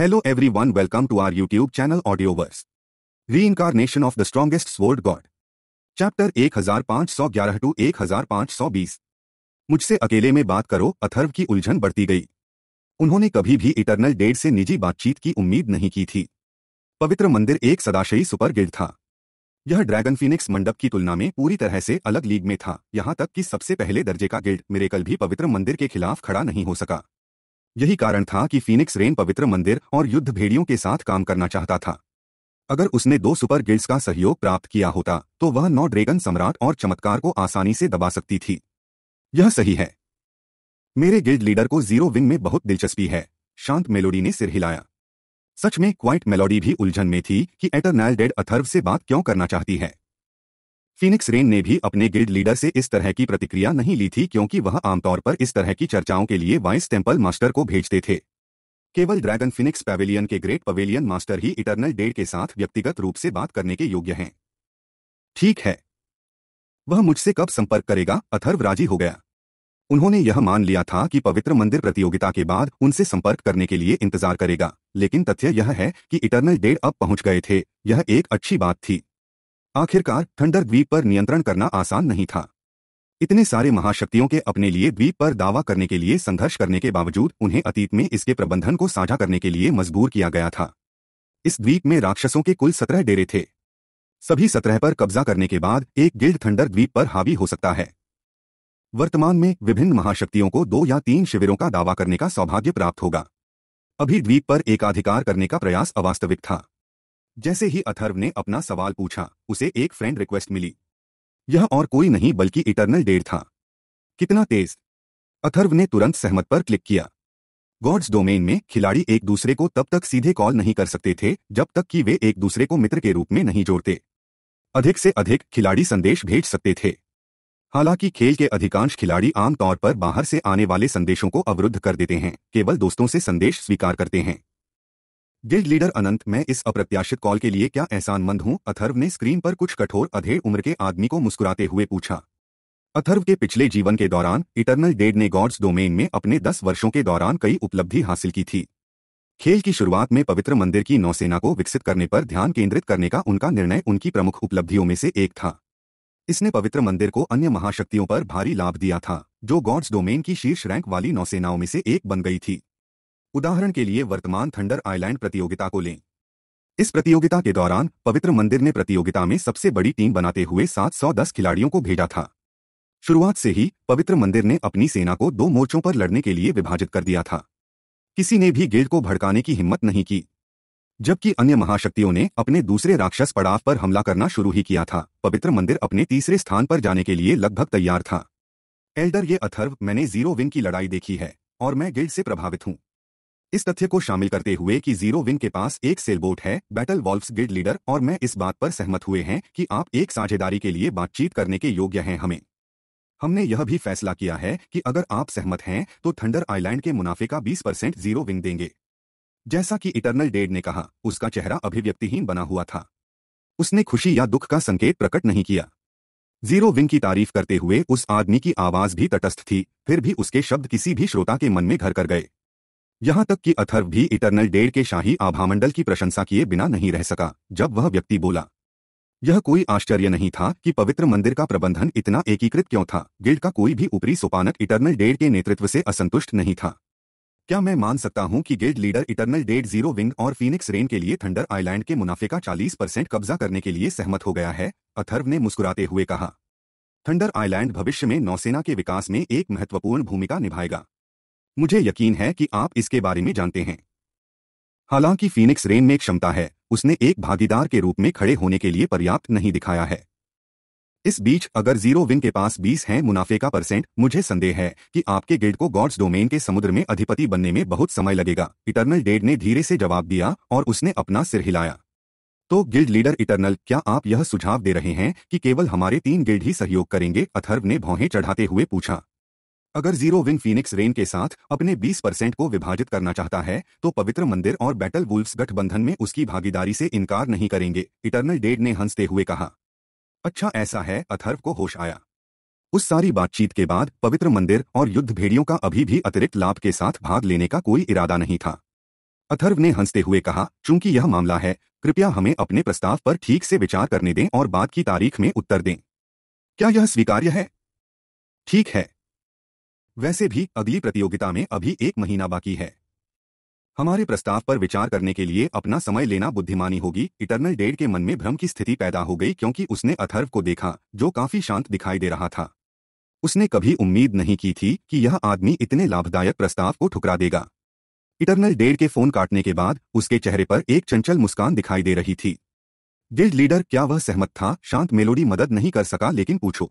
Hello everyone welcome to our YouTube channel Audioverse. Reincarnation of the Strongest Sword God. Chapter 1511 to 1520 मुझसे अकेले में बात करो अथर्व की उलझन बढ़ती गई उन्होंने कभी भी इटरनल डेड से निजी बातचीत की उम्मीद नहीं की थी पवित्र मंदिर एक सदाशयी सुपर गिल्ड था यह ड्रैगन फिनिक्स मंडप की तुलना में पूरी तरह से अलग लीग में था यहां तक कि सबसे पहले दर्जे का गिल्ड कल भी पवित्र मंदिर के खिलाफ खड़ा नहीं हो सका यही कारण था कि फीनिक्स रेन पवित्र मंदिर और युद्ध भेड़ियों के साथ काम करना चाहता था अगर उसने दो सुपर गिल्ड्स का सहयोग प्राप्त किया होता तो वह नौ ड्रेगन सम्राट और चमत्कार को आसानी से दबा सकती थी यह सही है मेरे गिल्ड लीडर को जीरो विंग में बहुत दिलचस्पी है शांत मेलोडी ने सिर हिलाया सच में क्वाइट मेलोडी भी उलझन में थी कि एटर डेड अथर्व से बात क्यों करना चाहती है फिनिक्स रेन ने भी अपने गिल्ड लीडर से इस तरह की प्रतिक्रिया नहीं ली थी क्योंकि वह आमतौर पर इस तरह की चर्चाओं के लिए वाइस टेम्पल मास्टर को भेजते थे केवल ड्रैगन फिनिक्स पैवेलियन के ग्रेट पवेलियन मास्टर ही इटरनल डेड के साथ व्यक्तिगत रूप से बात करने के योग्य हैं ठीक है वह मुझसे कब संपर्क करेगा अथर्व राजी हो गया उन्होंने यह मान लिया था कि पवित्र मंदिर प्रतियोगिता के बाद उनसे संपर्क करने के लिए इंतजार करेगा लेकिन तथ्य यह है कि इटरनल डेड अब पहुंच गए थे यह एक अच्छी बात थी आखिरकार थंडर द्वीप पर नियंत्रण करना आसान नहीं था इतने सारे महाशक्तियों के अपने लिए द्वीप पर दावा करने के लिए संघर्ष करने के बावजूद उन्हें अतीत में इसके प्रबंधन को साझा करने के लिए मजबूर किया गया था इस द्वीप में राक्षसों के कुल सत्रह डेरे थे सभी सत्रह पर कब्जा करने के बाद एक गिल्ड थंडर द्वीप पर हावी हो सकता है वर्तमान में विभिन्न महाशक्तियों को दो या तीन शिविरों का दावा करने का सौभाग्य प्राप्त होगा अभी द्वीप पर एकाधिकार करने का प्रयास अवास्तविक था जैसे ही अथर्व ने अपना सवाल पूछा उसे एक फ्रेंड रिक्वेस्ट मिली यह और कोई नहीं बल्कि इटरनल डेड था कितना तेज अथर्व ने तुरंत सहमत पर क्लिक किया गॉड्स डोमेन में खिलाड़ी एक दूसरे को तब तक सीधे कॉल नहीं कर सकते थे जब तक कि वे एक दूसरे को मित्र के रूप में नहीं जोड़ते अधिक से अधिक खिलाड़ी संदेश भेज सकते थे हालांकि खेल के अधिकांश खिलाड़ी आमतौर पर बाहर से आने वाले संदेशों को अवरुद्ध कर देते हैं केवल दोस्तों से संदेश स्वीकार करते हैं गिल्ड लीडर अनंत मैं इस अप्रत्याशित कॉल के लिए क्या एहसानमंद हूं अथर्व ने स्क्रीन पर कुछ कठोर अधेड़ उम्र के आदमी को मुस्कुराते हुए पूछा अथर्व के पिछले जीवन के दौरान इटर्नल डेड ने गॉड्स डोमेन में अपने दस वर्षों के दौरान कई उपलब्धि हासिल की थी खेल की शुरुआत में पवित्र मंदिर की नौसेना को विकसित करने पर ध्यान केंद्रित करने का उनका निर्णय उनकी प्रमुख उपलब्धियों में से एक था इसने पवित्र मंदिर को अन्य महाशक्तियों पर भारी लाभ दिया था जो गॉड्स डोमेन की शीर्ष रैंक वाली नौसेनाओं में से एक बन गई थी उदाहरण के लिए वर्तमान थंडर आइलैंड प्रतियोगिता को लें इस प्रतियोगिता के दौरान पवित्र मंदिर ने प्रतियोगिता में सबसे बड़ी टीम बनाते हुए 710 खिलाड़ियों को भेजा था शुरुआत से ही पवित्र मंदिर ने अपनी सेना को दो मोर्चों पर लड़ने के लिए विभाजित कर दिया था किसी ने भी गिल्ड को भड़काने की हिम्मत नहीं की जबकि अन्य महाशक्तियों ने अपने दूसरे राक्षस पड़ाव पर हमला करना शुरू ही किया था पवित्र मंदिर अपने तीसरे स्थान पर जाने के लिए लगभग तैयार था एल्डर ये अथर्व मैंने जीरो विंग की लड़ाई देखी है और मैं गिल्ड से प्रभावित हूं इस तथ्य को शामिल करते हुए कि जीरो विन के पास एक सेलबोट है बैटल वॉल्फ्स गिल्ड लीडर और मैं इस बात पर सहमत हुए हैं कि आप एक साझेदारी के लिए बातचीत करने के योग्य हैं हमें हमने यह भी फैसला किया है कि अगर आप सहमत हैं तो थंडर आइलैंड के मुनाफे का 20 परसेंट जीरो विंग देंगे जैसा कि इटर्नल डेड ने कहा उसका चेहरा अभिव्यक्तिहीन बना हुआ था उसने खुशी या दुख का संकेत प्रकट नहीं किया जीरो विंग की तारीफ करते हुए उस आदमी की आवाज भी तटस्थ थी फिर भी उसके शब्द किसी भी श्रोता के मन में घर कर गए यहां तक कि अथर्व भी इटरनल डेड के शाही आभामंडल की प्रशंसा किए बिना नहीं रह सका जब वह व्यक्ति बोला यह कोई आश्चर्य नहीं था कि पवित्र मंदिर का प्रबंधन इतना एकीकृत क्यों था गिल्ड का कोई भी ऊपरी सोपानक इटरनल डेड के नेतृत्व से असंतुष्ट नहीं था क्या मैं मान सकता हूं कि guild leader eternal dead zero wing और फीनिक्स रेन के लिए थंडर आइलैंड के मुनाफे का 40 परसेंट कब्जा करने के लिए सहमत हो गया है अथर्व ने मुस्कुराते हुए कहा थंडर आइलैंड भविष्य में नौसेना के विकास में एक महत्वपूर्ण भूमिका निभाएगा मुझे यकीन है कि आप इसके बारे में जानते हैं हालांकि फीनिक्स रेन में क्षमता है उसने एक भागीदार के रूप में खड़े होने के लिए पर्याप्त नहीं दिखाया है इस बीच अगर जीरो विन के पास 20 है मुनाफे का परसेंट मुझे संदेह है कि आपके गिल्ड को गॉड्स डोमेन के समुद्र में अधिपति बनने में बहुत समय लगेगा इटर्नल डेड ने धीरे से जवाब दिया और उसने अपना सिर हिलाया तो गिल्ड लीडर इटर्नल क्या आप यह सुझाव दे रहे हैं कि केवल हमारे तीन गिल्ड ही सहयोग करेंगे अथर्व ने भौहें चढ़ाते हुए पूछा अगर जीरो विंग फीनिक्स रेन के साथ अपने 20 परसेंट को विभाजित करना चाहता है तो पवित्र मंदिर और बैटल वुल्फ्स गठबंधन में उसकी भागीदारी से इनकार नहीं करेंगे इटर्नल डेड ने हंसते हुए कहा अच्छा ऐसा है अथर्व को होश आया उस सारी बातचीत के बाद पवित्र मंदिर और युद्ध भेड़ियों का अभी भी अतिरिक्त लाभ के साथ भाग लेने का कोई इरादा नहीं था अथर्व ने हंसते हुए कहा चूंकि यह मामला है कृपया हमें अपने प्रस्ताव पर ठीक से विचार करने दें और बाद की तारीख में उत्तर दें क्या यह स्वीकार्य है ठीक है वैसे भी अगली प्रतियोगिता में अभी एक महीना बाकी है हमारे प्रस्ताव पर विचार करने के लिए अपना समय लेना बुद्धिमानी होगी इटरनल डेड के मन में भ्रम की स्थिति पैदा हो गई क्योंकि उसने अथर्व को देखा जो काफी शांत दिखाई दे रहा था उसने कभी उम्मीद नहीं की थी कि यह आदमी इतने लाभदायक प्रस्ताव को ठुकरा देगा इटरनल डेड के फोन काटने के बाद उसके चेहरे पर एक चंचल मुस्कान दिखाई दे रही थी गिल्ड लीडर क्या वह सहमत था शांत मेलोडी मदद नहीं कर सका लेकिन पूछो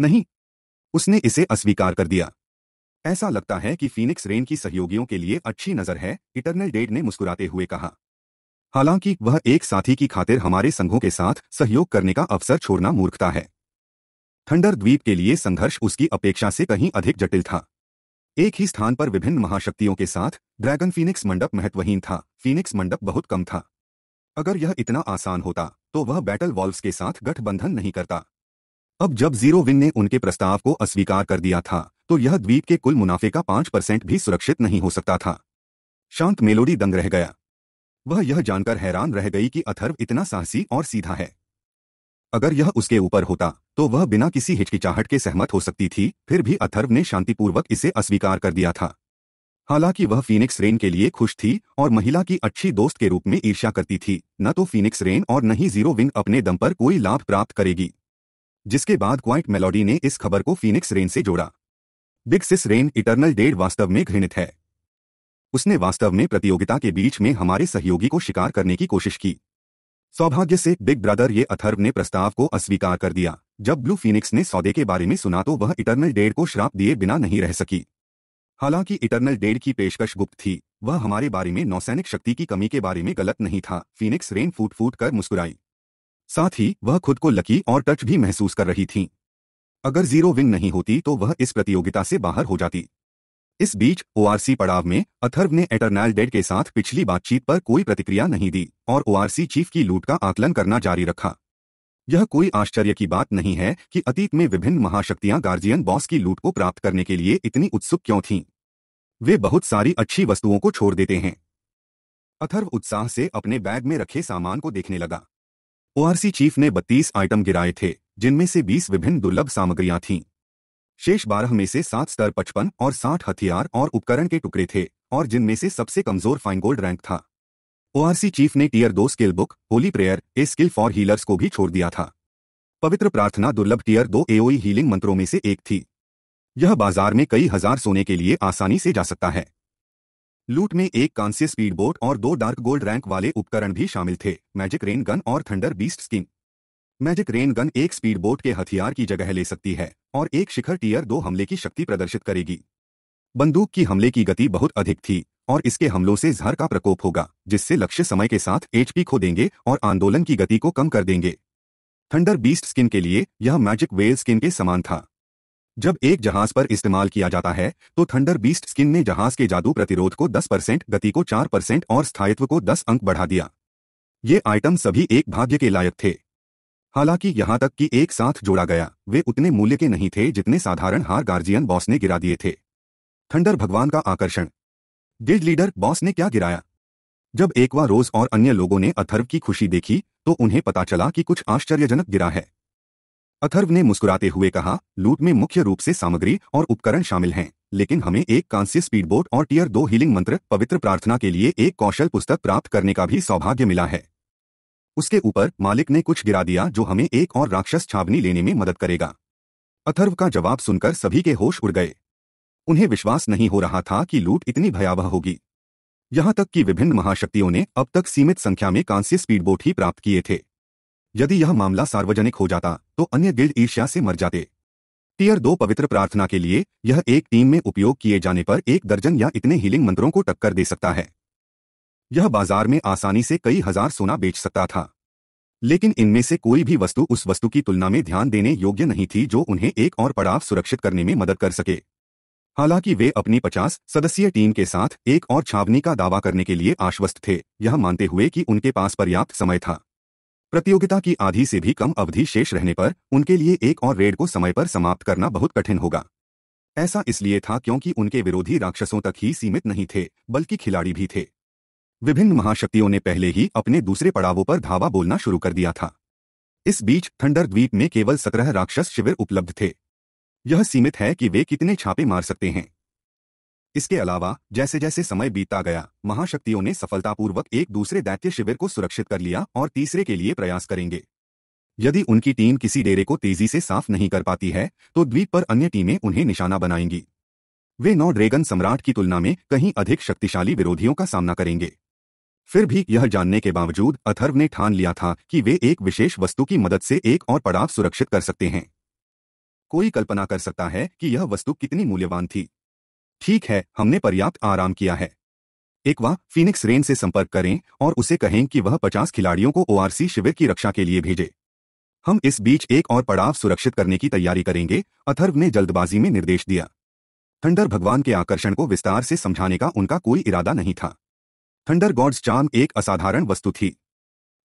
नहीं उसने इसे अस्वीकार कर दिया ऐसा लगता है कि फीनिक्स रेन की सहयोगियों के लिए अच्छी नजर है इटरनल डेड ने मुस्कुराते हुए कहा हालांकि वह एक साथी की खातिर हमारे संघों के साथ सहयोग करने का अवसर छोड़ना मूर्खता है थंडर द्वीप के लिए संघर्ष उसकी अपेक्षा से कहीं अधिक जटिल था एक ही स्थान पर विभिन्न महाशक्तियों के साथ ड्रैगन फीनिक्स मंडप महत्वहीन था फीनिक्स मंडप बहुत कम था अगर यह इतना आसान होता तो वह बैटल वॉल्व्स के साथ गठबंधन नहीं करता अब जब जीरो विन ने उनके प्रस्ताव को अस्वीकार कर दिया था तो यह द्वीप के कुल मुनाफे का पांच परसेंट भी सुरक्षित नहीं हो सकता था शांत मेलोडी दंग रह गया वह यह जानकर हैरान रह गई कि अथर्व इतना साहसी और सीधा है अगर यह उसके ऊपर होता तो वह बिना किसी हिचकिचाहट के सहमत हो सकती थी फिर भी अथर्व ने शांतिपूर्वक इसे अस्वीकार कर दिया था हालांकि वह फीनिक्स रेन के लिए खुश थी और महिला की अच्छी दोस्त के रूप में ईर्ष्या करती थी न तो फीनिक्स रेन और न ही जीरो विंग अपने दम पर कोई लाभ प्राप्त करेगी जिसके बाद क्वाइट मेलोडी ने इस खबर को फीनिक्स रेन से जोड़ा big sis rain eternal dead वास्तव में घृणित है उसने वास्तव में प्रतियोगिता के बीच में हमारे सहयोगी को शिकार करने की कोशिश की सौभाग्य से बिग ब्रदर ये अथर्व ने प्रस्ताव को अस्वीकार कर दिया जब ब्लू फीनिक्स ने सौदे के बारे में सुना तो वह इटर्नल डेड को श्राप दिए बिना नहीं रह सकी हालांकि इटर्नल डेड की पेशकश गुप्त थी वह हमारे बारे में नौसैनिक शक्ति की कमी के बारे में गलत नहीं था फीनिक्स रेन फूट फूट कर मुस्कुराई साथ ही वह खुद को लकी और टच भी महसूस कर रही थीं अगर जीरो विन नहीं होती तो वह इस प्रतियोगिता से बाहर हो जाती इस बीच ओआरसी पड़ाव में अथर्व ने एटर्नल डेड के साथ पिछली बातचीत पर कोई प्रतिक्रिया नहीं दी और ओआरसी चीफ की लूट का आकलन करना जारी रखा यह कोई आश्चर्य की बात नहीं है कि अतीत में विभिन्न महाशक्तियां गार्जियन बॉस की लूट को प्राप्त करने के लिए इतनी उत्सुक क्यों थीं वे बहुत सारी अच्छी वस्तुओं को छोड़ देते हैं अथर्व उत्साह से अपने बैग में रखे सामान को देखने लगा ओआरसी चीफ ने बत्तीस आइटम गिराए थे जिनमें से 20 विभिन्न दुर्लभ सामग्रियां थीं शेष बारह में से सात स्तर पचपन और साठ हथियार और उपकरण के टुकड़े थे और जिनमें से सबसे कमजोर फाइन गोल्ड रैंक था ओआरसी चीफ ने टीयर दो skill book holy prayer a skill for healers को भी छोड़ दिया था पवित्र प्रार्थना दुर्लभ टीयर दो एओई हीलिंग मंत्रों में से एक थी यह बाजार में कई हजार सोने के लिए आसानी से जा सकता है लूट में एक कांस्य स्पीडबोट और दो डार्क गोल्ड रैंक वाले उपकरण भी शामिल थे मैजिक रेन गन और thunder beast skin magic rain gun एक स्पीडबोट के हथियार की जगह ले सकती है और एक शिखर टीयर दो हमले की शक्ति प्रदर्शित करेगी बंदूक की हमले की गति बहुत अधिक थी और इसके हमलों से जहर का प्रकोप होगा जिससे लक्ष्य समय के साथ एचपी खो देंगे और आंदोलन की गति को कम कर देंगे थंडर बीस्ट स्किन के लिए यह मैजिक वेल स्किन के समान था जब एक जहाज पर इस्तेमाल किया जाता है तो थंडर बीस्ट स्किन ने जहाज के जादू प्रतिरोध को 10 परसेंट गति को 4 परसेंट और स्थायित्व को 10 अंक बढ़ा दिया ये आइटम सभी एक भाग्य के लायक थे हालांकि यहां तक कि एक साथ जोड़ा गया वे उतने मूल्य के नहीं थे जितने साधारण हार गार्जियन बॉस ने गिरा दिए थे थंडर भगवान का आकर्षण गिल्ड लीडर बॉस ने क्या गिराया जब एकवा रोज और अन्य लोगों ने अथर्व की खुशी देखी तो उन्हें पता चला कि कुछ आश्चर्यजनक गिरा है अथर्व ने मुस्कुराते हुए कहा लूट में मुख्य रूप से सामग्री और उपकरण शामिल हैं लेकिन हमें एक कांस्य स्पीडबोट और टीयर दो हीलिंग मंत्र पवित्र प्रार्थना के लिए एक कौशल पुस्तक प्राप्त करने का भी सौभाग्य मिला है उसके ऊपर मालिक ने कुछ गिरा दिया जो हमें एक और राक्षस छावनी लेने में मदद करेगा अथर्व का जवाब सुनकर सभी के होश उड़ गए उन्हें विश्वास नहीं हो रहा था कि लूट इतनी भयावह होगी यहां तक कि विभिन्न महाशक्तियों ने अब तक सीमित संख्या में कांस्य स्पीडबोट ही प्राप्त किए थे यदि यह मामला सार्वजनिक हो जाता तो अन्य गिल्ड ईर्ष्या से मर जाते टीयर दो पवित्र प्रार्थना के लिए यह एक टीम में उपयोग किए जाने पर एक दर्जन या इतने हीलिंग मंत्रों को टक्कर दे सकता है यह बाजार में आसानी से कई हजार सोना बेच सकता था लेकिन इनमें से कोई भी वस्तु उस वस्तु की तुलना में ध्यान देने योग्य नहीं थी जो उन्हें एक और पड़ाव सुरक्षित करने में मदद कर सके हालांकि वे अपनी 50 सदस्यीय टीम के साथ एक और छावनी का दावा करने के लिए आश्वस्त थे यह मानते हुए कि उनके पास पर्याप्त समय था प्रतियोगिता की आधी से भी कम अवधि शेष रहने पर उनके लिए एक और रेड को समय पर समाप्त करना बहुत कठिन होगा ऐसा इसलिए था क्योंकि उनके विरोधी राक्षसों तक ही सीमित नहीं थे बल्कि खिलाड़ी भी थे विभिन्न महाशक्तियों ने पहले ही अपने दूसरे पड़ावों पर धावा बोलना शुरू कर दिया था इस बीच थंडर द्वीप में केवल सत्रह राक्षस शिविर उपलब्ध थे यह सीमित है कि वे कितने छापे मार सकते हैं इसके अलावा जैसे जैसे समय बीता गया महाशक्तियों ने सफलतापूर्वक एक दूसरे दैत्य शिविर को सुरक्षित कर लिया और तीसरे के लिए प्रयास करेंगे यदि उनकी टीम किसी डेरे को तेजी से साफ नहीं कर पाती है तो द्वीप पर अन्य टीमें उन्हें निशाना बनाएंगी वे नौ ड्रैगन सम्राट की तुलना में कहीं अधिक शक्तिशाली विरोधियों का सामना करेंगे फिर भी यह जानने के बावजूद अथर्व ने ठान लिया था कि वे एक विशेष वस्तु की मदद से एक और पड़ाव सुरक्षित कर सकते हैं कोई कल्पना कर सकता है कि यह वस्तु कितनी मूल्यवान थी ठीक है हमने पर्याप्त आराम किया है एक वाह फिनिक्स रेन से संपर्क करें और उसे कहें कि वह पचास खिलाड़ियों को ओआरसी शिविर की रक्षा के लिए भेजे हम इस बीच एक और पड़ाव सुरक्षित करने की तैयारी करेंगे अथर्व ने जल्दबाजी में निर्देश दिया थंडर भगवान के आकर्षण को विस्तार से समझाने का उनका कोई इरादा नहीं था थंडर गॉड्स चाम एक असाधारण वस्तु थी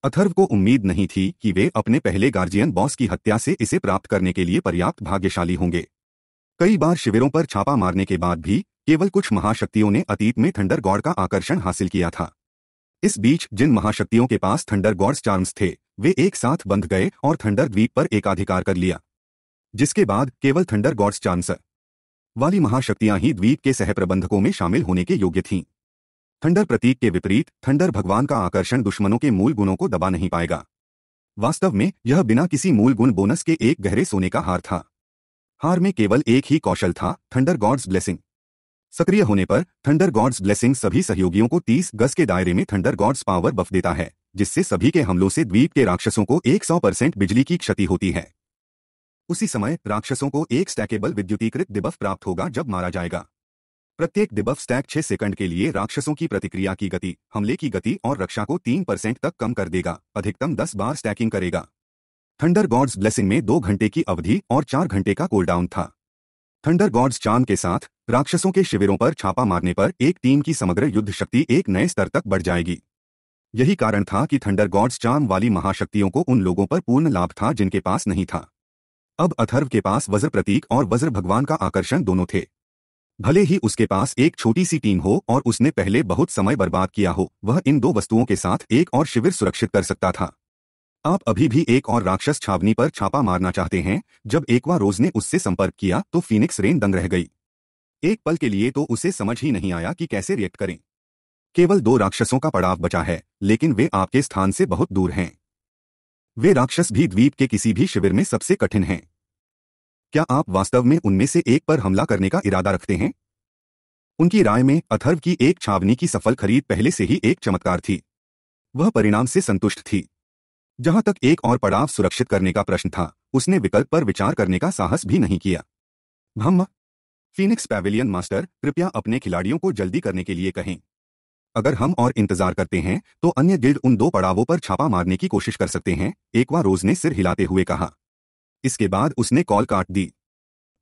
अथर्व को उम्मीद नहीं थी कि वे अपने पहले गार्जियन बॉस की हत्या से इसे प्राप्त करने के लिए पर्याप्त भाग्यशाली होंगे कई बार शिविरों पर छापा मारने के बाद भी केवल कुछ महाशक्तियों ने अतीत में थंडर गॉड का आकर्षण हासिल किया था इस बीच जिन महाशक्तियों के पास थंडर गॉड्स चार्म्स थे वे एक साथ बंध गए और थंडर द्वीप पर एकाधिकार कर लिया जिसके बाद केवल थंडर गॉड्स चार्म्स वाली महाशक्तियां ही द्वीप के सहप्रबंधकों में शामिल होने के योग्य थीं थंडर प्रतीक के विपरीत थंडर भगवान का आकर्षण दुश्मनों के मूल गुणों को दबा नहीं पाएगा वास्तव में यह बिना किसी मूल गुण बोनस के एक गहरे सोने का हार था हार में केवल एक ही कौशल था थंडर गॉड्स ब्लेसिंग सक्रिय होने पर थंडर गॉड्स ब्लेसिंग सभी सहयोगियों को 30 गज के दायरे में थंडर गॉड्स पावर बफ देता है जिससे सभी के हमलों से द्वीप के राक्षसों को 100 परसेंट बिजली की क्षति होती है उसी समय राक्षसों को एक स्टैकेबल विद्युतीकृत दिबफ प्राप्त होगा जब मारा जाएगा प्रत्येक डिबफ स्टैक 6 सेकंड के लिए राक्षसों की प्रतिक्रिया की गति हमले की गति और रक्षा को 3 परसेंट तक कम कर देगा अधिकतम 10 बार स्टैकिंग करेगा थंडर गॉड्स ब्लेसिंग में दो घंटे की अवधि और चार घंटे का कोलडाउन था थंडर गॉड्स चांद के साथ राक्षसों के शिविरों पर छापा मारने पर एक टीम की समग्र युद्ध शक्ति एक नए स्तर तक बढ़ जाएगी यही कारण था कि थंडर गॉड्स चाम वाली महाशक्तियों को उन लोगों पर पूर्ण लाभ था जिनके पास नहीं था अब अथर्व के पास वज्र प्रतीक और वज्र भगवान का आकर्षण दोनों थे भले ही उसके पास एक छोटी सी टीम हो और उसने पहले बहुत समय बर्बाद किया हो वह इन दो वस्तुओं के साथ एक और शिविर सुरक्षित कर सकता था आप अभी भी एक और राक्षस छावनी पर छापा मारना चाहते हैं जब एकवा रोज ने उससे संपर्क किया तो फीनिक्स रेन दंग रह गई एक पल के लिए तो उसे समझ ही नहीं आया कि कैसे रिएक्ट करें केवल दो राक्षसों का पड़ाव बचा है लेकिन वे आपके स्थान से बहुत दूर हैं वे राक्षस भी द्वीप के किसी भी शिविर में सबसे कठिन हैं क्या आप वास्तव में उनमें से एक पर हमला करने का इरादा रखते हैं उनकी राय में अथर्व की एक छावनी की सफल खरीद पहले से ही एक चमत्कार थी वह परिणाम से संतुष्ट थी जहां तक एक और पड़ाव सुरक्षित करने का प्रश्न था उसने विकल्प पर विचार करने का साहस भी नहीं किया ब्रह्म फीनिक्स पैविलियन मास्टर कृपया अपने खिलाड़ियों को जल्दी करने के लिए कहें अगर हम और इंतजार करते हैं तो अन्य गिल्ड उन दो पड़ावों पर छापा मारने की कोशिश कर सकते हैं एक रोज ने सिर हिलाते हुए कहा इसके बाद उसने कॉल काट दी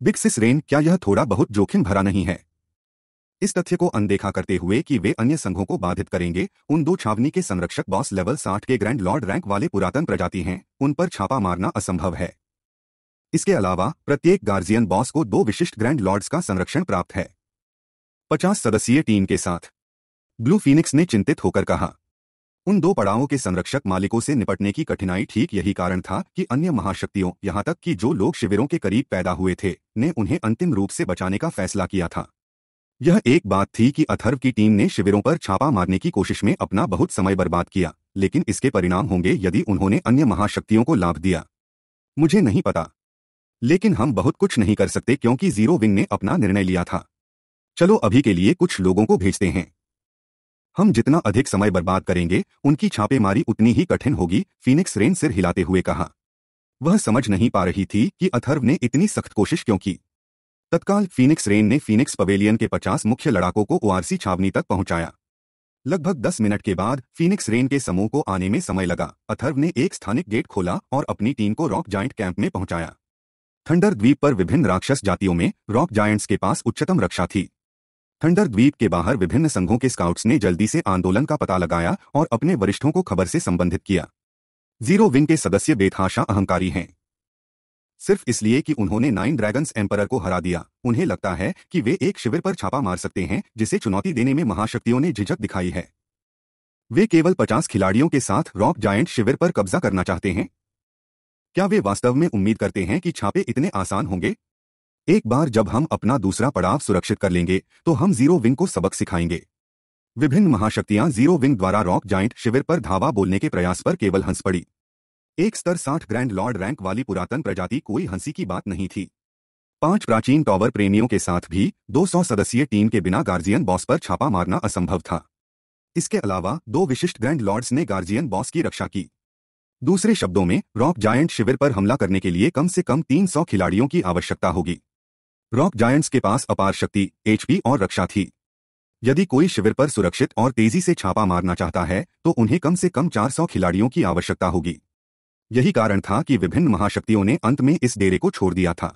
बिग सिस रेन क्या यह थोड़ा बहुत जोखिम भरा नहीं है इस तथ्य को अनदेखा करते हुए कि वे अन्य संघों को बाधित करेंगे उन दो छावनी के संरक्षक बॉस लेवल साठ के ग्रैंड लॉर्ड रैंक वाले पुरातन प्रजाति हैं उन पर छापा मारना असंभव है इसके अलावा प्रत्येक गार्जियन बॉस को दो विशिष्ट ग्रैंड लॉर्ड्स का संरक्षण प्राप्त है पचास सदस्यीय टीम के साथ ब्लू फीनिक्स ने चिंतित होकर कहा उन दो पड़ावों के संरक्षक मालिकों से निपटने की कठिनाई ठीक यही कारण था कि अन्य महाशक्तियों यहां तक कि जो लोग शिविरों के करीब पैदा हुए थे ने उन्हें अंतिम रूप से बचाने का फैसला किया था यह एक बात थी कि अथर्व की टीम ने शिविरों पर छापा मारने की कोशिश में अपना बहुत समय बर्बाद किया लेकिन इसके परिणाम होंगे यदि उन्होंने अन्य महाशक्तियों को लाभ दिया मुझे नहीं पता लेकिन हम बहुत कुछ नहीं कर सकते क्योंकि जीरो विंग ने अपना निर्णय लिया था चलो अभी के लिए कुछ लोगों को भेजते हैं हम जितना अधिक समय बर्बाद करेंगे उनकी छापेमारी उतनी ही कठिन होगी फिनिक्स रेन सिर हिलाते हुए कहा वह समझ नहीं पा रही थी कि अथर्व ने इतनी सख्त कोशिश क्यों की तत्काल फीनिक्स रेन ने फीनिक्स पवेलियन के 50 मुख्य लड़ाकों को ओआरसी छावनी तक पहुंचाया लगभग 10 मिनट के बाद फीनिक्स रेन के समूह को आने में समय लगा अथर्व ने एक स्थानिक गेट खोला और अपनी टीम को रॉक जाइंट कैंप में पहुंचाया थंडर द्वीप पर विभिन्न राक्षस जातियों में रॉक जायंट्स के पास उच्चतम रक्षा थी थंडर द्वीप के बाहर विभिन्न संघों के स्काउट्स ने जल्दी से आंदोलन का पता लगाया और अपने वरिष्ठों को खबर से संबंधित किया जीरो विंग के सदस्य बेतहाशा अहंकारी हैं सिर्फ इसलिए कि उन्होंने नाइन ड्रैगन्स एम्परर को हरा दिया उन्हें लगता है कि वे एक शिविर पर छापा मार सकते हैं जिसे चुनौती देने में महाशक्तियों ने झिझक दिखाई है वे केवल पचास खिलाड़ियों के साथ रॉक जायंट शिविर पर कब्जा करना चाहते हैं क्या वे वास्तव में उम्मीद करते हैं कि छापे इतने आसान होंगे एक बार जब हम अपना दूसरा पड़ाव सुरक्षित कर लेंगे तो हम जीरो विंग को सबक सिखाएंगे विभिन्न महाशक्तियां जीरो विंग द्वारा रॉक जाइंट शिविर पर धावा बोलने के प्रयास पर केवल हंस पड़ी एक स्तर साठ ग्रैंड लॉर्ड रैंक वाली पुरातन प्रजाति कोई हंसी की बात नहीं थी पांच प्राचीन टॉवर प्रेमियों के साथ भी 200 सदस्यीय टीम के बिना गार्जियन बॉस पर छापा मारना असंभव था इसके अलावा दो विशिष्ट ग्रैंड लॉर्ड्स ने गार्जियन बॉस की रक्षा की दूसरे शब्दों में रॉक जायंट शिविर पर हमला करने के लिए कम से कम 300 खिलाड़ियों की आवश्यकता होगी रॉक जायंट्स के पास अपार शक्ति एचपी और रक्षा थी यदि कोई शिविर पर सुरक्षित और तेजी से छापा मारना चाहता है तो उन्हें कम से कम 400 खिलाड़ियों की आवश्यकता होगी यही कारण था कि विभिन्न महाशक्तियों ने अंत में इस डेरे को छोड़ दिया था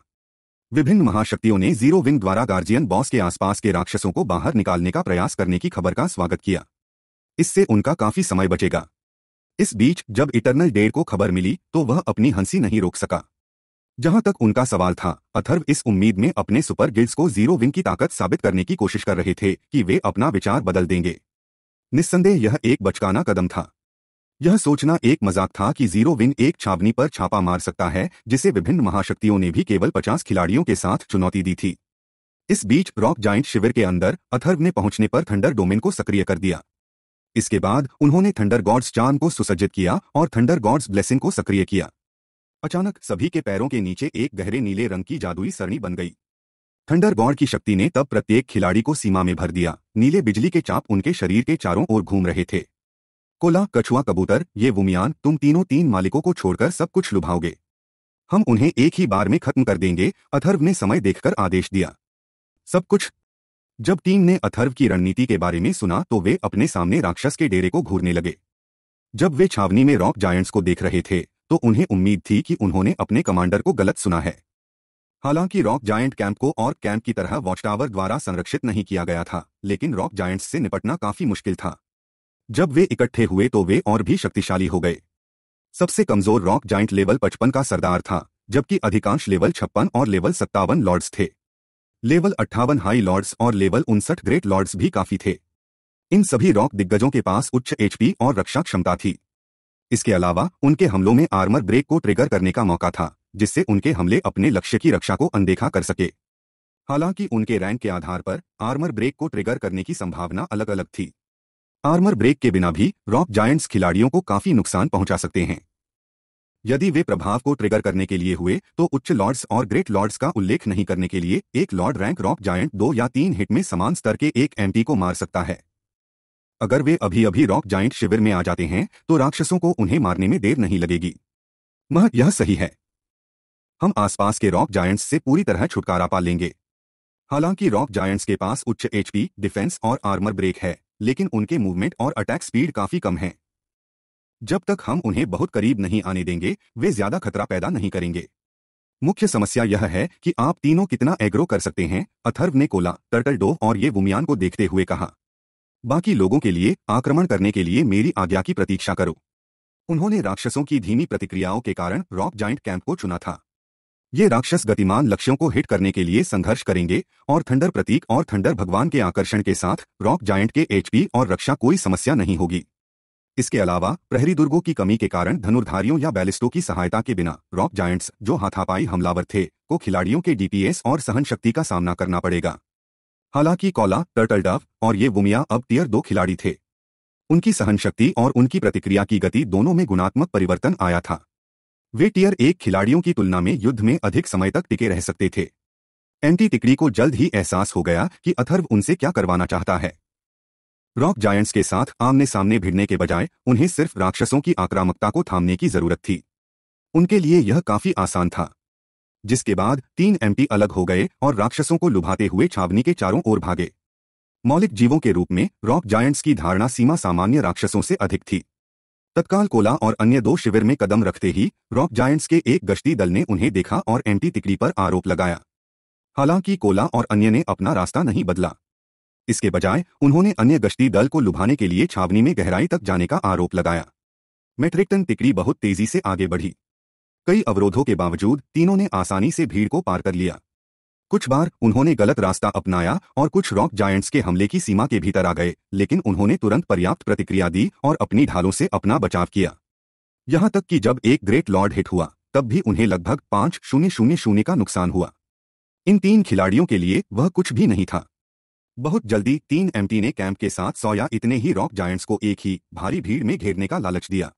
विभिन्न महाशक्तियों ने जीरो विंग द्वारा गार्जियन बॉस के आसपास के राक्षसों को बाहर निकालने का प्रयास करने की खबर का स्वागत किया इससे उनका काफी समय बचेगा इस बीच जब इटरनल डेर को खबर मिली तो वह अपनी हंसी नहीं रोक सका जहां तक उनका सवाल था अथर्व इस उम्मीद में अपने सुपर गिल्ड्स को जीरो विंग की ताकत साबित करने की कोशिश कर रहे थे कि वे अपना विचार बदल देंगे निस्संदेह यह एक बचकाना कदम था यह सोचना एक मजाक था कि जीरो विंग एक छावनी पर छापा मार सकता है जिसे विभिन्न महाशक्तियों ने भी केवल 50 खिलाड़ियों के साथ चुनौती दी थी इस बीच रॉक जाइंट शिविर के अंदर अथर्व ने पहुंचने पर थंडर डोमेन को सक्रिय कर दिया इसके बाद उन्होंने थंडर गॉड्स चान को सुसज्जित किया और थंडर गॉड्स ब्लेसिंग को सक्रिय किया अचानक सभी के पैरों के नीचे एक गहरे नीले रंग की जादुई सरणी बन गई थंडरबॉर्ड की शक्ति ने तब प्रत्येक खिलाड़ी को सीमा में भर दिया नीले बिजली के चाप उनके शरीर के चारों ओर घूम रहे थे कोला कछुआ कबूतर ये वुमियान तुम तीनों तीन मालिकों को छोड़कर सब कुछ लुभाओगे हम उन्हें एक ही बार में खत्म कर देंगे अथर्व ने समय देखकर आदेश दिया सब कुछ जब टीम ने अथर्व की रणनीति के बारे में सुना तो वे अपने सामने राक्षस के डेरे को घूरने लगे जब वे छावनी में रॉक जायंट्स को देख रहे थे तो उन्हें उम्मीद थी कि उन्होंने अपने कमांडर को गलत सुना है हालांकि रॉक जायंट कैंप को और कैंप की तरह वॉचटावर द्वारा संरक्षित नहीं किया गया था लेकिन रॉक जायंट्स से निपटना काफी मुश्किल था जब वे इकट्ठे हुए तो वे और भी शक्तिशाली हो गए सबसे कमजोर रॉक जाइंट लेवल पचपन का सरदार था जबकि अधिकांश लेवल छप्पन और लेवल सत्तावन लॉर्ड्स थे लेवल अट्ठावन हाई लॉर्ड्स और लेवल उनसठ ग्रेट लॉर्ड्स भी काफी थे इन सभी रॉक दिग्गजों के पास उच्च एचपी और रक्षा क्षमता थी इसके अलावा उनके हमलों में आर्मर ब्रेक को ट्रिगर करने का मौका था जिससे उनके हमले अपने लक्ष्य की रक्षा को अनदेखा कर सके हालांकि उनके रैंक के आधार पर आर्मर ब्रेक को ट्रिगर करने की संभावना अलग अलग थी आर्मर ब्रेक के बिना भी रॉक जायंट्स खिलाड़ियों को काफी नुकसान पहुंचा सकते हैं यदि वे प्रभाव को ट्रिगर करने के लिए हुए तो उच्च लॉर्ड्स और ग्रेट लॉर्ड्स का उल्लेख नहीं करने के लिए एक लॉर्ड रैंक रॉक जायंट दो या तीन हिट में समान स्तर के एक एमपी को मार सकता है अगर वे अभी अभी रॉक जाइंट शिविर में आ जाते हैं तो राक्षसों को उन्हें मारने में देर नहीं लगेगी मह यह सही है हम आसपास के रॉक जायंट्स से पूरी तरह छुटकारा पा लेंगे हालांकि रॉक जायंट्स के पास उच्च एचपी डिफेंस और आर्मर ब्रेक है लेकिन उनके मूवमेंट और अटैक स्पीड काफी कम है जब तक हम उन्हें बहुत करीब नहीं आने देंगे वे ज्यादा खतरा पैदा नहीं करेंगे मुख्य समस्या यह है कि आप तीनों कितना एग्रो कर सकते हैं अथर्व ने कोला टर्टल डो और ये वुमियान को देखते हुए कहा बाकी लोगों के लिए आक्रमण करने के लिए मेरी आज्ञा की प्रतीक्षा करो उन्होंने राक्षसों की धीमी प्रतिक्रियाओं के कारण रॉक जाइंट कैंप को चुना था ये राक्षस गतिमान लक्ष्यों को हिट करने के लिए संघर्ष करेंगे और थंडर प्रतीक और थंडर भगवान के आकर्षण के साथ रॉक जाइंट के एचपी और रक्षा कोई समस्या नहीं होगी इसके अलावा प्रहरी दुर्गों की कमी के कारण धनुर्धारियों या बैलिस्टों की सहायता के बिना रॉक जायंट्स जो हाथापाई हमलावर थे को खिलाड़ियों के डीपीएस और सहन शक्ति का सामना करना पड़ेगा हालांकि कौला टर्टलडाफ और ये वुमिया अब टियर दो खिलाड़ी थे उनकी सहनशक्ति और उनकी प्रतिक्रिया की गति दोनों में गुणात्मक परिवर्तन आया था वे टीयर एक खिलाड़ियों की तुलना में युद्ध में अधिक समय तक टिके रह सकते थे एंटी टिकड़ी को जल्द ही एहसास हो गया कि अथर्व उनसे क्या करवाना चाहता है रॉक जायंट्स के साथ आमने सामने भिड़ने के बजाय उन्हें सिर्फ राक्षसों की आक्रामकता को थामने की जरूरत थी उनके लिए यह काफी आसान था जिसके बाद तीन एमपी अलग हो गए और राक्षसों को लुभाते हुए छावनी के चारों ओर भागे मौलिक जीवों के रूप में रॉक जायंट्स की धारणा सीमा सामान्य राक्षसों से अधिक थी तत्काल कोला और अन्य दो शिविर में कदम रखते ही रॉक जायंट्स के एक गश्ती दल ने उन्हें देखा और एमपी तिकड़ी पर आरोप लगाया हालांकि कोला और अन्य ने अपना रास्ता नहीं बदला इसके बजाय उन्होंने अन्य गश्ती दल को लुभाने के लिए छावनी में गहराई तक जाने का आरोप लगाया टन तिकड़ी बहुत तेजी से आगे बढ़ी कई अवरोधों के बावजूद तीनों ने आसानी से भीड़ को पार कर लिया कुछ बार उन्होंने गलत रास्ता अपनाया और कुछ रॉक जायंट्स के हमले की सीमा के भीतर आ गए लेकिन उन्होंने तुरंत पर्याप्त प्रतिक्रिया दी और अपनी ढालों से अपना बचाव किया यहां तक कि जब एक ग्रेट लॉर्ड हिट हुआ तब भी उन्हें लगभग पांच शून्य शून्य शून्य का नुकसान हुआ इन तीन खिलाड़ियों के लिए वह कुछ भी नहीं था बहुत जल्दी तीन एमटी ने कैंप के साथ सौया इतने ही रॉक जायंट्स को एक ही भारी भीड़ में घेरने का लालच दिया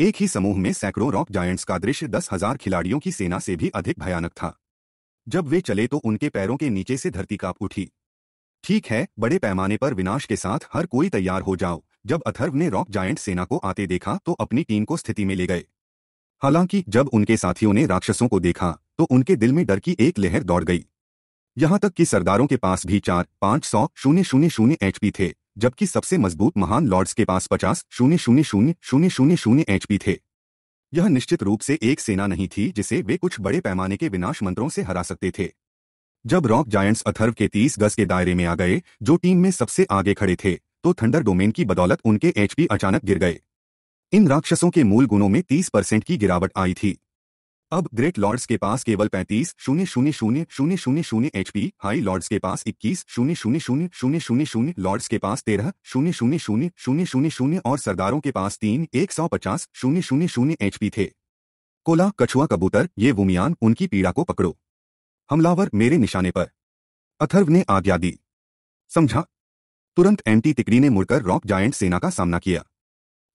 एक ही समूह में सैकड़ों रॉक जायंट्स का दृश्य दस हजार खिलाड़ियों की सेना से भी अधिक भयानक था जब वे चले तो उनके पैरों के नीचे से धरती कांप उठी ठीक है बड़े पैमाने पर विनाश के साथ हर कोई तैयार हो जाओ जब अथर्व ने रॉक जायंट सेना को आते देखा तो अपनी टीम को स्थिति में ले गए हालांकि जब उनके साथियों ने राक्षसों को देखा तो उनके दिल में डर की एक लहर दौड़ गई यहां तक कि सरदारों के पास भी चार पांच सौ शून्य शून्य शून्य एचपी थे जबकि सबसे मजबूत महान लॉर्ड्स के पास पचास शून्य शून्य शून्य शून्य शून्य शून्य एचपी थे यह निश्चित रूप से एक सेना नहीं थी जिसे वे कुछ बड़े पैमाने के विनाश मंत्रों से हरा सकते थे जब रॉक जायंट्स अथर्व के तीस गज के दायरे में आ गए जो टीम में सबसे आगे खड़े थे तो थंडर डोमेन की बदौलत उनके एचपी अचानक गिर गए इन राक्षसों के मूल गुणों में 30 परसेंट की गिरावट आई थी अब ग्रेट लॉर्ड्स के पास केवल पैंतीस शून्य शून्य शून्य शून्य शून्य शून्य एचपी हाई लॉर्ड्स के पास इक्कीस शून्य शून्य शून्य शून्य शून्य शून्य लॉर्ड्स के पास तेरह शून्य शून्य शून्य शून्य शून्य शून्य और सरदारों के पास तीन एक सौ पचास शून्य शून्य शून्य एचपी थे कोला कछुआ कबूतर ये वुमियान उनकी पीड़ा को पकड़ो हमलावर मेरे निशाने पर अथर्व ने आज्ञा दी समझा तुरंत एंटी तिकड़ी ने मुड़कर रॉक जायंट सेना का सामना किया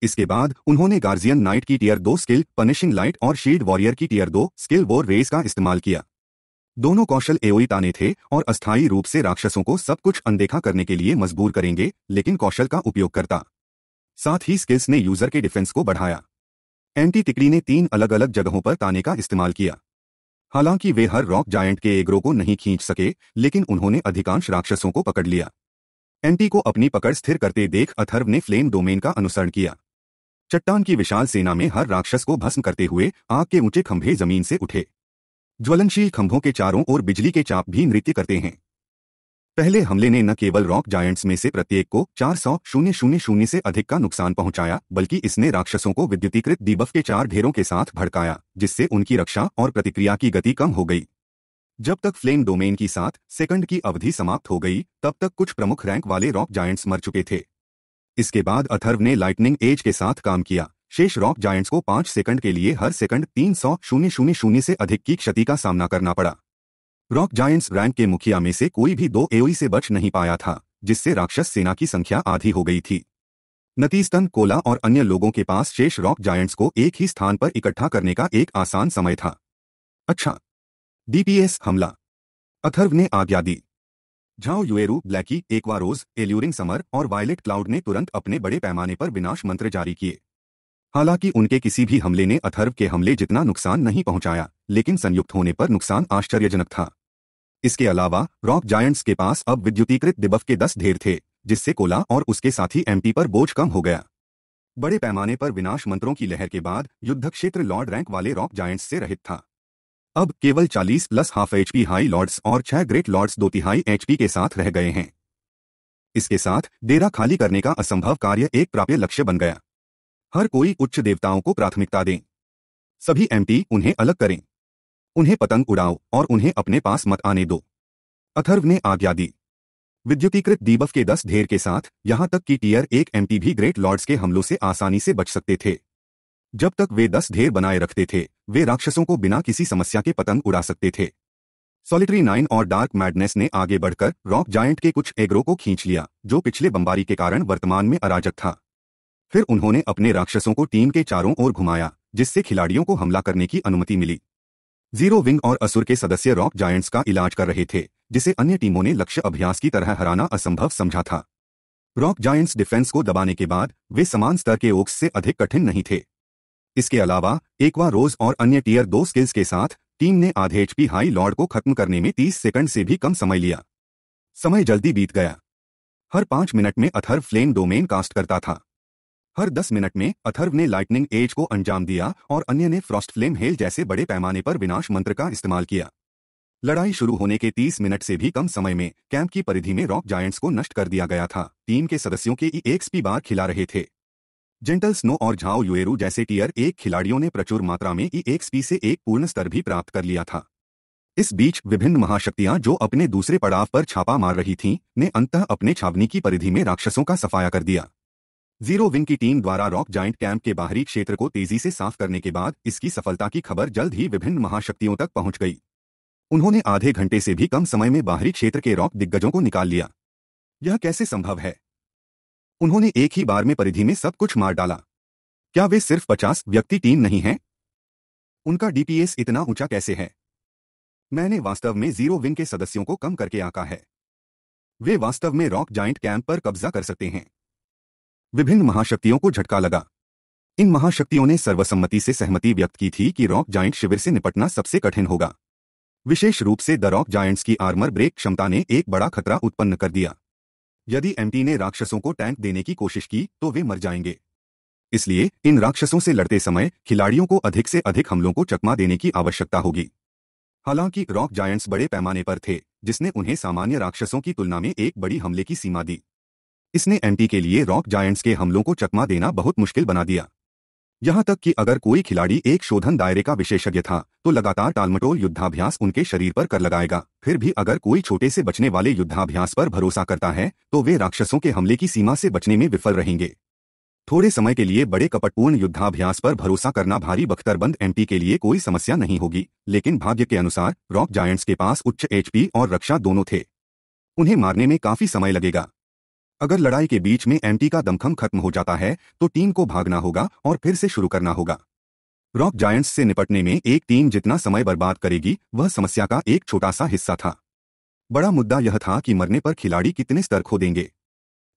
इसके बाद उन्होंने गार्जियन नाइट की टीयर दो स्किल पनिशिंग लाइट और शील्ड वॉरियर की टीयर दो स्किल वोर रेस का इस्तेमाल किया दोनों कौशल एओई e ताने थे और अस्थायी रूप से राक्षसों को सब कुछ अनदेखा करने के लिए मजबूर करेंगे लेकिन कौशल का उपयोग करता साथ ही स्किल्स ने यूजर के डिफेंस को बढ़ाया एंटी तिकड़ी ने तीन अलग अलग जगहों पर ताने का इस्तेमाल किया हालांकि वे हर रॉक जायंट के एग्रो को नहीं खींच सके लेकिन उन्होंने अधिकांश राक्षसों को पकड़ लिया एंटी को अपनी पकड़ स्थिर करते देख अथर्व ने फ्लेम डोमेन का अनुसरण किया चट्टान की विशाल सेना में हर राक्षस को भस्म करते हुए आग के ऊंचे खंभे जमीन से उठे ज्वलनशील खंभों के चारों ओर बिजली के चाप भी नृत्य करते हैं पहले हमले ने न केवल रॉक जायंट्स में से प्रत्येक को चार सौ शून्य शून्य शून्य से अधिक का नुकसान पहुंचाया बल्कि इसने राक्षसों को विद्युतीकृत दीबफ के चार ढेरों के साथ भड़काया जिससे उनकी रक्षा और प्रतिक्रिया की गति कम हो गई जब तक फ्लेम डोमेन की साथ सेकंड की अवधि समाप्त हो गई तब तक कुछ प्रमुख रैंक वाले रॉक जायंट्स मर चुके थे इसके बाद अथर्व ने लाइटनिंग एज के साथ काम किया शेष रॉक जायंट्स को पांच सेकंड के लिए हर सेकंड तीन सौ शून्य शून्य शून्य से अधिक की क्षति का सामना करना पड़ा रॉक जायंट्स रैंक के मुखिया में से कोई भी दो एओई e से बच नहीं पाया था जिससे राक्षस सेना की संख्या आधी हो गई थी नतीजतन कोला और अन्य लोगों के पास शेष रॉक जायंट्स को एक ही स्थान पर इकट्ठा करने का एक आसान समय था अच्छा डीपीएस हमला अथर्व ने आज्ञा दी Zhao Yueru Blackie Aquarose Alluring summer और वायलेट क्लाउड ने तुरंत अपने बड़े पैमाने पर विनाश मंत्र जारी किए हालांकि उनके किसी भी हमले ने अथर्व के हमले जितना नुकसान नहीं पहुंचाया लेकिन संयुक्त होने पर नुकसान आश्चर्यजनक था इसके अलावा रॉक जायंट्स के पास अब विद्युतीकृत दिबफ के दस ढेर थे जिससे कोला और उसके साथी एमपी पर बोझ कम हो गया बड़े पैमाने पर विनाश मंत्रों की लहर के बाद युद्ध क्षेत्र लॉर्ड रैंक वाले रॉक जायंट्स से रहित था अब केवल 40 plus half HP high lords और छह ग्रेट लॉर्ड्स दो तिहाई एचपी के साथ रह गए हैं इसके साथ डेरा खाली करने का असंभव कार्य एक प्राप्य लक्ष्य बन गया हर कोई उच्च देवताओं को प्राथमिकता दें सभी एमपी उन्हें अलग करें उन्हें पतंग उड़ाओ और उन्हें अपने पास मत आने दो अथर्व ने आज्ञा दी विद्युतीकृत दीबफ के दस ढेर के साथ यहां तक कि टीयर एक एमपी भी ग्रेट लॉर्ड्स के हमलों से आसानी से बच सकते थे जब तक वे दस ढेर बनाए रखते थे वे राक्षसों को बिना किसी समस्या के पतंग उड़ा सकते थे सॉलिटरी नाइन और डार्क मैडनेस ने आगे बढ़कर रॉक जायंट के कुछ एग्रो को खींच लिया जो पिछले बमबारी के कारण वर्तमान में अराजक था फिर उन्होंने अपने राक्षसों को टीम के चारों ओर घुमाया जिससे खिलाड़ियों को हमला करने की अनुमति मिली जीरो विंग और असुर के सदस्य रॉक जायंट्स का इलाज कर रहे थे जिसे अन्य टीमों ने लक्ष्य अभ्यास की तरह हराना असंभव समझा था रॉक जायंट्स डिफेंस को दबाने के बाद वे समान स्तर के ओक्स से अधिक कठिन नहीं थे इसके अलावा एकवा रोज और अन्य टीयर दो स्किल्स के साथ टीम ने आधे एचपी हाई लॉर्ड को खत्म करने में 30 सेकंड से भी कम समय लिया समय जल्दी बीत गया हर पांच मिनट में अथर्व फ्लेम डोमेन कास्ट करता था हर दस मिनट में अथर्व ने लाइटनिंग एज को अंजाम दिया और अन्य ने फ्रॉस्ट फ्लेम हेल जैसे बड़े पैमाने पर विनाश मंत्र का इस्तेमाल किया लड़ाई शुरू होने के 30 मिनट से भी कम समय में कैंप की परिधि में रॉक जायंट्स को नष्ट कर दिया गया था टीम के सदस्यों के ई एक्सपी बार खिला रहे थे जेंटल स्नो और झाओ युएरू जैसे टीयर एक खिलाड़ियों ने प्रचुर मात्रा में ई e एक्स से एक पूर्ण स्तर भी प्राप्त कर लिया था इस बीच विभिन्न महाशक्तियां जो अपने दूसरे पड़ाव पर छापा मार रही थीं, ने अंतः अपने छावनी की परिधि में राक्षसों का सफाया कर दिया जीरो विंग की टीम द्वारा रॉक जाइंट कैंप के बाहरी क्षेत्र को तेजी से साफ करने के बाद इसकी सफलता की खबर जल्द ही विभिन्न महाशक्तियों तक पहुंच गई उन्होंने आधे घंटे से भी कम समय में बाहरी क्षेत्र के रॉक दिग्गजों को निकाल लिया यह कैसे संभव है उन्होंने एक ही बार में परिधि में सब कुछ मार डाला क्या वे सिर्फ पचास व्यक्ति टीम नहीं है उनका डीपीएस इतना ऊंचा कैसे है मैंने वास्तव में जीरो विंग के सदस्यों को कम करके आका है वे वास्तव में रॉक जाइंट कैंप पर कब्जा कर सकते हैं विभिन्न महाशक्तियों को झटका लगा इन महाशक्तियों ने सर्वसम्मति से सहमति व्यक्त की थी कि रॉक जाइंट शिविर से निपटना सबसे कठिन होगा विशेष रूप से द रॉक जायंट्स की आर्मर ब्रेक क्षमता ने एक बड़ा खतरा उत्पन्न कर दिया यदि एमटी ने राक्षसों को टैंक देने की कोशिश की तो वे मर जाएंगे इसलिए इन राक्षसों से लड़ते समय खिलाड़ियों को अधिक से अधिक हमलों को चकमा देने की आवश्यकता होगी हालांकि रॉक जायंट्स बड़े पैमाने पर थे जिसने उन्हें सामान्य राक्षसों की तुलना में एक बड़ी हमले की सीमा दी इसने एमटी के लिए रॉक जायंट्स के हमलों को चकमा देना बहुत मुश्किल बना दिया यहां तक कि अगर कोई खिलाड़ी एक शोधन दायरे का विशेषज्ञ था तो लगातार टालमटोल युद्धाभ्यास उनके शरीर पर कर लगाएगा फिर भी अगर कोई छोटे से बचने वाले युद्धाभ्यास पर भरोसा करता है तो वे राक्षसों के हमले की सीमा से बचने में विफल रहेंगे थोड़े समय के लिए बड़े कपटपूर्ण युद्धाभ्यास पर भरोसा करना भारी बख्तरबंद एमपी के लिए कोई समस्या नहीं होगी लेकिन भाग्य के अनुसार रॉक जायंट्स के पास उच्च एचपी और रक्षा दोनों थे उन्हें मारने में काफी समय लगेगा अगर लड़ाई के बीच में एंटी का दमखम खत्म हो जाता है तो टीम को भागना होगा और फिर से शुरू करना होगा रॉक जायंट्स से निपटने में एक टीम जितना समय बर्बाद करेगी वह समस्या का एक छोटा सा हिस्सा था बड़ा मुद्दा यह था कि मरने पर खिलाड़ी कितने स्तर खो देंगे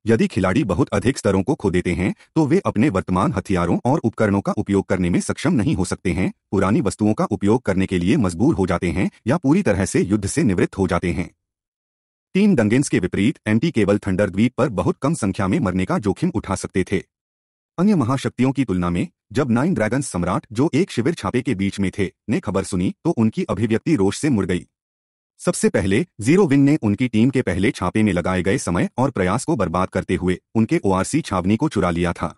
यदि खिलाड़ी बहुत अधिक स्तरों को खो देते हैं तो वे अपने वर्तमान हथियारों और उपकरणों का उपयोग करने में सक्षम नहीं हो सकते हैं पुरानी वस्तुओं का उपयोग करने के लिए मजबूर हो जाते हैं या पूरी तरह से युद्ध से निवृत्त हो जाते हैं तीन डंगेंस के विपरीत एंटी केवल थंडर द्वीप पर बहुत कम संख्या में मरने का जोखिम उठा सकते थे अन्य महाशक्तियों की तुलना में जब नाइन ड्रैगन सम्राट जो एक शिविर छापे के बीच में थे ने खबर सुनी तो उनकी अभिव्यक्ति रोष से मुड़ गई सबसे पहले जीरो विन ने उनकी टीम के पहले छापे में लगाए गए समय और प्रयास को बर्बाद करते हुए उनके ओआरसी छावनी को चुरा लिया था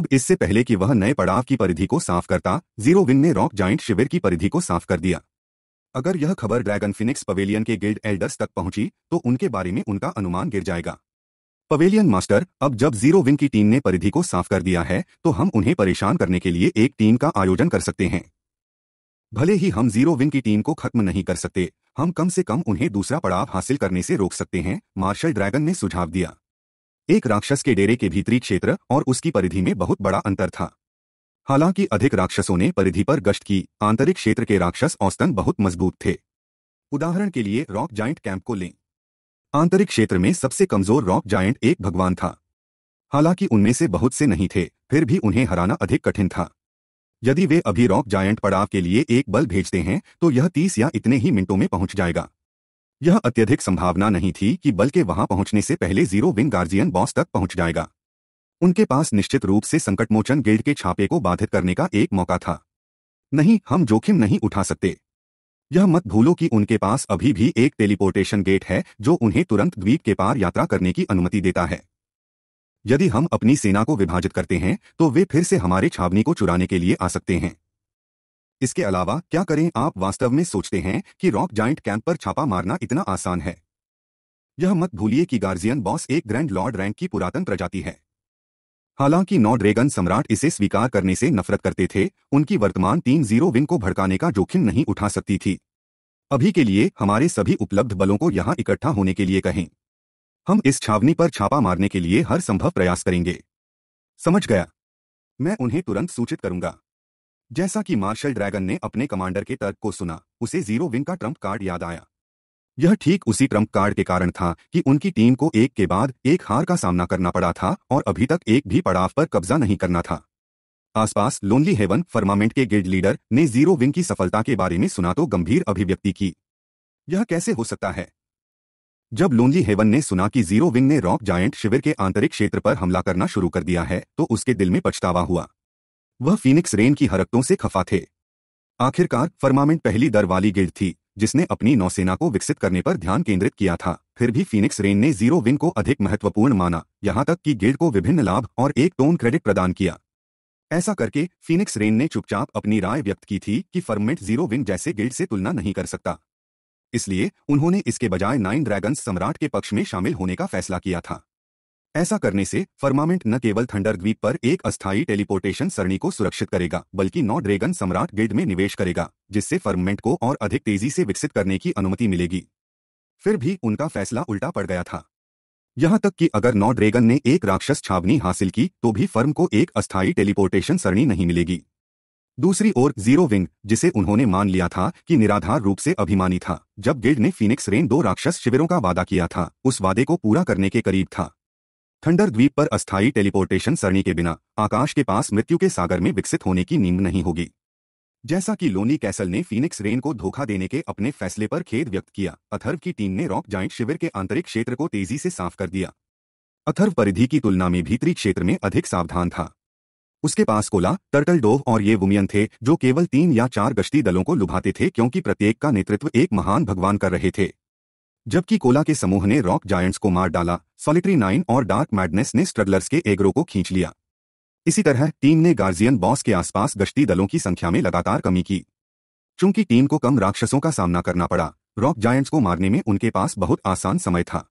अब इससे पहले कि वह नए पड़ाव की परिधि को साफ करता जीरो विन ने रॉक जाइंट शिविर की परिधि को साफ कर दिया अगर यह खबर ड्रैगन फिनिक्स पवेलियन के गिल्ड एल्डर्स तक पहुंची तो उनके बारे में उनका अनुमान गिर जाएगा पवेलियन मास्टर अब जब जीरो विन की टीम ने परिधि को साफ कर दिया है तो हम उन्हें परेशान करने के लिए एक टीम का आयोजन कर सकते हैं भले ही हम जीरो विन की टीम को खत्म नहीं कर सकते हम कम से कम उन्हें दूसरा पड़ाव हासिल करने से रोक सकते हैं मार्शल ड्रैगन ने सुझाव दिया एक राक्षस के डेरे के भीतरी क्षेत्र और उसकी परिधि में बहुत बड़ा अंतर था हालांकि अधिक राक्षसों ने परिधि पर गश्त की आंतरिक क्षेत्र के राक्षस औस्तन बहुत मजबूत थे उदाहरण के लिए रॉक जाइंट कैंप को लें आंतरिक क्षेत्र में सबसे कमजोर रॉक जाइंट एक भगवान था हालांकि उनमें से बहुत से नहीं थे फिर भी उन्हें हराना अधिक कठिन था यदि वे अभी रॉक जायंट पड़ाव के लिए एक बल भेजते हैं तो यह तीस या इतने ही मिनटों में पहुंच जाएगा यह अत्यधिक संभावना नहीं थी कि बल के वहां पहुंचने से पहले जीरो विंग गार्जियन बॉस तक पहुंच जाएगा उनके पास निश्चित रूप से संकटमोचन गिल्ड के छापे को बाधित करने का एक मौका था नहीं हम जोखिम नहीं उठा सकते यह मत भूलो कि उनके पास अभी भी एक टेलीपोर्टेशन गेट है जो उन्हें तुरंत द्वीप के पार यात्रा करने की अनुमति देता है यदि हम अपनी सेना को विभाजित करते हैं तो वे फिर से हमारे छावनी को चुराने के लिए आ सकते हैं इसके अलावा क्या करें आप वास्तव में सोचते हैं कि रॉक जाइंट कैंप पर छापा मारना इतना आसान है यह मत भूलिए कि गार्जियन बॉस एक ग्रैंड लॉर्ड रैंक की पुरातन प्रजाति है हालांकि नौ ड्रेगन सम्राट इसे स्वीकार करने से नफरत करते थे उनकी वर्तमान तीन जीरो विन को भड़काने का जोखिम नहीं उठा सकती थी अभी के लिए हमारे सभी उपलब्ध बलों को यहां इकट्ठा होने के लिए कहें हम इस छावनी पर छापा मारने के लिए हर संभव प्रयास करेंगे समझ गया मैं उन्हें तुरंत सूचित करूंगा जैसा कि मार्शल ड्रैगन ने अपने कमांडर के तर्क को सुना उसे जीरो विन का ट्रंप कार्ड याद आया यह ठीक उसी ट्रम्प कार्ड के कारण था कि उनकी टीम को एक के बाद एक हार का सामना करना पड़ा था और अभी तक एक भी पड़ाव पर कब्जा नहीं करना था आसपास लोनली हेवन फर्मामेंट के गिल्ड लीडर ने जीरो विंग की सफलता के बारे में सुना तो गंभीर अभिव्यक्ति की यह कैसे हो सकता है जब लोनली हेवन ने सुना कि जीरो विंग ने रॉक जायंट शिविर के आंतरिक क्षेत्र पर हमला करना शुरू कर दिया है तो उसके दिल में पछतावा हुआ वह फीनिक्स रेन की हरकतों से खफा थे आखिरकार फर्मामेंट पहली दर वाली गिल्ड थी जिसने अपनी नौसेना को विकसित करने पर ध्यान केंद्रित किया था फिर भी फीनिक्स रेन ने जीरो विंग को अधिक महत्वपूर्ण माना यहां तक कि गिल्ड को विभिन्न लाभ और एक टोन क्रेडिट प्रदान किया ऐसा करके फीनिक्स रेन ने चुपचाप अपनी राय व्यक्त की थी कि फर्मेट जीरो विंग जैसे गिल्ड से तुलना नहीं कर सकता इसलिए उन्होंने इसके बजाय नाइन ड्रैगन्स सम्राट के पक्ष में शामिल होने का फैसला किया था ऐसा करने से फर्मामेंट न केवल थंडर द्वीप पर एक अस्थायी टेलीपोर्टेशन सरणी को सुरक्षित करेगा बल्कि नौ ड्रेगन सम्राट गिड में निवेश करेगा जिससे फर्मामेंट को और अधिक तेजी से विकसित करने की अनुमति मिलेगी फिर भी उनका फैसला उल्टा पड़ गया था यहां तक कि अगर नौ ड्रेगन ने एक राक्षस छावनी हासिल की तो भी फर्म को एक अस्थायी टेलीपोर्टेशन सरणी नहीं मिलेगी दूसरी ओर जीरो विंग जिसे उन्होंने मान लिया था कि निराधार रूप से अभिमानी था जब गिल्ड ने फीनिक्स रेन दो राक्षस शिविरों का वादा किया था उस वादे को पूरा करने के करीब था थंडर द्वीप पर अस्थायी टेलीपोर्टेशन सरणी के बिना आकाश के पास मृत्यु के सागर में विकसित होने की नींद नहीं होगी जैसा कि लोनी कैसल ने फीनिक्स रेन को धोखा देने के अपने फैसले पर खेद व्यक्त किया अथर्व की टीम ने रॉक जाइंट शिविर के आंतरिक क्षेत्र को तेजी से साफ कर दिया अथर्व परिधि की तुलना में भीतरी क्षेत्र में अधिक सावधान था उसके पास कोला टर्टल डोव और ये वुमियन थे जो केवल तीन या चार गश्ती दलों को लुभाते थे क्योंकि प्रत्येक का नेतृत्व एक महान भगवान कर रहे थे जबकि कोला के समूह ने रॉक जायंट्स को मार डाला सॉलिटरी नाइन और डार्क मैडनेस ने स्ट्रगलर्स के एग्रो को खींच लिया इसी तरह टीम ने गार्जियन बॉस के आसपास गश्ती दलों की संख्या में लगातार कमी की चूंकि टीम को कम राक्षसों का सामना करना पड़ा रॉक जायंट्स को मारने में उनके पास बहुत आसान समय था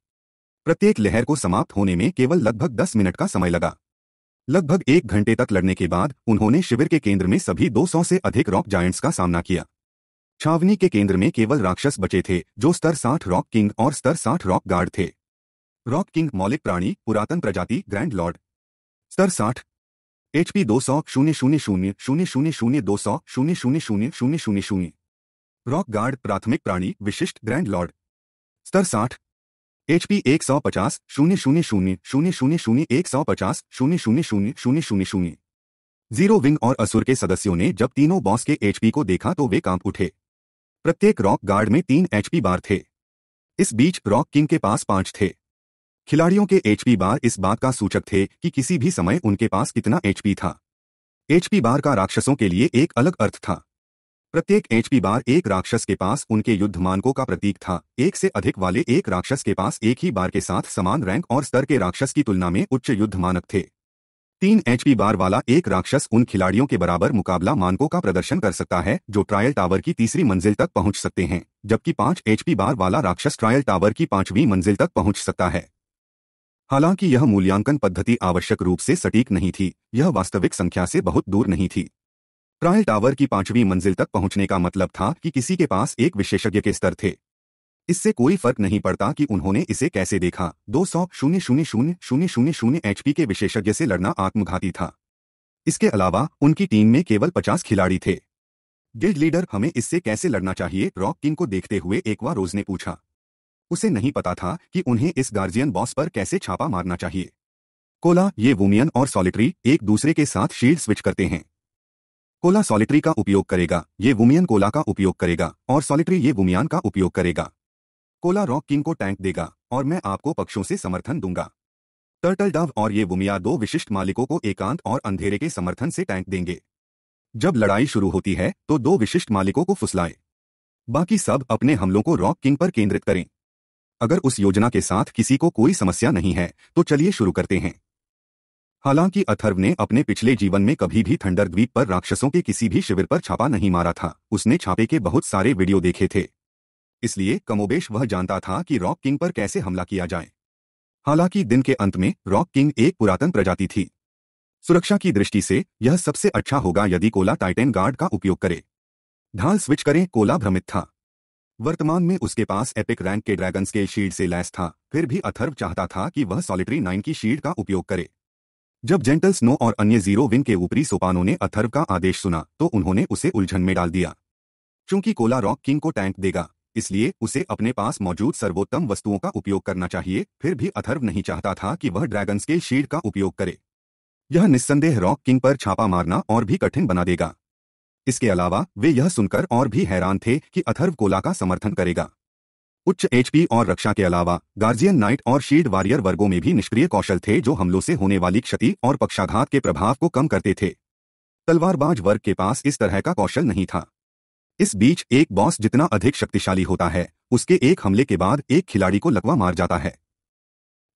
प्रत्येक लहर को समाप्त होने में केवल लगभग दस मिनट का समय लगा लगभग एक घंटे तक लड़ने के बाद उन्होंने शिविर के केंद्र में सभी 200 से अधिक रॉक जायंट्स का सामना किया छावनी के केंद्र में केवल राक्षस बचे थे जो स्तर साठ रॉक किंग और स्तर साठ रॉक गार्ड थे रॉक किंग मौलिक प्राणी पुरातन प्रजाति ग्रैंड लॉर्ड स्तर साठ एचपी दो सौ शून्य शून्य शून्य शून्य शून्य शून्य दो सौ शून्य शून्य शून्य शून्य शून्य शून्य रॉक गार्ड प्राथमिक प्राणी विशिष्ट ग्रैंड लॉर्ड स्तर साठ एचपी एक सौ पचास शून्य शून्य शून्य शून्य शून्य शून्य एक सौ पचास शून्य शून्य शून्य शून्य शून्य शून्य जीरो विंग और असुर के सदस्यों ने जब तीनों बॉस के एचपी को देखा तो वे कांप उठे प्रत्येक रॉक गार्ड में तीन एचपी बार थे इस बीच रॉक किंग के पास पांच थे खिलाड़ियों के एचपी बार इस बात का सूचक थे कि किसी भी समय उनके पास कितना एचपी था एचपी बार का राक्षसों के लिए एक अलग अर्थ था प्रत्येक एचपी बार एक राक्षस के पास उनके युद्ध मानकों का प्रतीक था एक से अधिक वाले एक राक्षस के पास एक ही बार के साथ समान रैंक और स्तर के राक्षस की तुलना में उच्च युद्ध मानक थे तीन एच बार वाला एक राक्षस उन खिलाड़ियों के बराबर मुकाबला मानकों का प्रदर्शन कर सकता है जो ट्रायल टावर की तीसरी मंजिल तक पहुंच सकते हैं जबकि पांच एच बार वाला राक्षस ट्रायल टावर की पांचवीं मंजिल तक पहुंच सकता है हालांकि यह मूल्यांकन पद्धति आवश्यक रूप से सटीक नहीं थी यह वास्तविक संख्या से बहुत दूर नहीं थी ट्रायल टावर की पांचवीं मंजिल तक पहुंचने का मतलब था कि किसी के पास एक विशेषज्ञ के स्तर थे इससे कोई फर्क नहीं पड़ता कि उन्होंने इसे कैसे देखा दो सौ शून्य शून्य शून्य शून्य शून्य शून्य एचपी के विशेषज्ञ से लड़ना आत्मघाती था इसके अलावा उनकी टीम में केवल पचास खिलाड़ी थे गिल्ड लीडर हमें इससे कैसे लड़ना चाहिए रॉक किंग को देखते हुए एक बार रोज ने पूछा उसे नहीं पता था कि उन्हें इस गार्जियन बॉस पर कैसे छापा मारना चाहिए कोला ये वुमियन और सॉलिटरी एक दूसरे के साथ शील्ड स्विच करते हैं कोला सॉलिटरी का उपयोग करेगा ये वुमियन कोला का उपयोग करेगा और सॉलिटरी ये वुमियान का उपयोग करेगा कोला रॉक किंग को टैंक देगा और मैं आपको पक्षों से समर्थन दूंगा टर्टल डव और ये बुमिया दो विशिष्ट मालिकों को एकांत और अंधेरे के समर्थन से टैंक देंगे जब लड़ाई शुरू होती है तो दो विशिष्ट मालिकों को फुसलाएं बाकी सब अपने हमलों को रॉक किंग पर केंद्रित करें अगर उस योजना के साथ किसी को कोई समस्या नहीं है तो चलिए शुरू करते हैं हालांकि अथर्व ने अपने पिछले जीवन में कभी भी थंडर द्वीप पर राक्षसों के किसी भी शिविर पर छापा नहीं मारा था उसने छापे के बहुत सारे वीडियो देखे थे इसलिए कमोबेश वह जानता था कि रॉक किंग पर कैसे हमला किया जाए हालांकि दिन के अंत में रॉक किंग एक पुरातन प्रजाति थी सुरक्षा की दृष्टि से यह सबसे अच्छा होगा यदि कोला टाइटेन गार्ड का उपयोग करे ढाल स्विच करें कोला भ्रमित था वर्तमान में उसके पास एपिक रैंक के ड्रैगन स्केल शील्ड से लैस था फिर भी अथर्व चाहता था कि वह सॉलिटरी नाइन की शील्ड का उपयोग करे जब जेंटल स्नो और अन्य जीरो विन के ऊपरी सोपानों ने अथर्व का आदेश सुना तो उन्होंने उसे उलझन में डाल दिया चूंकि कोला रॉक किंग को टैंक देगा इसलिए उसे अपने पास मौजूद सर्वोत्तम वस्तुओं का उपयोग करना चाहिए फिर भी अथर्व नहीं चाहता था कि वह ड्रैगन्स के शीड का उपयोग करे यह निस्संदेह रॉक किंग पर छापा मारना और भी कठिन बना देगा इसके अलावा वे यह सुनकर और भी हैरान थे कि अथर्व कोला का समर्थन करेगा उच्च एचपी और रक्षा के अलावा गार्जियन नाइट और शीड वॉरियर वर्गों में भी निष्क्रिय कौशल थे जो हमलों से होने वाली क्षति और पक्षाघात के प्रभाव को कम करते थे तलवारबाज वर्ग के पास इस तरह का कौशल नहीं था इस बीच एक बॉस जितना अधिक शक्तिशाली होता है उसके एक हमले के बाद एक खिलाड़ी को लकवा मार जाता है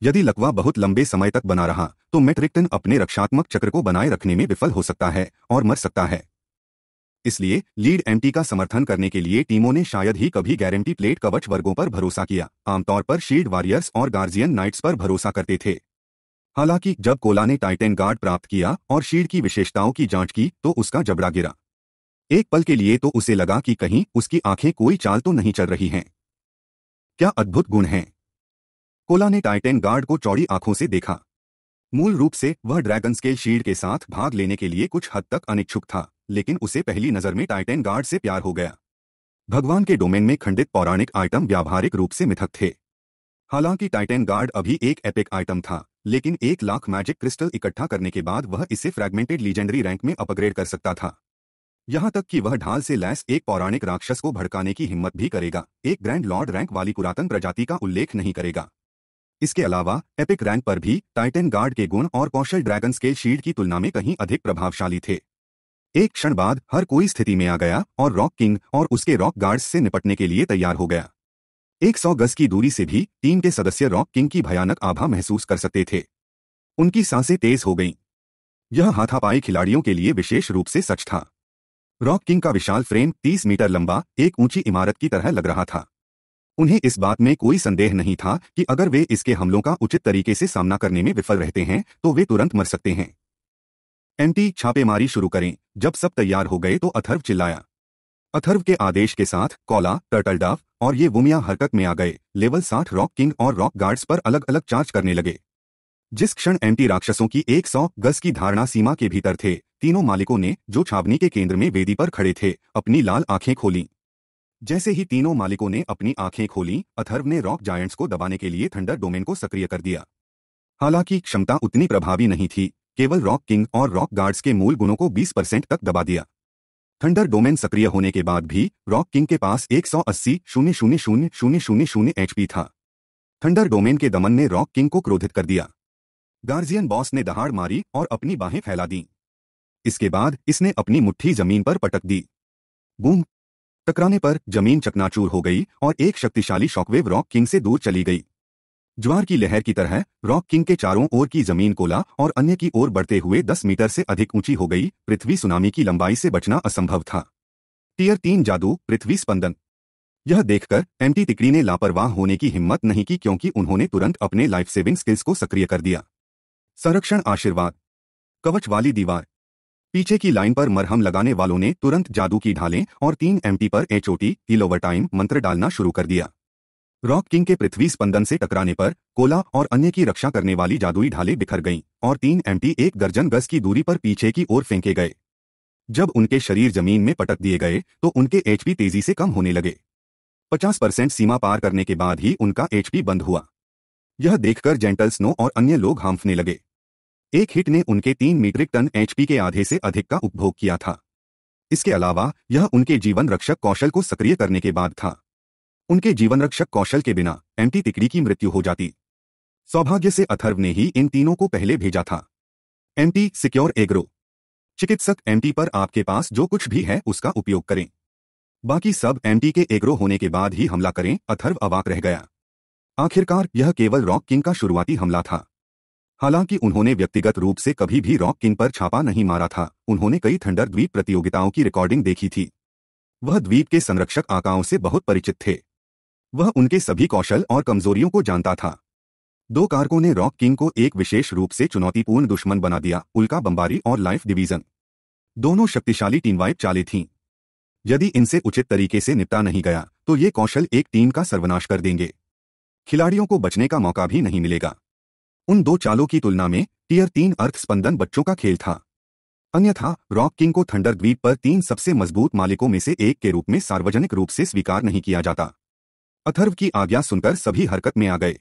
यदि लकवा बहुत लंबे समय तक बना रहा तो मेट्रिक्टन अपने रक्षात्मक चक्र को बनाए रखने में विफल हो सकता है और मर सकता है इसलिए लीड एमटी का समर्थन करने के लिए टीमों ने शायद ही कभी गारंटी प्लेट कवच वर्गों पर भरोसा किया आमतौर पर शील्ड वॉरियर्स और गार्जियन नाइट्स पर भरोसा करते थे हालांकि जब कोला ने टाइटन गार्ड प्राप्त किया और शील्ड की विशेषताओं की जांच की तो उसका जबड़ा गिरा एक पल के लिए तो उसे लगा कि कहीं उसकी आंखें कोई चाल तो नहीं चल रही हैं क्या अद्भुत गुण हैं कोला ने टाइटेन गार्ड को चौड़ी आंखों से देखा मूल रूप से वह ड्रैगन स्केल शील्ड के साथ भाग लेने के लिए कुछ हद तक अनिच्छुक था लेकिन उसे पहली नजर में टाइटेन गार्ड से प्यार हो गया भगवान के डोमेन में खंडित पौराणिक आइटम व्यावहारिक रूप से मिथक थे हालांकि टाइटेन गार्ड अभी एक एपिक आइटम था लेकिन एक लाख मैजिक क्रिस्टल इकट्ठा करने के बाद वह इसे फ्रैगमेंटेड लीजेंडरी रैंक में अपग्रेड कर सकता था यहाँ तक कि वह ढाल से लैस एक पौराणिक राक्षस को भड़काने की हिम्मत भी करेगा एक ग्रैंड लॉर्ड रैंक वाली पुरातन प्रजाति का उल्लेख नहीं करेगा इसके अलावा एपिक रैंक पर भी टाइटन गार्ड के गुण और कौशल ड्रैगन स्केल शील्ड की तुलना में कहीं अधिक प्रभावशाली थे एक क्षण बाद हर कोई स्थिति में आ गया और रॉक किंग और उसके रॉक गार्ड्स से निपटने के लिए तैयार हो गया एक सौ गज की दूरी से भी टीम के सदस्य रॉक किंग की भयानक आभा महसूस कर सकते थे उनकी सांसें तेज हो गईं। यह हाथापाई खिलाड़ियों के लिए विशेष रूप से सच था रॉक किंग का विशाल फ्रेम 30 मीटर लंबा एक ऊंची इमारत की तरह लग रहा था उन्हें इस बात में कोई संदेह नहीं था कि अगर वे इसके हमलों का उचित तरीके से सामना करने में विफल रहते हैं तो वे तुरंत मर सकते हैं एंटी छापेमारी शुरू करें जब सब तैयार हो गए तो अथर्व चिल्लाया अथर्व के आदेश के साथ कौला टर्टल डाफ और ये वुमिया हरकत में आ गए लेवल साठ रॉक किंग और रॉक गार्ड्स पर अलग अलग चार्ज करने लगे जिस क्षण एंटी राक्षसों की 100 गज की धारणा सीमा के भीतर थे तीनों मालिकों ने जो छावनी के केंद्र में वेदी पर खड़े थे अपनी लाल आंखें खोली जैसे ही तीनों मालिकों ने अपनी आंखें खोली अथर्व ने रॉक जायंट्स को दबाने के लिए थंडर डोमेन को सक्रिय कर दिया हालांकि क्षमता उतनी प्रभावी नहीं थी केवल रॉक किंग और रॉक गार्ड्स के मूल गुणों को 20 परसेंट तक दबा दिया थंडर डोमेन सक्रिय होने के बाद भी रॉक किंग के पास एक सौ अस्सी शून्य शून्य शून्य शून्य शून्य शून्य एचपी था थंडर डोमेन के दमन ने रॉक किंग को क्रोधित कर दिया गार्जियन बॉस ने दहाड़ मारी और अपनी बाहें फैला दी इसके बाद इसने अपनी मुट्ठी जमीन पर पटक दी बूम टकराने पर जमीन चकनाचूर हो गई और एक शक्तिशाली शॉकवेव रॉक किंग से दूर चली गई ज्वार की लहर की तरह रॉक किंग के चारों ओर की जमीन कोला और अन्य की ओर बढ़ते हुए 10 मीटर से अधिक ऊंची हो गई पृथ्वी सुनामी की लंबाई से बचना असंभव था टीयर तीन जादू पृथ्वी स्पंदन यह देखकर एमटी तिकड़ी ने लापरवाह होने की हिम्मत नहीं की क्योंकि उन्होंने तुरंत अपने लाइफ सेविंग स्किल्स को सक्रिय कर दिया संरक्षण आशीर्वाद कवच वाली दीवार पीछे की लाइन पर मरहम लगाने वालों ने तुरंत जादू की ढालें और तीन एमपी पर एचओटी किलोवर मंत्र डालना शुरू कर दिया रॉक किंग के पृथ्वी स्पंदन से टकराने पर कोला और अन्य की रक्षा करने वाली जादुई ढालें बिखर गईं और तीन एमटी एक गर्जन गज की दूरी पर पीछे की ओर फेंके गए जब उनके शरीर जमीन में पटक दिए गए तो उनके एचपी तेजी से कम होने लगे 50 परसेंट सीमा पार करने के बाद ही उनका एचपी बंद हुआ यह देखकर जेंटल स्नो और अन्य लोग हांफने लगे एक हिट ने उनके तीन मीट्रिक टन एचपी के आधे से अधिक का उपभोग किया था इसके अलावा यह उनके जीवन रक्षक कौशल को सक्रिय करने के बाद था उनके जीवन रक्षक कौशल के बिना एमटी तिकड़ी की मृत्यु हो जाती सौभाग्य से अथर्व ने ही इन तीनों को पहले भेजा था एमटी सिक्योर एग्रो चिकित्सक एमटी पर आपके पास जो कुछ भी है उसका उपयोग करें बाकी सब एमटी के एग्रो होने के बाद ही हमला करें अथर्व अवाक रह गया आखिरकार यह केवल रॉक किंग का शुरुआती हमला था हालांकि उन्होंने व्यक्तिगत रूप से कभी भी रॉक किंग पर छापा नहीं मारा था उन्होंने कई थंडर द्वीप प्रतियोगिताओं की रिकॉर्डिंग देखी थी वह द्वीप के संरक्षक आकाओं से बहुत परिचित थे वह उनके सभी कौशल और कमजोरियों को जानता था दो कारकों ने रॉक किंग को एक विशेष रूप से चुनौतीपूर्ण दुश्मन बना दिया उल्का बम्बारी और लाइफ डिवीजन दोनों शक्तिशाली टीम वाइप चाले थीं यदि इनसे उचित तरीके से निपटा नहीं गया तो ये कौशल एक टीम का सर्वनाश कर देंगे खिलाड़ियों को बचने का मौका भी नहीं मिलेगा उन दो चालों की तुलना में टीयर तीन अर्थ स्पंदन बच्चों का खेल था अन्यथा रॉक किंग को थंडर द्वीप पर तीन सबसे मजबूत मालिकों में से एक के रूप में सार्वजनिक रूप से स्वीकार नहीं किया जाता अथर्व की आज्ञा सुनकर सभी हरकत में आ गए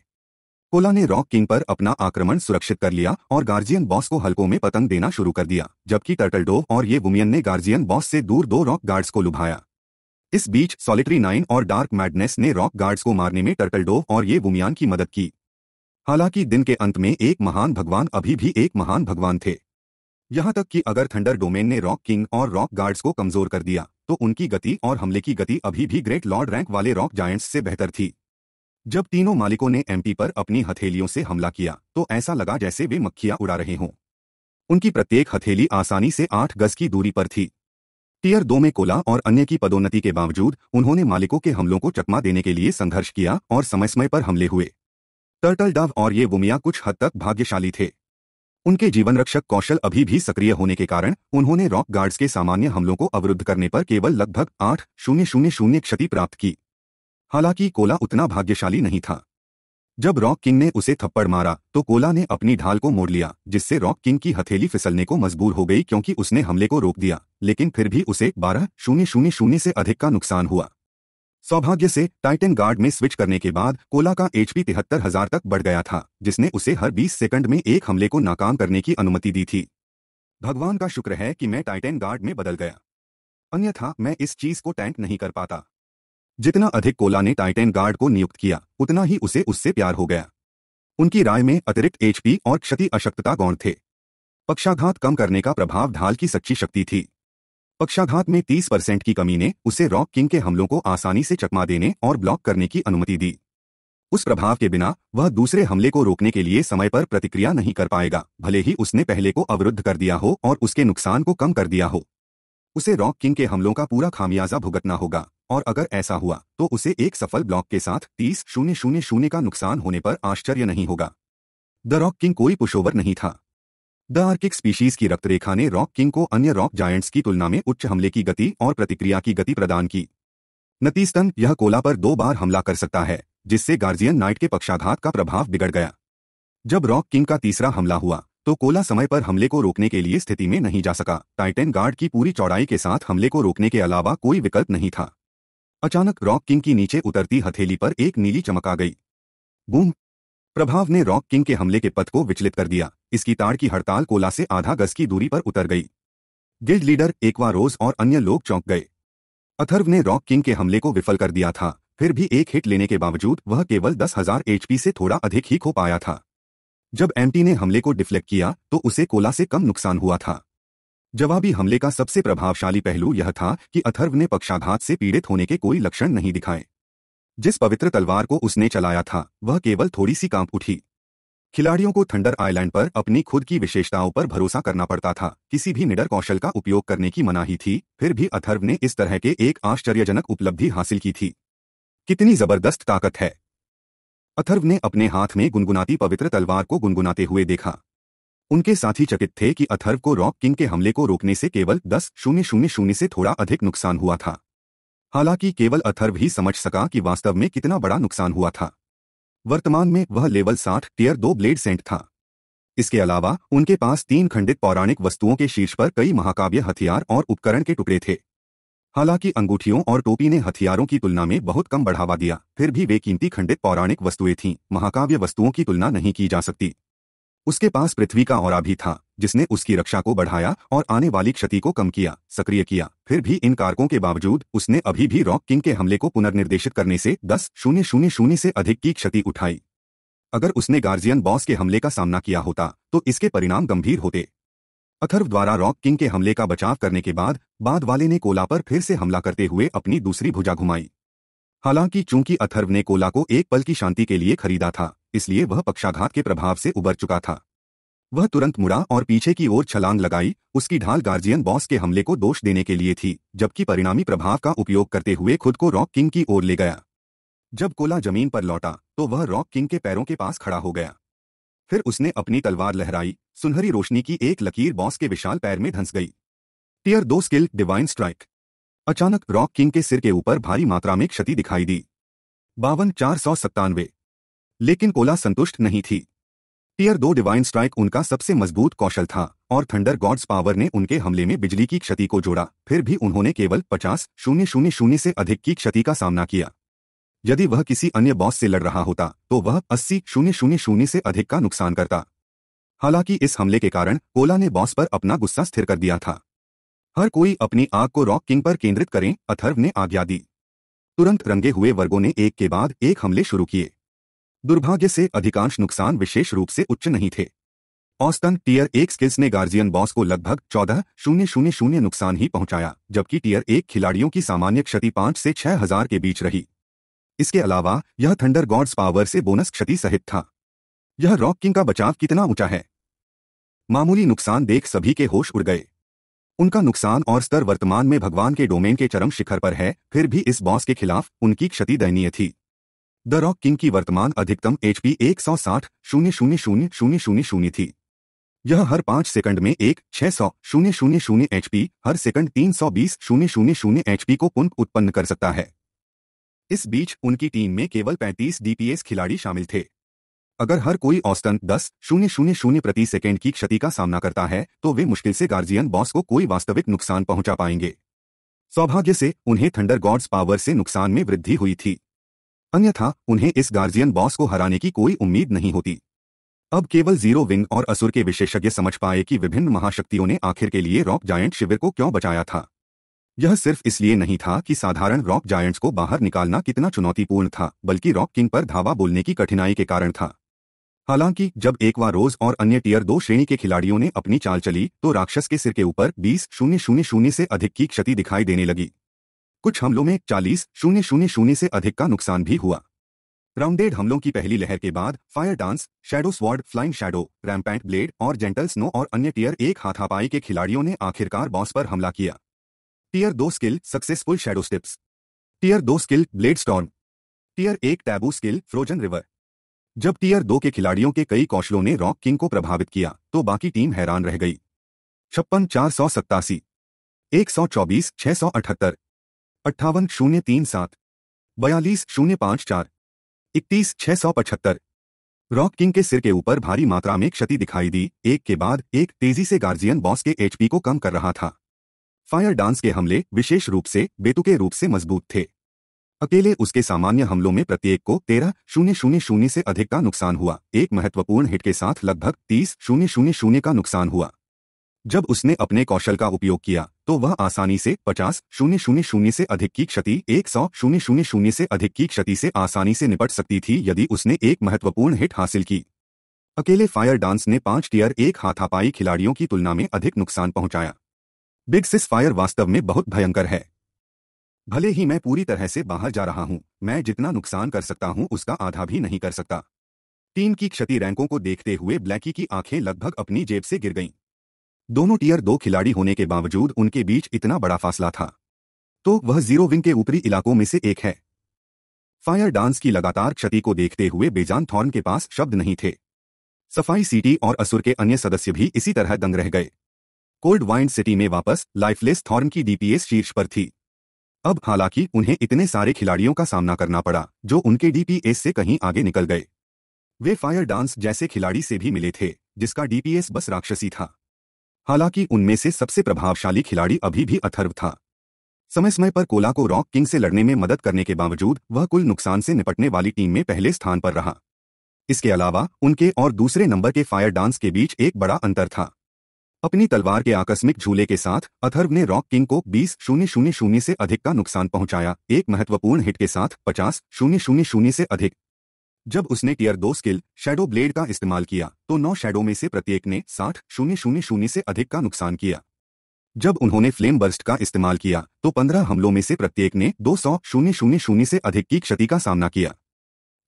कोला ने रॉक किंग पर अपना आक्रमण सुरक्षित कर लिया और गार्जियन बॉस को हल्कों में पतंग देना शुरू कर दिया जबकि टर्टलडो और ये वुमियन ने गार्जियन बॉस से दूर दो रॉक गार्ड्स को लुभाया इस बीच सॉलिटरी नाइन और डार्क मैडनेस ने रॉक गार्ड्स को मारने में टर्टलडो और ये वुमियान की मदद की हालांकि दिन के अंत में एक महान भगवान अभी भी एक महान भगवान थे यहां तक कि अगर थंडर डोमेन ने रॉक किंग और रॉक गार्ड्स को कमजोर कर दिया तो उनकी गति और हमले की गति अभी भी ग्रेट लॉर्ड रैंक वाले रॉक जायंट्स से बेहतर थी जब तीनों मालिकों ने एमपी पर अपनी हथेलियों से हमला किया तो ऐसा लगा जैसे वे मक्खियां उड़ा रहे हों उनकी प्रत्येक हथेली आसानी से आठ गज की दूरी पर थी टीयर दो में कोला और अन्य की पदोन्नति के बावजूद उन्होंने मालिकों के हमलों को चकमा देने के लिए संघर्ष किया और समय समय पर हमले हुए टर्टल डव और ये वुमिया कुछ हद तक भाग्यशाली थे उनके जीवन रक्षक कौशल अभी भी सक्रिय होने के कारण उन्होंने रॉक गार्ड्स के सामान्य हमलों को अवरुद्ध करने पर केवल लगभग आठ शून्य शून्य शून्य क्षति प्राप्त की हालांकि कोला उतना भाग्यशाली नहीं था जब रॉक किंग ने उसे थप्पड़ मारा तो कोला ने अपनी ढाल को मोड़ लिया जिससे रॉक किंग की हथेली फिसलने को मजबूर हो गई क्योंकि उसने हमले को रोक दिया लेकिन फिर भी उसे बारह शून्य शून्य शून्य से अधिक का नुकसान हुआ सौभाग्य से टाइटन गार्ड में स्विच करने के बाद कोला का एचपी तिहत्तर हजार तक बढ़ गया था जिसने उसे हर 20 सेकंड में एक हमले को नाकाम करने की अनुमति दी थी भगवान का शुक्र है कि मैं टाइटन गार्ड में बदल गया अन्यथा मैं इस चीज को टैंक नहीं कर पाता जितना अधिक कोला ने टाइटन गार्ड को नियुक्त किया उतना ही उसे उससे प्यार हो गया उनकी राय में अतिरिक्त एचपी और क्षति अशक्तता गौण थे पक्षाघात कम करने का प्रभाव ढाल की सच्ची शक्ति थी पक्षाघात में 30 परसेंट की कमी ने उसे रॉक किंग के हमलों को आसानी से चकमा देने और ब्लॉक करने की अनुमति दी उस प्रभाव के बिना वह दूसरे हमले को रोकने के लिए समय पर प्रतिक्रिया नहीं कर पाएगा भले ही उसने पहले को अवरुद्ध कर दिया हो और उसके नुकसान को कम कर दिया हो उसे रॉक किंग के हमलों का पूरा खामियाजा भुगतना होगा और अगर ऐसा हुआ तो उसे एक सफल ब्लॉक के साथ तीस शून्य शून्य शून्य का नुकसान होने पर आश्चर्य नहीं होगा द रॉक किंग कोई पुशोवर नहीं था द आर्किक स्पीशीज की रक्तरेखा ने रॉक किंग को अन्य रॉक जायंट्स की तुलना में उच्च हमले की गति और प्रतिक्रिया की गति प्रदान की नतीजतन यह कोला पर दो बार हमला कर सकता है जिससे गार्जियन नाइट के पक्षाघात का प्रभाव बिगड़ गया जब रॉक किंग का तीसरा हमला हुआ तो कोला समय पर हमले को रोकने के लिए स्थिति में नहीं जा सका टाइटन गार्ड की पूरी चौड़ाई के साथ हमले को रोकने के अलावा कोई विकल्प नहीं था अचानक रॉक किंग की नीचे उतरती हथेली पर एक नीली चमक आ गई बूम प्रभाव ने रॉक किंग के हमले के पथ को विचलित कर दिया इसकी ताड़ की हड़ताल कोला से आधा गज की दूरी पर उतर गई गिल्ड लीडर एकवा रोज और अन्य लोग चौंक गए अथर्व ने रॉक किंग के हमले को विफल कर दिया था फिर भी एक हिट लेने के बावजूद वह केवल दस हजार एचपी से थोड़ा अधिक ही खो पाया था जब एमटी ने हमले को डिफ्लेक्ट किया तो उसे कोला से कम नुकसान हुआ था जवाबी हमले का सबसे प्रभावशाली पहलू यह था कि अथर्व ने पक्षाघात से पीड़ित होने के कोई लक्षण नहीं दिखाए जिस पवित्र तलवार को उसने चलाया था वह केवल थोड़ी सी कांप उठी खिलाड़ियों को थंडर आइलैंड पर अपनी खुद की विशेषताओं पर भरोसा करना पड़ता था किसी भी निडर कौशल का उपयोग करने की मनाही थी फिर भी अथर्व ने इस तरह के एक आश्चर्यजनक उपलब्धि हासिल की थी कितनी जबरदस्त ताकत है अथर्व ने अपने हाथ में गुनगुनाती पवित्र तलवार को गुनगुनाते हुए देखा उनके साथी चकित थे कि अथर्व को रॉक किंग के हमले को रोकने से केवल दस शून्य शून्य शून्य से थोड़ा अधिक नुकसान हुआ था हालांकि केवल अथर्व ही समझ सका कि वास्तव में कितना बड़ा नुकसान हुआ था वर्तमान में वह लेवल साठ टीयर दो ब्लेड सेंट था इसके अलावा उनके पास तीन खंडित पौराणिक वस्तुओं के शीर्ष पर कई महाकाव्य हथियार और उपकरण के टुकड़े थे हालांकि अंगूठियों और टोपी ने हथियारों की तुलना में बहुत कम बढ़ावा दिया फिर भी वे कीमती खंडित पौराणिक वस्तुएं थीं महाकाव्य वस्तुओं की तुलना नहीं की जा सकती उसके पास पृथ्वी का और भी था जिसने उसकी रक्षा को बढ़ाया और आने वाली क्षति को कम किया सक्रिय किया फिर भी इन कारकों के बावजूद उसने अभी भी रॉक किंग के हमले को पुनर्निर्देशित करने से दस शून्य शून्य शून्य से अधिक की क्षति उठाई अगर उसने गार्जियन बॉस के हमले का सामना किया होता तो इसके परिणाम गंभीर होते अथर्व द्वारा रॉक किंग के हमले का बचाव करने के बाद बाद वाले ने कोला पर फिर से हमला करते हुए अपनी दूसरी भुजा घुमाई हालांकि चूंकि अथर्व ने कोला को एक पल की शांति के लिए खरीदा था इसलिए वह पक्षाघात के प्रभाव से उबर चुका था वह तुरंत मुड़ा और पीछे की ओर छलांग लगाई उसकी ढाल गार्जियन बॉस के हमले को दोष देने के लिए थी जबकि परिणामी प्रभाव का उपयोग करते हुए खुद को रॉक किंग की ओर ले गया जब कोला जमीन पर लौटा तो वह रॉक किंग के पैरों के पास खड़ा हो गया फिर उसने अपनी तलवार लहराई सुनहरी रोशनी की एक लकीर बॉस के विशाल पैर में धंस गई टीयर दो स्किल डिवाइन स्ट्राइक अचानक रॉक किंग के सिर के ऊपर भारी मात्रा में क्षति दिखाई दी बावन चार सौ सत्तानवे लेकिन कोला संतुष्ट नहीं थी टीयर दो डिवाइन स्ट्राइक उनका सबसे मजबूत कौशल था और थंडर गॉड्स पावर ने उनके हमले में बिजली की क्षति को जोड़ा फिर भी उन्होंने केवल पचास शून्य शून्य शून्य से अधिक की क्षति का सामना किया यदि वह किसी अन्य बॉस से लड़ रहा होता तो वह अस्सी शून्य शून्य शून्य से अधिक का नुकसान करता हालांकि इस हमले के कारण कोला ने बॉस पर अपना गुस्सा स्थिर कर दिया था हर कोई अपनी आंख को रॉक किंग पर केंद्रित करें अथर्व ने आज्ञा दी तुरंत रंगे हुए वर्गों ने एक के बाद एक हमले शुरू किए दुर्भाग्य से अधिकांश नुकसान विशेष रूप से उच्च नहीं थे औस्तन टीयर एक स्किल्स ने गार्जियन बॉस को लगभग चौदह शून्य शून्य शून्य नुकसान ही पहुंचाया जबकि टीयर एक खिलाड़ियों की सामान्य क्षति पांच से छह हजार के बीच रही इसके अलावा यह थंडर गॉड्स पावर से बोनस क्षति सहित था यह रॉक किंग का बचाव कितना ऊंचा है मामूली नुकसान देख सभी के होश उड़ गए उनका नुकसान और स्तर वर्तमान में भगवान के डोमेन के चरम शिखर पर है फिर भी इस बॉस के खिलाफ उनकी क्षति दयनीय थी द रॉक किंग की वर्तमान अधिकतम एचपी एक सौ साठ शून्य शून्य शून्य शून्य शून्य शून्य थी यह हर पांच सेकंड में एक छह सौ शून्य शून्य शून्य एचपी हर सेकंड तीन सौ बीस शून्य शून्य शून्य एचपी को पुनः उत्पन्न कर सकता है इस बीच उनकी टीम में केवल 35 डीपीएस खिलाड़ी शामिल थे अगर हर कोई औस्तन दस शून्य शून्य शून्य प्रति सेकेंड की क्षति का सामना करता है तो वे मुश्किल से गार्जियन बॉस को कोई वास्तविक नुकसान पहुंचा पाएंगे सौभाग्य से उन्हें थंडर गॉड्स पावर से नुकसान में वृद्धि हुई थी अन्यथा उन्हें इस गार्जियन बॉस को हराने की कोई उम्मीद नहीं होती अब केवल जीरो विंग और असुर के विशेषज्ञ समझ पाए कि विभिन्न महाशक्तियों ने आखिर के लिए रॉक जायंट शिविर को क्यों बचाया था यह सिर्फ इसलिए नहीं था कि साधारण रॉक जायंट्स को बाहर निकालना कितना चुनौतीपूर्ण था बल्कि रॉक किंग पर धावा बोलने की कठिनाई के कारण था हालांकि जब एक वा रोज और अन्य टीयर दो श्रेणी के खिलाड़ियों ने अपनी चाल चली तो राक्षस के सिर के ऊपर बीस शून्य शून्य शून्य से अधिक की क्षति दिखाई देने लगी कुछ हमलों में चालीस शून्य शून्य शून्य से अधिक का नुकसान भी हुआ राउंडेड हमलों की पहली लहर के बाद fire dance shadow sword flying shadow rampant blade और जेंटल स्नो और अन्य टीयर एक हाथापाई के खिलाड़ियों ने आखिरकार बॉस पर हमला किया टीयर दो skill successful shadow steps tier दो स्किल ब्लेड स्टॉन टीयर एक टैबू स्किल फ्रोजन रिवर जब टीयर दो के खिलाड़ियों के कई कौशलों ने रॉक किंग को प्रभावित किया तो बाकी टीम हैरान रह गई छप्पन चार सौ सत्तासी एक सौ चौबीस छह सौ अठहत्तर अट्ठावन शून्य तीन सात बयालीस शून्य पांच चार इकतीस छह सौ पचहत्तर रॉक किंग के सिर के ऊपर भारी मात्रा में क्षति दिखाई दी एक के बाद एक तेजी से गार्जियन बॉस के एचपी को कम कर रहा था फायर डांस के हमले विशेष रूप से बेतुके रूप से मजबूत थे अकेले उसके सामान्य हमलों में प्रत्येक को तेरह शून्य शून्य शून्य से अधिक का नुकसान हुआ एक महत्वपूर्ण हिट के साथ लगभग तीस शून्य शून्य शून्य का नुकसान हुआ जब उसने अपने कौशल का उपयोग किया तो वह आसानी से पचास शून्य शून्य शून्य से अधिक की क्षति एक सौ शून्य शून्य शून्य से अधिक की क्षति से आसानी से निपट सकती थी यदि उसने एक महत्वपूर्ण हिट हासिल की अकेले फायर डांस ने पांच टीयर एक हाथापाई खिलाड़ियों की तुलना में अधिक नुकसान पहुंचाया बिग सिस फायर वास्तव में बहुत भयंकर है भले ही मैं पूरी तरह से बाहर जा रहा हूं मैं जितना नुकसान कर सकता हूं उसका आधा भी नहीं कर सकता टीम की क्षति रैंकों को देखते हुए ब्लैकी की आंखें लगभग अपनी जेब से गिर गईं दोनों टीयर दो खिलाड़ी होने के बावजूद उनके बीच इतना बड़ा फासला था तो वह जीरो विंग के ऊपरी इलाकों में से एक है फायर डांस की लगातार क्षति को देखते हुए बेजान थॉर्न के पास शब्द नहीं थे सफाई सिटी और असुर के अन्य सदस्य भी इसी तरह दंग रह गए कोल्ड वाइंड सिटी में वापस लाइफलेस थॉर्न की डीपीएस शीर्ष पर थी अब हालांकि उन्हें इतने सारे खिलाड़ियों का सामना करना पड़ा जो उनके डीपीएस से कहीं आगे निकल गए वे फायर डांस जैसे खिलाड़ी से भी मिले थे जिसका डीपीएस बस राक्षसी था हालांकि उनमें से सबसे प्रभावशाली खिलाड़ी अभी भी अथर्व था समय समय पर कोला को रॉक किंग से लड़ने में मदद करने के बावजूद वह कुल नुकसान से निपटने वाली टीम में पहले स्थान पर रहा इसके अलावा उनके और दूसरे नंबर के फायर डांस के बीच एक बड़ा अंतर था अपनी तलवार के आकस्मिक झूले के साथ अथर्व ने रॉक किंग को बीस शून्य शून्य शून्य से अधिक का नुकसान पहुंचाया एक महत्वपूर्ण हिट के साथ पचास शून्य शून्य शून्य से अधिक जब उसने टीयर दो स्किल शेडो ब्लेड का इस्तेमाल किया तो नौ शेडो में से प्रत्येक ने साठ शून्य शून्य शून्य से अधिक का नुकसान किया जब उन्होंने फ्लेम बर्स्ट का इस्तेमाल किया तो पंद्रह हमलों में से प्रत्येक ने दो सौ शून्य शून्य शून्य से अधिक की क्षति का सामना किया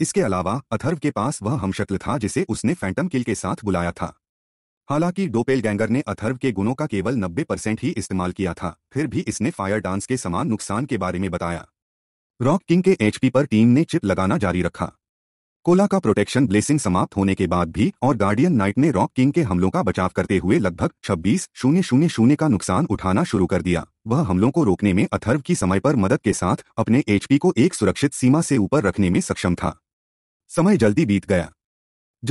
इसके अलावा अथर्व के पास वह हमशक्ल था जिसे उसने फैंटम किल के साथ बुलाया था हालांकि डोपेल गैंगर ने अथर्व के गुणों का केवल 90 परसेंट ही इस्तेमाल किया था फिर भी इसने फायर डांस के समान नुकसान के बारे में बताया रॉक किंग के एचपी पर टीम ने चिप लगाना जारी रखा कोला का प्रोटेक्शन ब्लेसिंग समाप्त होने के बाद भी और गार्डियन नाइट ने रॉक किंग के हमलों का बचाव करते हुए लगभग छब्बीस शून्य शून्य शून्य का नुकसान उठाना शुरू कर दिया वह हमलों को रोकने में अथर्व की समय पर मदद के साथ अपने एचपी को एक सुरक्षित सीमा से ऊपर रखने में सक्षम था समय जल्दी बीत गया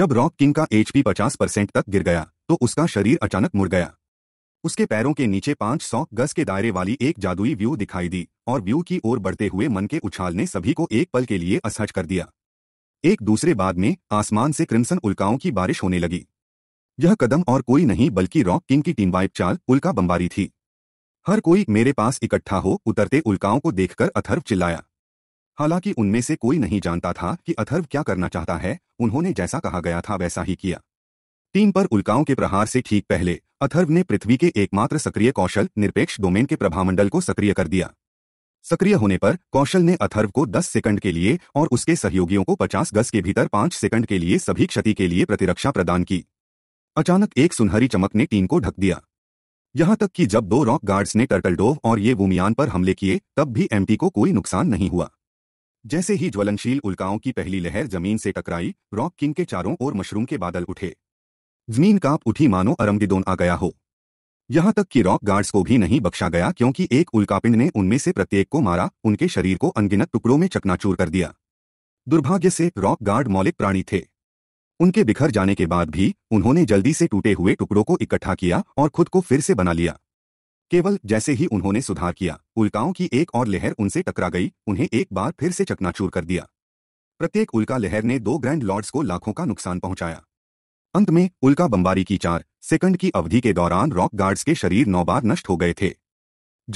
जब रॉक किंग का एचपी 50 परसेंट तक गिर गया तो उसका शरीर अचानक मुड़ गया उसके पैरों के नीचे पांच सौ गज के दायरे वाली एक जादुई व्यू दिखाई दी और व्यू की ओर बढ़ते हुए मन के उछाल ने सभी को एक पल के लिए असहज कर दिया एक दूसरे बाद में आसमान से क्रिमसन उल्काओं की बारिश होने लगी यह कदम और कोई नहीं बल्कि रॉक किंग की टीम बाइक चाल उल्का बम्बारी थी हर कोई मेरे पास इकट्ठा हो उतरते उल्काओं को देखकर अथर्व चिल्लाया हालांकि उनमें से कोई नहीं जानता था कि अथर्व क्या करना चाहता है उन्होंने जैसा कहा गया था वैसा ही किया टीम पर उल्काओं के प्रहार से ठीक पहले अथर्व ने पृथ्वी के एकमात्र सक्रिय कौशल निरपेक्ष डोमेन के प्रभामंडल को सक्रिय कर दिया सक्रिय होने पर कौशल ने अथर्व को 10 सेकंड के लिए और उसके सहयोगियों को 50 गज के भीतर 5 सेकंड के लिए सभी क्षति के लिए प्रतिरक्षा प्रदान की अचानक एक सुनहरी चमक ने टीम को ढक दिया यहां तक कि जब दो रॉक गार्ड्स ने टर्टलडोव और ये वुमियान पर हमले किए तब भी एमटी को कोई नुकसान नहीं हुआ जैसे ही ज्वलनशील उल्काओं की पहली लहर जमीन से टकराई रॉक किंग के चारों ओर मशरूम के बादल उठे जमीन कांप उठी मानो अरमगिदोन आ गया हो यहां तक कि रॉक गार्ड्स को भी नहीं बख्शा गया क्योंकि एक उल्कापिंड ने उनमें से प्रत्येक को मारा उनके शरीर को अनगिनत टुकड़ों में चकनाचूर कर दिया दुर्भाग्य से रॉक गार्ड मौलिक प्राणी थे उनके बिखर जाने के बाद भी उन्होंने जल्दी से टूटे हुए टुकड़ों को इकट्ठा किया और खुद को फिर से बना लिया केवल जैसे ही उन्होंने सुधार किया उल्काओं की एक और लहर उनसे टकरा गई उन्हें एक बार फिर से चकनाचूर कर दिया प्रत्येक उल्का लहर ने दो ग्रैंड लॉर्ड्स को लाखों का नुकसान पहुंचाया अंत में उल्का बमबारी की चार सेकंड की अवधि के दौरान रॉक गार्ड्स के शरीर नौ बार नष्ट हो गए थे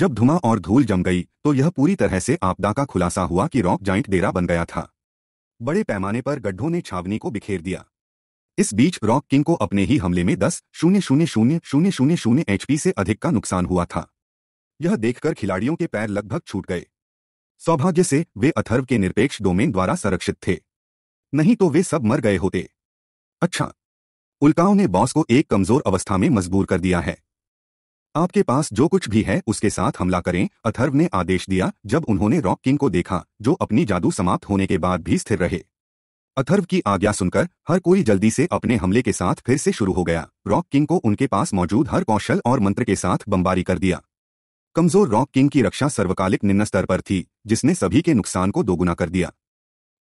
जब धुआं और धूल जम गई तो यह पूरी तरह से आपदा का खुलासा हुआ कि रॉक जाइंट डेरा बन गया था बड़े पैमाने पर गड्ढों ने छावनी को बिखेर दिया इस बीच रॉक किंग को अपने ही हमले में दस शून्य शून्य शून्य शून्य शून्य शून्य एचपी से अधिक का नुकसान हुआ था यह देखकर खिलाड़ियों के पैर लगभग छूट गए सौभाग्य से वे अथर्व के निरपेक्ष डोमेन द्वारा संरक्षित थे नहीं तो वे सब मर गए होते अच्छा उल्काओं ने बॉस को एक कमजोर अवस्था में मजबूर कर दिया है आपके पास जो कुछ भी है उसके साथ हमला करें अथर्व ने आदेश दिया जब उन्होंने रॉक किंग को देखा जो अपनी जादू समाप्त होने के बाद भी स्थिर रहे अथर्व की आज्ञा सुनकर हर कोई जल्दी से अपने हमले के साथ फिर से शुरू हो गया रॉक किंग को उनके पास मौजूद हर कौशल और मंत्र के साथ बमबारी कर दिया कमजोर रॉक किंग की रक्षा सर्वकालिक निम्न स्तर पर थी जिसने सभी के नुकसान को दोगुना कर दिया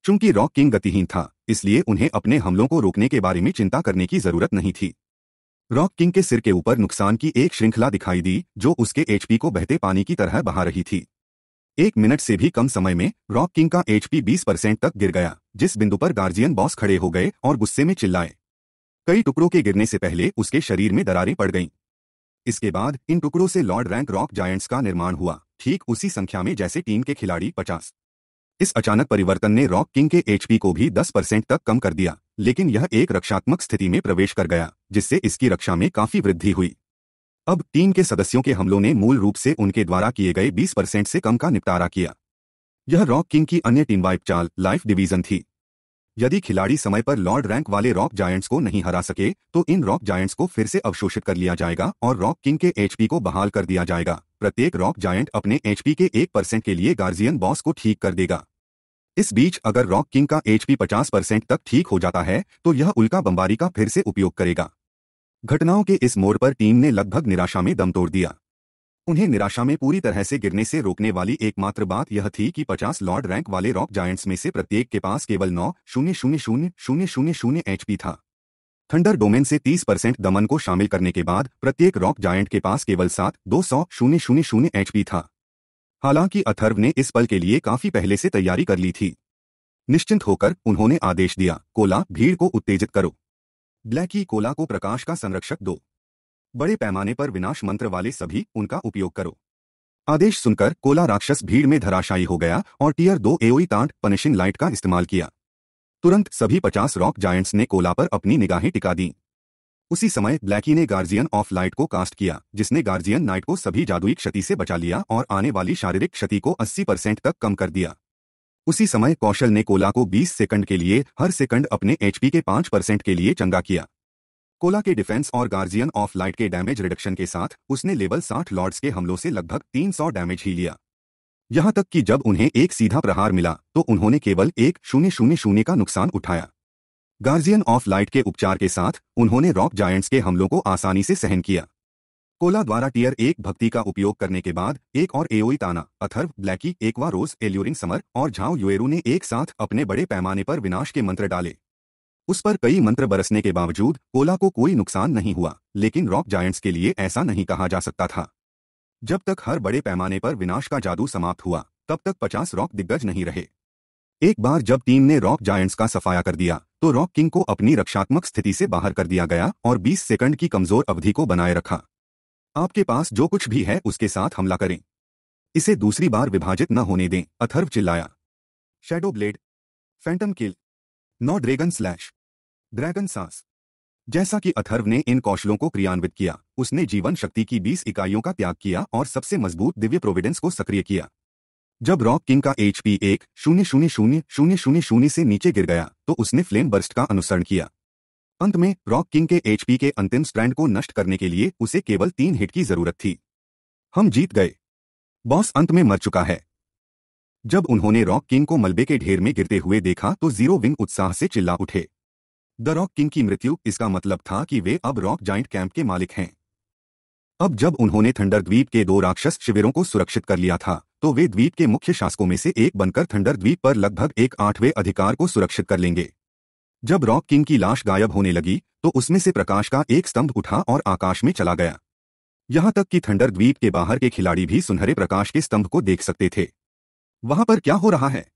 चूंकि रॉक किंग गतिहीन था इसलिए उन्हें अपने हमलों को रोकने के बारे में चिंता करने की जरूरत नहीं थी रॉक किंग के सिर के ऊपर नुकसान की एक श्रृंखला दिखाई दी जो उसके एचपी को बहते पानी की तरह बहा रही थी एक मिनट से भी कम समय में रॉक किंग का एचपी 20 परसेंट तक गिर गया जिस बिंदु पर गार्जियन बॉस खड़े हो गए और गुस्से में चिल्लाए कई टुकड़ों के गिरने से पहले उसके शरीर में दरारें पड़ गईं इसके बाद इन टुकड़ों से लॉर्ड रैंक रॉक जायंट्स का निर्माण हुआ ठीक उसी संख्या में जैसे टीम के खिलाड़ी पचास इस अचानक परिवर्तन ने रॉक किंग के एचपी को भी 10 परसेंट तक कम कर दिया लेकिन यह एक रक्षात्मक स्थिति में प्रवेश कर गया जिससे इसकी रक्षा में काफी वृद्धि हुई अब टीम के सदस्यों के हमलों ने मूल रूप से उनके द्वारा किए गए 20 परसेंट से कम का निपटारा किया यह रॉक किंग की अन्य टीम वाइप चाल लाइफ डिवीजन थी यदि खिलाड़ी समय पर लॉर्ड रैंक वाले रॉक जायंट्स को नहीं हरा सके तो इन रॉक जायंट्स को फिर से अवशोषित कर लिया जाएगा और रॉक किंग के एचपी को बहाल कर दिया जाएगा प्रत्येक रॉक जायंट अपने एचपी के एक परसेंट के लिए गार्जियन बॉस को ठीक कर देगा इस बीच अगर रॉक किंग का एचपी 50 परसेंट तक ठीक हो जाता है तो यह उल्का बम्बारी का फिर से उपयोग करेगा घटनाओं के इस मोड़ पर टीम ने लगभग निराशा में दम तोड़ दिया उन्हें निराशा में पूरी तरह से गिरने से रोकने वाली एकमात्र बात यह थी कि 50 लॉर्ड रैंक वाले रॉक जायंट्स में से प्रत्येक के पास केवल नौ शून्य शून्य शून्य शून्य शून्य शून्य एचपी था थंडर डोमेन से 30 परसेंट दमन को शामिल करने के बाद प्रत्येक रॉक जायंट के पास केवल सात दो सौ शून्य शून्य शून्य एचपी था हालांकि अथर्व ने इस पल के लिए काफी पहले से तैयारी कर ली थी निश्चिंत होकर उन्होंने आदेश दिया कोला भीड़ को उत्तेजित करो ब्लैकी कोला को प्रकाश का संरक्षक दो बड़े पैमाने पर विनाश मंत्र वाले सभी उनका उपयोग करो आदेश सुनकर कोला राक्षस भीड़ में धराशायी हो गया और टीयर दो एओई तांट पनिशिंग लाइट का इस्तेमाल किया तुरंत सभी पचास रॉक जायंट्स ने कोला पर अपनी निगाहें टिका दी उसी समय ब्लैकी ने गार्जियन ऑफ लाइट को कास्ट किया जिसने गार्जियन नाइट को सभी जादुई क्षति से बचा लिया और आने वाली शारीरिक क्षति को 80 परसेंट तक कम कर दिया उसी समय कौशल ने कोला को 20 सेकंड के लिए हर सेकंड अपने एचपी के 5 परसेंट के लिए चंगा किया कोला के डिफेंस और गार्जियन ऑफ लाइट के डैमेज रिडक्शन के साथ उसने लेवल साठ लॉर्ड्स के हमलों से लगभग तीन डैमेज ही लिया यहां तक कि जब उन्हें एक सीधा प्रहार मिला तो उन्होंने केवल एक शून्य शून्य शून्य का नुकसान उठाया गार्जियन ऑफ लाइट के उपचार के साथ उन्होंने रॉक जायंट्स के हमलों को आसानी से सहन किया कोला द्वारा टीयर एक भक्ति का उपयोग करने के बाद एक और एओई ताना Atharva Blackie aqua rose alluring summer और झाओ युएरू ने एक साथ अपने बड़े पैमाने पर विनाश के मंत्र डाले उस पर कई मंत्र बरसने के बावजूद कोला को कोई नुकसान नहीं हुआ लेकिन रॉक जायंट्स के लिए ऐसा नहीं कहा जा सकता था जब तक हर बड़े पैमाने पर विनाश का जादू समाप्त हुआ तब तक पचास रॉक दिग्गज नहीं रहे एक बार जब टीम ने रॉक जायंट्स का सफाया कर दिया तो रॉक किंग को अपनी रक्षात्मक स्थिति से बाहर कर दिया गया और 20 सेकंड की कमजोर अवधि को बनाए रखा आपके पास जो कुछ भी है उसके साथ हमला करें इसे दूसरी बार विभाजित न होने दें अथर्व चिल्लाया शेडो ब्लेड फैंटम किल नो ड्रैगन स्लैश ड्रैगन सांस जैसा कि अथर्व ने इन कौशलों को क्रियान्वित किया उसने जीवन शक्ति की 20 इकाइयों का त्याग किया और सबसे मजबूत दिव्य प्रोविडेंस को सक्रिय किया जब रॉक किंग का एचपी एक शून्य शून्य शून्य शून्य शून्य शून्य से नीचे गिर गया तो उसने फ्लेम बर्स्ट का अनुसरण किया अंत में रॉक किंग के एचपी के अंतिम स्ट्रैंड को नष्ट करने के लिए उसे केवल तीन हिट की जरूरत थी हम जीत गए बॉस अंत में मर चुका है जब उन्होंने रॉक किंग को मलबे के ढेर में गिरते हुए देखा तो जीरो विंग उत्साह से चिल्ला उठे द रॉक किंग की मृत्यु इसका मतलब था कि वे अब रॉक जाइंट कैंप के मालिक हैं अब जब उन्होंने थंडर द्वीप के दो राक्षस शिविरों को सुरक्षित कर लिया था तो वे द्वीप के मुख्य शासकों में से एक बनकर थंडर द्वीप पर लगभग एक आठवें अधिकार को सुरक्षित कर लेंगे जब रॉक किंग की लाश गायब होने लगी तो उसमें से प्रकाश का एक स्तंभ उठा और आकाश में चला गया यहां तक कि थंडर द्वीप के बाहर के खिलाड़ी भी सुनहरे प्रकाश के स्तंभ को देख सकते थे वहां पर क्या हो रहा है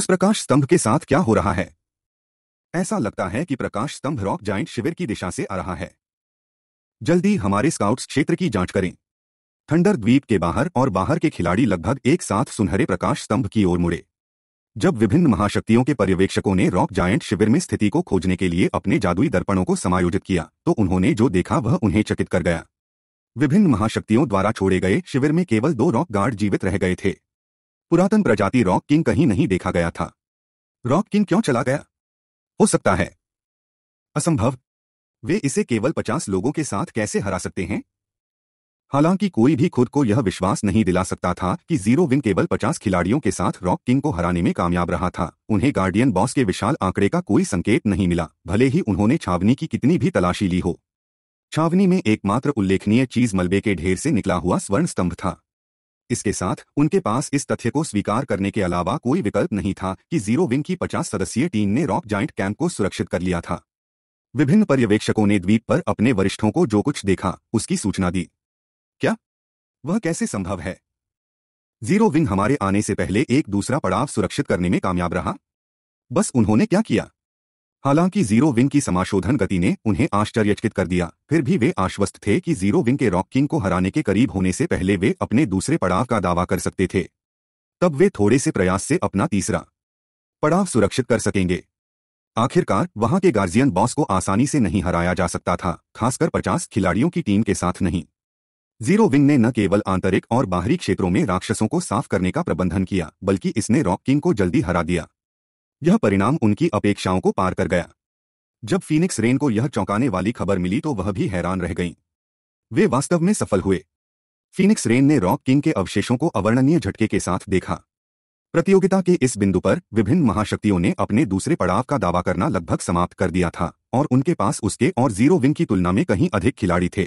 उस प्रकाश स्तंभ के साथ क्या हो रहा है ऐसा लगता है कि प्रकाश स्तंभ रॉक जाइंट शिविर की दिशा से आ रहा है जल्दी हमारे स्काउट्स क्षेत्र की जांच करें थंडर द्वीप के बाहर और बाहर के खिलाड़ी लगभग एक साथ सुनहरे प्रकाश स्तंभ की ओर मुड़े जब विभिन्न महाशक्तियों के पर्यवेक्षकों ने रॉक जायंट शिविर में स्थिति को खोजने के लिए अपने जादुई दर्पणों को समायोजित किया तो उन्होंने जो देखा वह उन्हें चकित कर गया विभिन्न महाशक्तियों द्वारा छोड़े गए शिविर में केवल दो रॉक गार्ड जीवित रह गए थे पुरातन प्रजाति रॉक किंग कहीं नहीं देखा गया था रॉक किंग क्यों चला गया हो सकता है असंभव वे इसे केवल पचास लोगों के साथ कैसे हरा सकते हैं हालांकि कोई भी खुद को यह विश्वास नहीं दिला सकता था कि जीरो विन केवल 50 खिलाड़ियों के साथ रॉक किंग को हराने में कामयाब रहा था उन्हें गार्डियन बॉस के विशाल आंकड़े का कोई संकेत नहीं मिला भले ही उन्होंने छावनी की कितनी भी तलाशी ली हो छावनी में एकमात्र उल्लेखनीय चीज मलबे के ढेर से निकला हुआ स्वर्ण स्तंभ था इसके साथ उनके पास इस तथ्य को स्वीकार करने के अलावा कोई विकल्प नहीं था कि जीरो विन की 50 सदस्यीय टीम ने रॉक जाइंट कैंप को सुरक्षित कर लिया था विभिन्न पर्यवेक्षकों ने द्वीप पर अपने वरिष्ठों को जो कुछ देखा उसकी सूचना दी वह कैसे संभव है जीरो विंग हमारे आने से पहले एक दूसरा पड़ाव सुरक्षित करने में कामयाब रहा बस उन्होंने क्या किया हालांकि जीरो विंग की समाशोधन गति ने उन्हें आश्चर्यचकित कर दिया फिर भी वे आश्वस्त थे कि जीरो विंग के रॉक किंग को हराने के करीब होने से पहले वे अपने दूसरे पड़ाव का दावा कर सकते थे तब वे थोड़े से प्रयास से अपना तीसरा पड़ाव सुरक्षित कर सकेंगे आखिरकार वहां के गार्जियन बॉस को आसानी से नहीं हराया जा सकता था खासकर 50 खिलाड़ियों की टीम के साथ नहीं जीरो विंग ने न केवल आंतरिक और बाहरी क्षेत्रों में राक्षसों को साफ करने का प्रबंधन किया बल्कि इसने रॉक किंग को जल्दी हरा दिया यह परिणाम उनकी अपेक्षाओं को पार कर गया जब फीनिक्स रेन को यह चौंकाने वाली खबर मिली तो वह भी हैरान रह गईं वे वास्तव में सफल हुए फीनिक्स रेन ने रॉक किंग के अवशेषों को अवर्णनीय झटके के साथ देखा प्रतियोगिता के इस बिंदु पर विभिन्न महाशक्तियों ने अपने दूसरे पड़ाव का दावा करना लगभग समाप्त कर दिया था और उनके पास उसके और जीरो विंग की तुलना में कहीं अधिक खिलाड़ी थे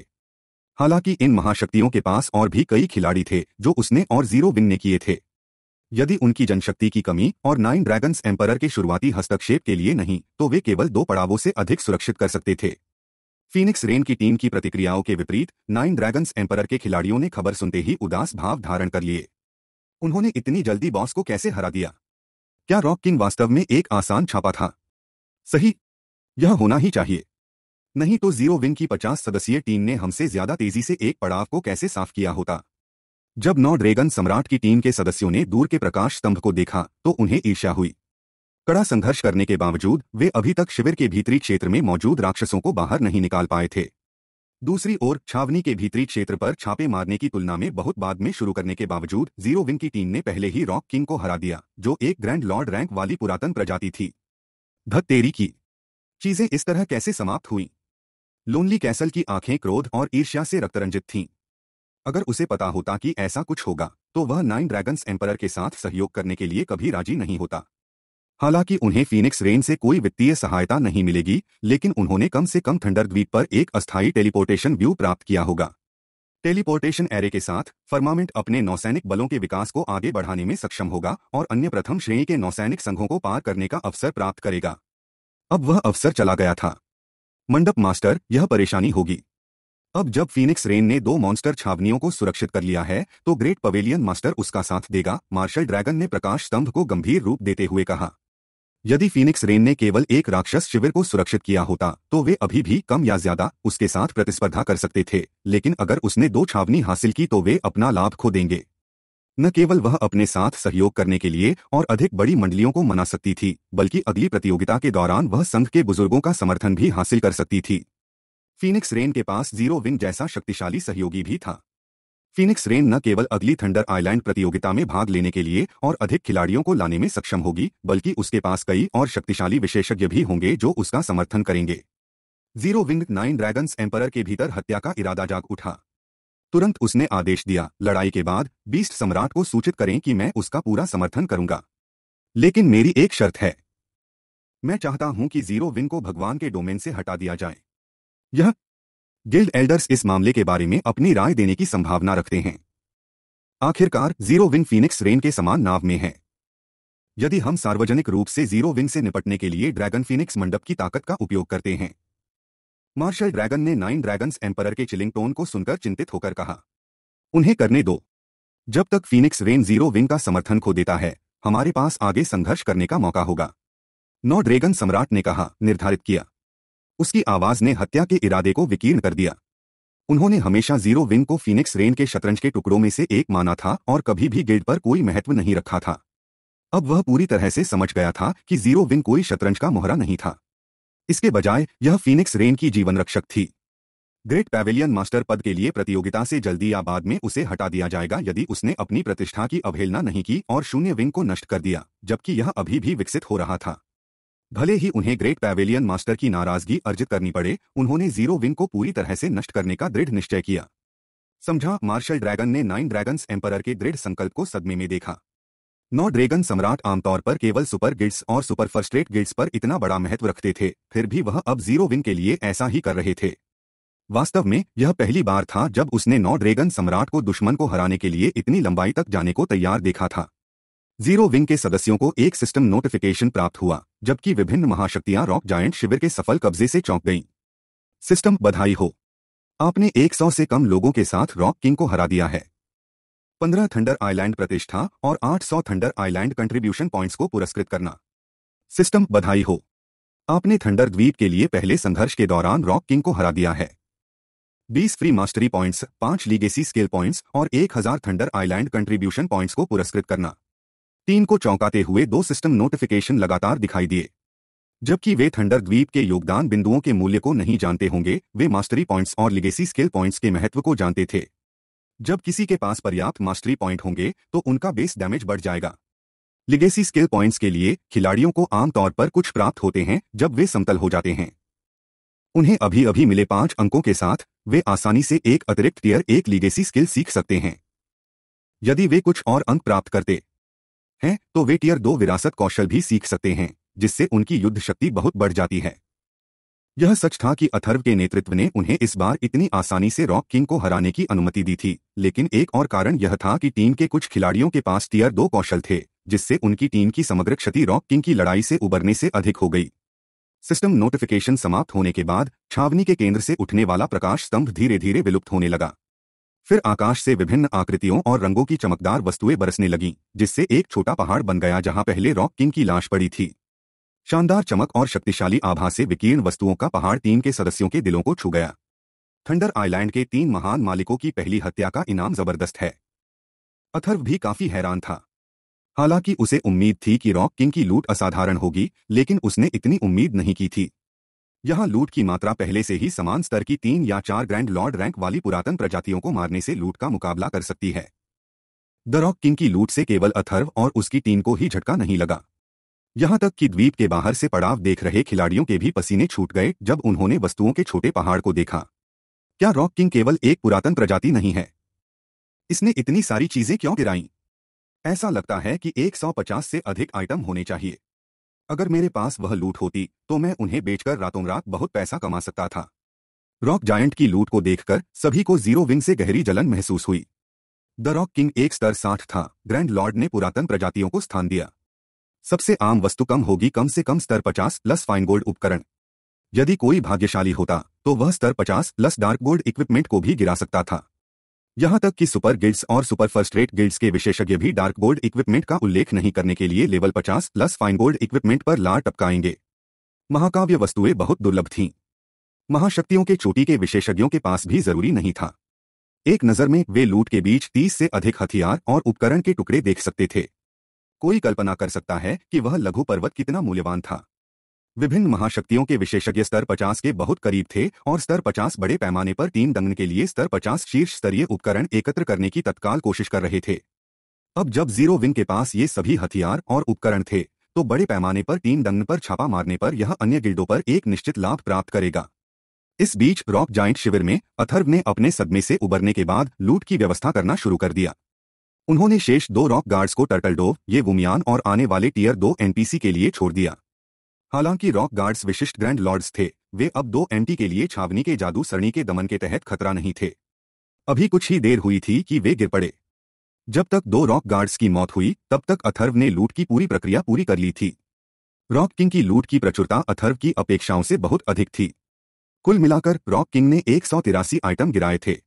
हालांकि इन महाशक्तियों के पास और भी कई खिलाड़ी थे जो उसने और जीरो विन ने किए थे यदि उनकी जनशक्ति की कमी और नाइन ड्रैगन्स एम्परर के शुरुआती हस्तक्षेप के लिए नहीं तो वे केवल दो पड़ावों से अधिक सुरक्षित कर सकते थे फीनिक्स रेन की टीम की प्रतिक्रियाओं के विपरीत नाइन ड्रैगन्स एम्परर के खिलाड़ियों ने खबर सुनते ही उदास भाव धारण कर लिए उन्होंने इतनी जल्दी बॉस को कैसे हरा दिया क्या रॉक किंग वास्तव में एक आसान छापा था सही यह होना ही चाहिए नहीं तो जीरो विन की 50 सदस्यीय टीम ने हमसे ज्यादा तेजी से एक पड़ाव को कैसे साफ किया होता जब नौ ड्रेगन सम्राट की टीम के सदस्यों ने दूर के प्रकाश स्तंभ को देखा तो उन्हें ईर्ष्या हुई कड़ा संघर्ष करने के बावजूद वे अभी तक शिविर के भीतरी क्षेत्र में मौजूद राक्षसों को बाहर नहीं निकाल पाए थे दूसरी ओर छावनी के भीतरी क्षेत्र पर छापे मारने की तुलना में बहुत बाद में शुरू करने के बावजूद जीरो विन की टीम ने पहले ही रॉक किंग को हरा दिया जो एक ग्रैंड लॉर्ड रैंक वाली पुरातन प्रजाति थी धत्तेरी की चीजें इस तरह कैसे समाप्त हुई लोनली कैसल की आंखें क्रोध और ईर्ष्या से रक्तरंजित थीं अगर उसे पता होता कि ऐसा कुछ होगा तो वह नाइन ड्रैगन्स एम्परर के साथ सहयोग करने के लिए कभी राजी नहीं होता हालांकि उन्हें फीनिक्स रेन से कोई वित्तीय सहायता नहीं मिलेगी लेकिन उन्होंने कम से कम थंडर द्वीप पर एक अस्थायी टेलीपोर्टेशन व्यू प्राप्त किया होगा टेलीपोर्टेशन एरे के साथ फर्मामेंट अपने नौसैनिक बलों के विकास को आगे बढ़ाने में सक्षम होगा और अन्य प्रथम श्रेणी के नौसैनिक संघों को पार करने का अवसर प्राप्त करेगा अब वह अवसर चला गया था मंडप मास्टर यह परेशानी होगी अब जब फीनिक्स रेन ने दो मॉन्स्टर छावनियों को सुरक्षित कर लिया है तो ग्रेट पवेलियन मास्टर उसका साथ देगा मार्शल ड्रैगन ने प्रकाश स्तंभ को गंभीर रूप देते हुए कहा यदि फीनिक्स रेन ने केवल एक राक्षस शिविर को सुरक्षित किया होता तो वे अभी भी कम या ज्यादा उसके साथ प्रतिस्पर्धा कर सकते थे लेकिन अगर उसने दो छावनी हासिल की तो वे अपना लाभ खो देंगे न केवल वह अपने साथ सहयोग करने के लिए और अधिक बड़ी मंडलियों को मना सकती थी बल्कि अगली प्रतियोगिता के दौरान वह संघ के बुजुर्गों का समर्थन भी हासिल कर सकती थी फीनिक्स रेन के पास जीरो विन जैसा शक्तिशाली सहयोगी भी था फीनिक्स रेन न केवल अगली थंडर आइलैंड प्रतियोगिता में भाग लेने के लिए और अधिक खिलाड़ियों को लाने में सक्षम होगी बल्कि उसके पास कई और शक्तिशाली विशेषज्ञ भी होंगे जो उसका समर्थन करेंगे zero wing nine dragons emperor के भीतर हत्या का इरादा जाग उठा तुरंत उसने आदेश दिया लड़ाई के बाद बीस्ट सम्राट को सूचित करें कि मैं उसका पूरा समर्थन करूंगा लेकिन मेरी एक शर्त है मैं चाहता हूं कि जीरो विन को भगवान के डोमेन से हटा दिया जाए यह गिल्ड एल्डर्स इस मामले के बारे में अपनी राय देने की संभावना रखते हैं आखिरकार जीरो विन फीनिक्स रेन के समान नाव में है यदि हम सार्वजनिक रूप से जीरो विन से निपटने के लिए ड्रैगन फीनिक्स मंडप की ताकत का उपयोग करते हैं मार्शल ड्रैगन ने नाइन ड्रैगन्स एम्परर के चिलिंग टोन को सुनकर चिंतित होकर कहा उन्हें करने दो जब तक फीनिक्स रेन जीरो विंग का समर्थन खो देता है हमारे पास आगे संघर्ष करने का मौका होगा नौ ड्रैगन सम्राट ने कहा निर्धारित किया उसकी आवाज ने हत्या के इरादे को विकीर्ण कर दिया उन्होंने हमेशा जीरो विंग को फ़ीनिक्स रेन के शतरंज के टुकड़ों में से एक माना था और कभी भी गिल्ड पर कोई महत्व नहीं रखा था अब वह पूरी तरह से समझ गया था कि जीरो विंग कोई शतरंज का मोहरा नहीं था इसके बजाय यह फीनिक्स रेन की जीवन रक्षक थी ग्रेट पैवेलियन मास्टर पद के लिए प्रतियोगिता से जल्दी या बाद में उसे हटा दिया जाएगा यदि उसने अपनी प्रतिष्ठा की अवहेलना नहीं की और शून्य विंग को नष्ट कर दिया जबकि यह अभी भी विकसित हो रहा था भले ही उन्हें ग्रेट पैवेलियन मास्टर की नाराजगी अर्जित करनी पड़े उन्होंने जीरो विंग को पूरी तरह से नष्ट करने का दृढ़ निश्चय किया समझा मार्शल ड्रैगन ने नाइन ड्रैगन्स एम्परर के दृढ़ संकल्प को सदमे में देखा नौ ड्रैगन सम्राट आमतौर पर केवल सुपर गिड्स और सुपर फर्स्ट्रेट गिड्स पर इतना बड़ा महत्व रखते थे फिर भी वह अब जीरो विन के लिए ऐसा ही कर रहे थे वास्तव में यह पहली बार था जब उसने नौ ड्रैगन सम्राट को दुश्मन को हराने के लिए इतनी लंबाई तक जाने को तैयार देखा था जीरो विंग के सदस्यों को एक सिस्टम नोटिफिकेशन प्राप्त हुआ जबकि विभिन्न महाशक्तियां रॉक जायंट शिविर के सफल कब्जे से चौंक गईं सिस्टम बधाई हो आपने 100 से कम लोगों के साथ रॉक किंग को हरा दिया है पंद्रह थंडर आइलैंड प्रतिष्ठा और आठ सौ थंडर आइलैंड कंट्रीब्यूशन पॉइंट्स को पुरस्कृत करना सिस्टम बधाई हो आपने थंडर द्वीप के लिए पहले संघर्ष के दौरान रॉक किंग को हरा दिया है बीस फ्री मास्टरी पॉइंट्स पांच लीगेसी स्केल पॉइंट्स और एक हजार थंडर आइलैंड कंट्रीब्यूशन पॉइंट्स को पुरस्कृत करना टीम को चौंकाते हुए दो सिस्टम नोटिफिकेशन लगातार दिखाई दिए जबकि वे थंडर द्वीप के योगदान बिंदुओं के मूल्य को नहीं जानते होंगे वे मास्टरी पॉइंट्स और लिगेसी स्किल पॉइंट्स के महत्व को जानते थे जब किसी के पास पर्याप्त मास्टरी पॉइंट होंगे तो उनका बेस डैमेज बढ़ जाएगा लिगेसी स्किल पॉइंट्स के लिए खिलाड़ियों को आमतौर पर कुछ प्राप्त होते हैं जब वे समतल हो जाते हैं उन्हें अभी अभी मिले पांच अंकों के साथ वे आसानी से एक अतिरिक्त टीयर एक लिगेसी स्किल सीख सकते हैं यदि वे कुछ और अंक प्राप्त करते हैं तो वे टीयर दो विरासत कौशल भी सीख सकते हैं जिससे उनकी युद्ध शक्ति बहुत बढ़ जाती है यह सच था कि अथर्व के नेतृत्व ने उन्हें इस बार इतनी आसानी से रॉक किंग को हराने की अनुमति दी थी लेकिन एक और कारण यह था कि टीम के कुछ खिलाड़ियों के पास टीयर दो कौशल थे जिससे उनकी टीम की समग्र क्षति रॉक किंग की लड़ाई से उबरने से अधिक हो गई सिस्टम नोटिफिकेशन समाप्त होने के बाद छावनी के केंद्र से उठने वाला प्रकाश स्तंभ धीरे धीरे विलुप्त होने लगा फिर आकाश से विभिन्न आकृतियों और रंगों की चमकदार वस्तुएं बरसने लगीं जिससे एक छोटा पहाड़ बन गया जहां पहले रॉक किंग की लाश पड़ी थी शानदार चमक और शक्तिशाली आभा से विकीर्ण वस्तुओं का पहाड़ टीम के सदस्यों के दिलों को छू गया थंडर आइलैंड के तीन महान मालिकों की पहली हत्या का इनाम जबरदस्त है अथर्व भी काफी हैरान था हालांकि उसे उम्मीद थी कि रॉक किंग की लूट असाधारण होगी लेकिन उसने इतनी उम्मीद नहीं की थी यहां लूट की मात्रा पहले से ही समान स्तर की तीन या चार ग्रैंड लॉर्ड रैंक वाली पुरातन प्रजातियों को मारने से लूट का मुकाबला कर सकती है द रॉक किंग की लूट से केवल अथर्व और उसकी टीम को ही झटका नहीं लगा यहां तक कि द्वीप के बाहर से पड़ाव देख रहे खिलाड़ियों के भी पसीने छूट गए जब उन्होंने वस्तुओं के छोटे पहाड़ को देखा क्या रॉक किंग केवल एक पुरातन प्रजाति नहीं है इसने इतनी सारी चीजें क्यों गिराई ऐसा लगता है कि 150 से अधिक आइटम होने चाहिए अगर मेरे पास वह लूट होती तो मैं उन्हें बेचकर रातों रात बहुत पैसा कमा सकता था रॉक जायंट की लूट को देखकर सभी को जीरो विंग से गहरी जलन महसूस हुई द रॉक किंग एक स्तर साठ था ग्रैंड लॉर्ड ने पुरातन प्रजातियों को स्थान दिया सबसे आम वस्तु कम होगी कम से कम स्तर 50 प्लस फाइन गोल्ड उपकरण यदि कोई भाग्यशाली होता तो वह स्तर 50 प्लस डार्क गोल्ड इक्विपमेंट को भी गिरा सकता था यहां तक कि सुपर गिल्ड्स और सुपर फर्स्ट रेट गिल्ड्स के विशेषज्ञ भी डार्क गोल्ड इक्विपमेंट का उल्लेख नहीं करने के लिए level 50 plus fine gold equipment पर लार टपकाएंगे महाकाव्य वस्तुएं बहुत दुर्लभ थीं महाशक्तियों के चोटी के विशेषज्ञों के पास भी जरूरी नहीं था एक नज़र में वे लूट के बीच तीस से अधिक हथियार और उपकरण के टुकड़े देख सकते थे कोई कल्पना कर सकता है कि वह लघु पर्वत कितना मूल्यवान था विभिन्न महाशक्तियों के विशेषज्ञ स्तर 50 के बहुत करीब थे और स्तर 50 बड़े पैमाने पर टीम दंगन के लिए स्तर 50 शीर्ष स्तरीय उपकरण एकत्र करने की तत्काल कोशिश कर रहे थे अब जब जीरो विंग के पास ये सभी हथियार और उपकरण थे तो बड़े पैमाने पर टीम दंगन पर छापा मारने पर यह अन्य गिल्डों पर एक निश्चित लाभ प्राप्त करेगा इस बीच रॉक जाइंट शिविर में अथर्व ने अपने सदमे से उबरने के बाद लूट की व्यवस्था करना शुरू कर दिया उन्होंने शेष दो रॉक गार्ड्स को टर्टल डोव ये वुमियान और आने वाले टीयर दो एनपीसी के लिए छोड़ दिया हालांकि रॉक गार्ड्स विशिष्ट ग्रैंड लॉर्ड्स थे वे अब दो एमटी के लिए छावनी के जादू सरणी के दमन के तहत खतरा नहीं थे अभी कुछ ही देर हुई थी कि वे गिर पड़े जब तक दो रॉक गार्ड्स की मौत हुई तब तक अथर्व ने लूट की पूरी प्रक्रिया पूरी कर ली थी रॉक किंग की लूट की प्रचुरता अथर्व की अपेक्षाओं से बहुत अधिक थी कुल मिलाकर रॉक किंग ने एक आइटम गिराए थे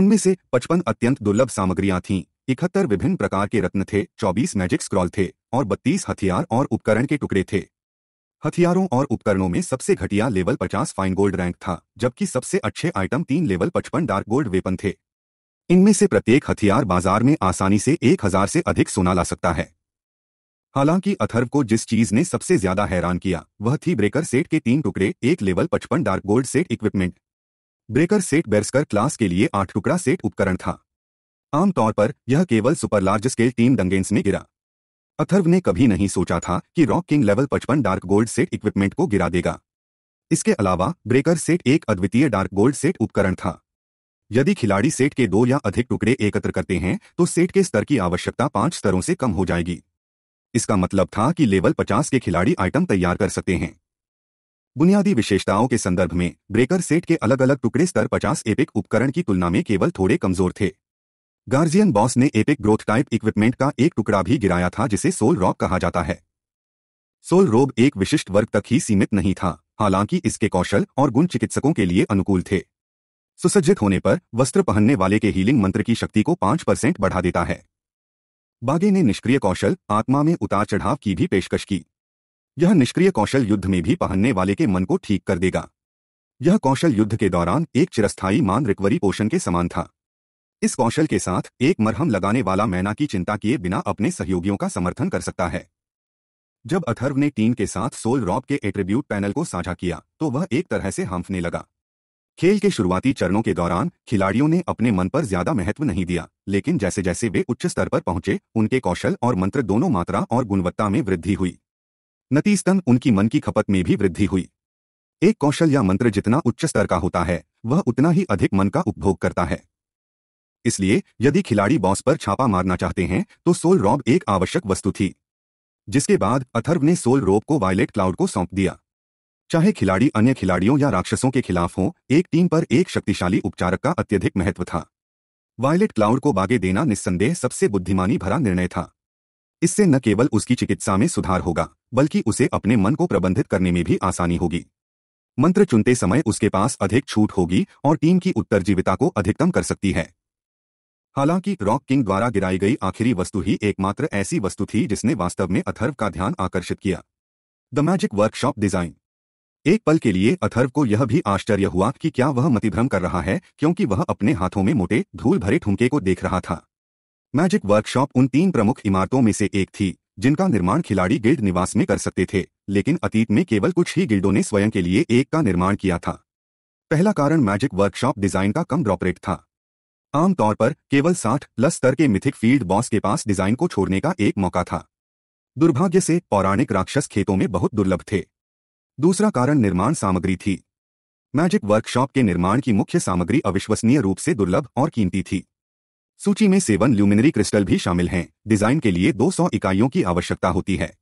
उनमें से पचपन अत्यंत दुर्लभ सामग्रियां थीं इकहत्तर विभिन्न प्रकार के रत्न थे चौबीस मैजिक स्क्रॉल थे और बत्तीस हथियार और उपकरण के टुकड़े थे हथियारों और उपकरणों में सबसे घटिया लेवल 50 फाइन गोल्ड रैंक था जबकि सबसे अच्छे आइटम तीन लेवल 55 डार्क गोल्ड वेपन थे इनमें से प्रत्येक हथियार बाजार में आसानी से एक हजार से अधिक सोना ला सकता है हालांकि अथर्व को जिस चीज ने सबसे ज्यादा हैरान किया वह थी ब्रेकर सेट के तीन टुकड़े एक लेवल पचपन dark gold set equipment breaker set berserker class के लिए आठ टुकड़ा सेट उपकरण था आमतौर पर यह केवल super large scale team dungeons में गिरा अथर्व ने कभी नहीं सोचा था कि rock king level 55 dark gold set equipment को गिरा देगा इसके अलावा ब्रेकर सेट एक अद्वितीय डार्क गोल्ड सेट उपकरण था यदि खिलाड़ी सेट के दो या अधिक टुकड़े एकत्र करते हैं तो सेट के स्तर की आवश्यकता पांच स्तरों से कम हो जाएगी इसका मतलब था कि लेवल 50 के खिलाड़ी आइटम तैयार कर सकते हैं बुनियादी विशेषताओं के संदर्भ में ब्रेकर सेट के अलग अलग टुकड़े स्तर 50 एपिक उपकरण की तुलना में केवल थोड़े कमजोर थे गार्जियन बॉस ने एपिक ग्रोथ टाइप इक्विपमेंट का एक टुकड़ा भी गिराया था जिसे सोल रॉक कहा जाता है सोल रोब एक विशिष्ट वर्ग तक ही सीमित नहीं था हालांकि इसके कौशल और गुण चिकित्सकों के लिए अनुकूल थे सुसज्जित होने पर वस्त्र पहनने वाले के हीलिंग मंत्र की शक्ति को पांच परसेंट बढ़ा देता है बागे ने निष्क्रिय कौशल आत्मा में उतार चढ़ाव की भी पेशकश की यह निष्क्रिय कौशल युद्ध में भी पहनने वाले के मन को ठीक कर देगा यह कौशल युद्ध के दौरान एक चिरस्थायी मान रिकवरी पोषण के समान था इस कौशल के साथ एक मरहम लगाने वाला मैना की चिंता किए बिना अपने सहयोगियों का समर्थन कर सकता है जब अथर्व ने टीम के साथ सोल रॉब के एट्रीब्यूट पैनल को साझा किया तो वह एक तरह से हांफने लगा खेल के शुरुआती चरणों के दौरान खिलाड़ियों ने अपने मन पर ज्यादा महत्व नहीं दिया लेकिन जैसे जैसे वे उच्च स्तर पर पहुंचे उनके कौशल और मंत्र दोनों मात्रा और गुणवत्ता में वृद्धि हुई नतीजतन उनकी मन की खपत में भी वृद्धि हुई एक कौशल या मंत्र जितना उच्च स्तर का होता है वह उतना ही अधिक मन का उपभोग करता है इसलिए यदि खिलाड़ी बॉस पर छापा मारना चाहते हैं तो सोल रॉब एक आवश्यक वस्तु थी जिसके बाद अथर्व ने सोल रोब को वायलेट क्लाउड को सौंप दिया चाहे खिलाड़ी अन्य खिलाड़ियों या राक्षसों के खिलाफ हों एक टीम पर एक शक्तिशाली उपचारक का अत्यधिक महत्व था वायलेट क्लाउड को बागे देना निस्संदेह सबसे बुद्धिमानी भरा निर्णय था इससे न केवल उसकी चिकित्सा में सुधार होगा बल्कि उसे अपने मन को प्रबंधित करने में भी आसानी होगी मंत्र चुनते समय उसके पास अधिक छूट होगी और टीम की उत्तरजीविता को अधिकतम कर सकती है हालांकि रॉक किंग द्वारा गिराई गई आखिरी वस्तु ही एकमात्र ऐसी वस्तु थी जिसने वास्तव में अथर्व का ध्यान आकर्षित किया द मैजिक वर्कशॉप डिजाइन एक पल के लिए अथर्व को यह भी आश्चर्य हुआ कि क्या वह मतिभ्रम कर रहा है क्योंकि वह अपने हाथों में मोटे धूल भरे ठुमके को देख रहा था मैजिक वर्कशॉप उन तीन प्रमुख इमारतों में से एक थी जिनका निर्माण खिलाड़ी गिल्ड निवास में कर सकते थे लेकिन अतीत में केवल कुछ ही गिल्डों ने स्वयं के लिए एक का निर्माण किया था पहला कारण मैजिक वर्कशॉप डिजाइन का कम ड्रॉपरेट था आमतौर पर केवल 60 प्लस स्तर के मिथिक फील्ड बॉस के पास डिजाइन को छोड़ने का एक मौका था दुर्भाग्य से पौराणिक राक्षस खेतों में बहुत दुर्लभ थे दूसरा कारण निर्माण सामग्री थी मैजिक वर्कशॉप के निर्माण की मुख्य सामग्री अविश्वसनीय रूप से दुर्लभ और कीमती थी सूची में सेवन ल्यूमिनरी क्रिस्टल भी शामिल हैं डिजाइन के लिए 200 इकाइयों की आवश्यकता होती है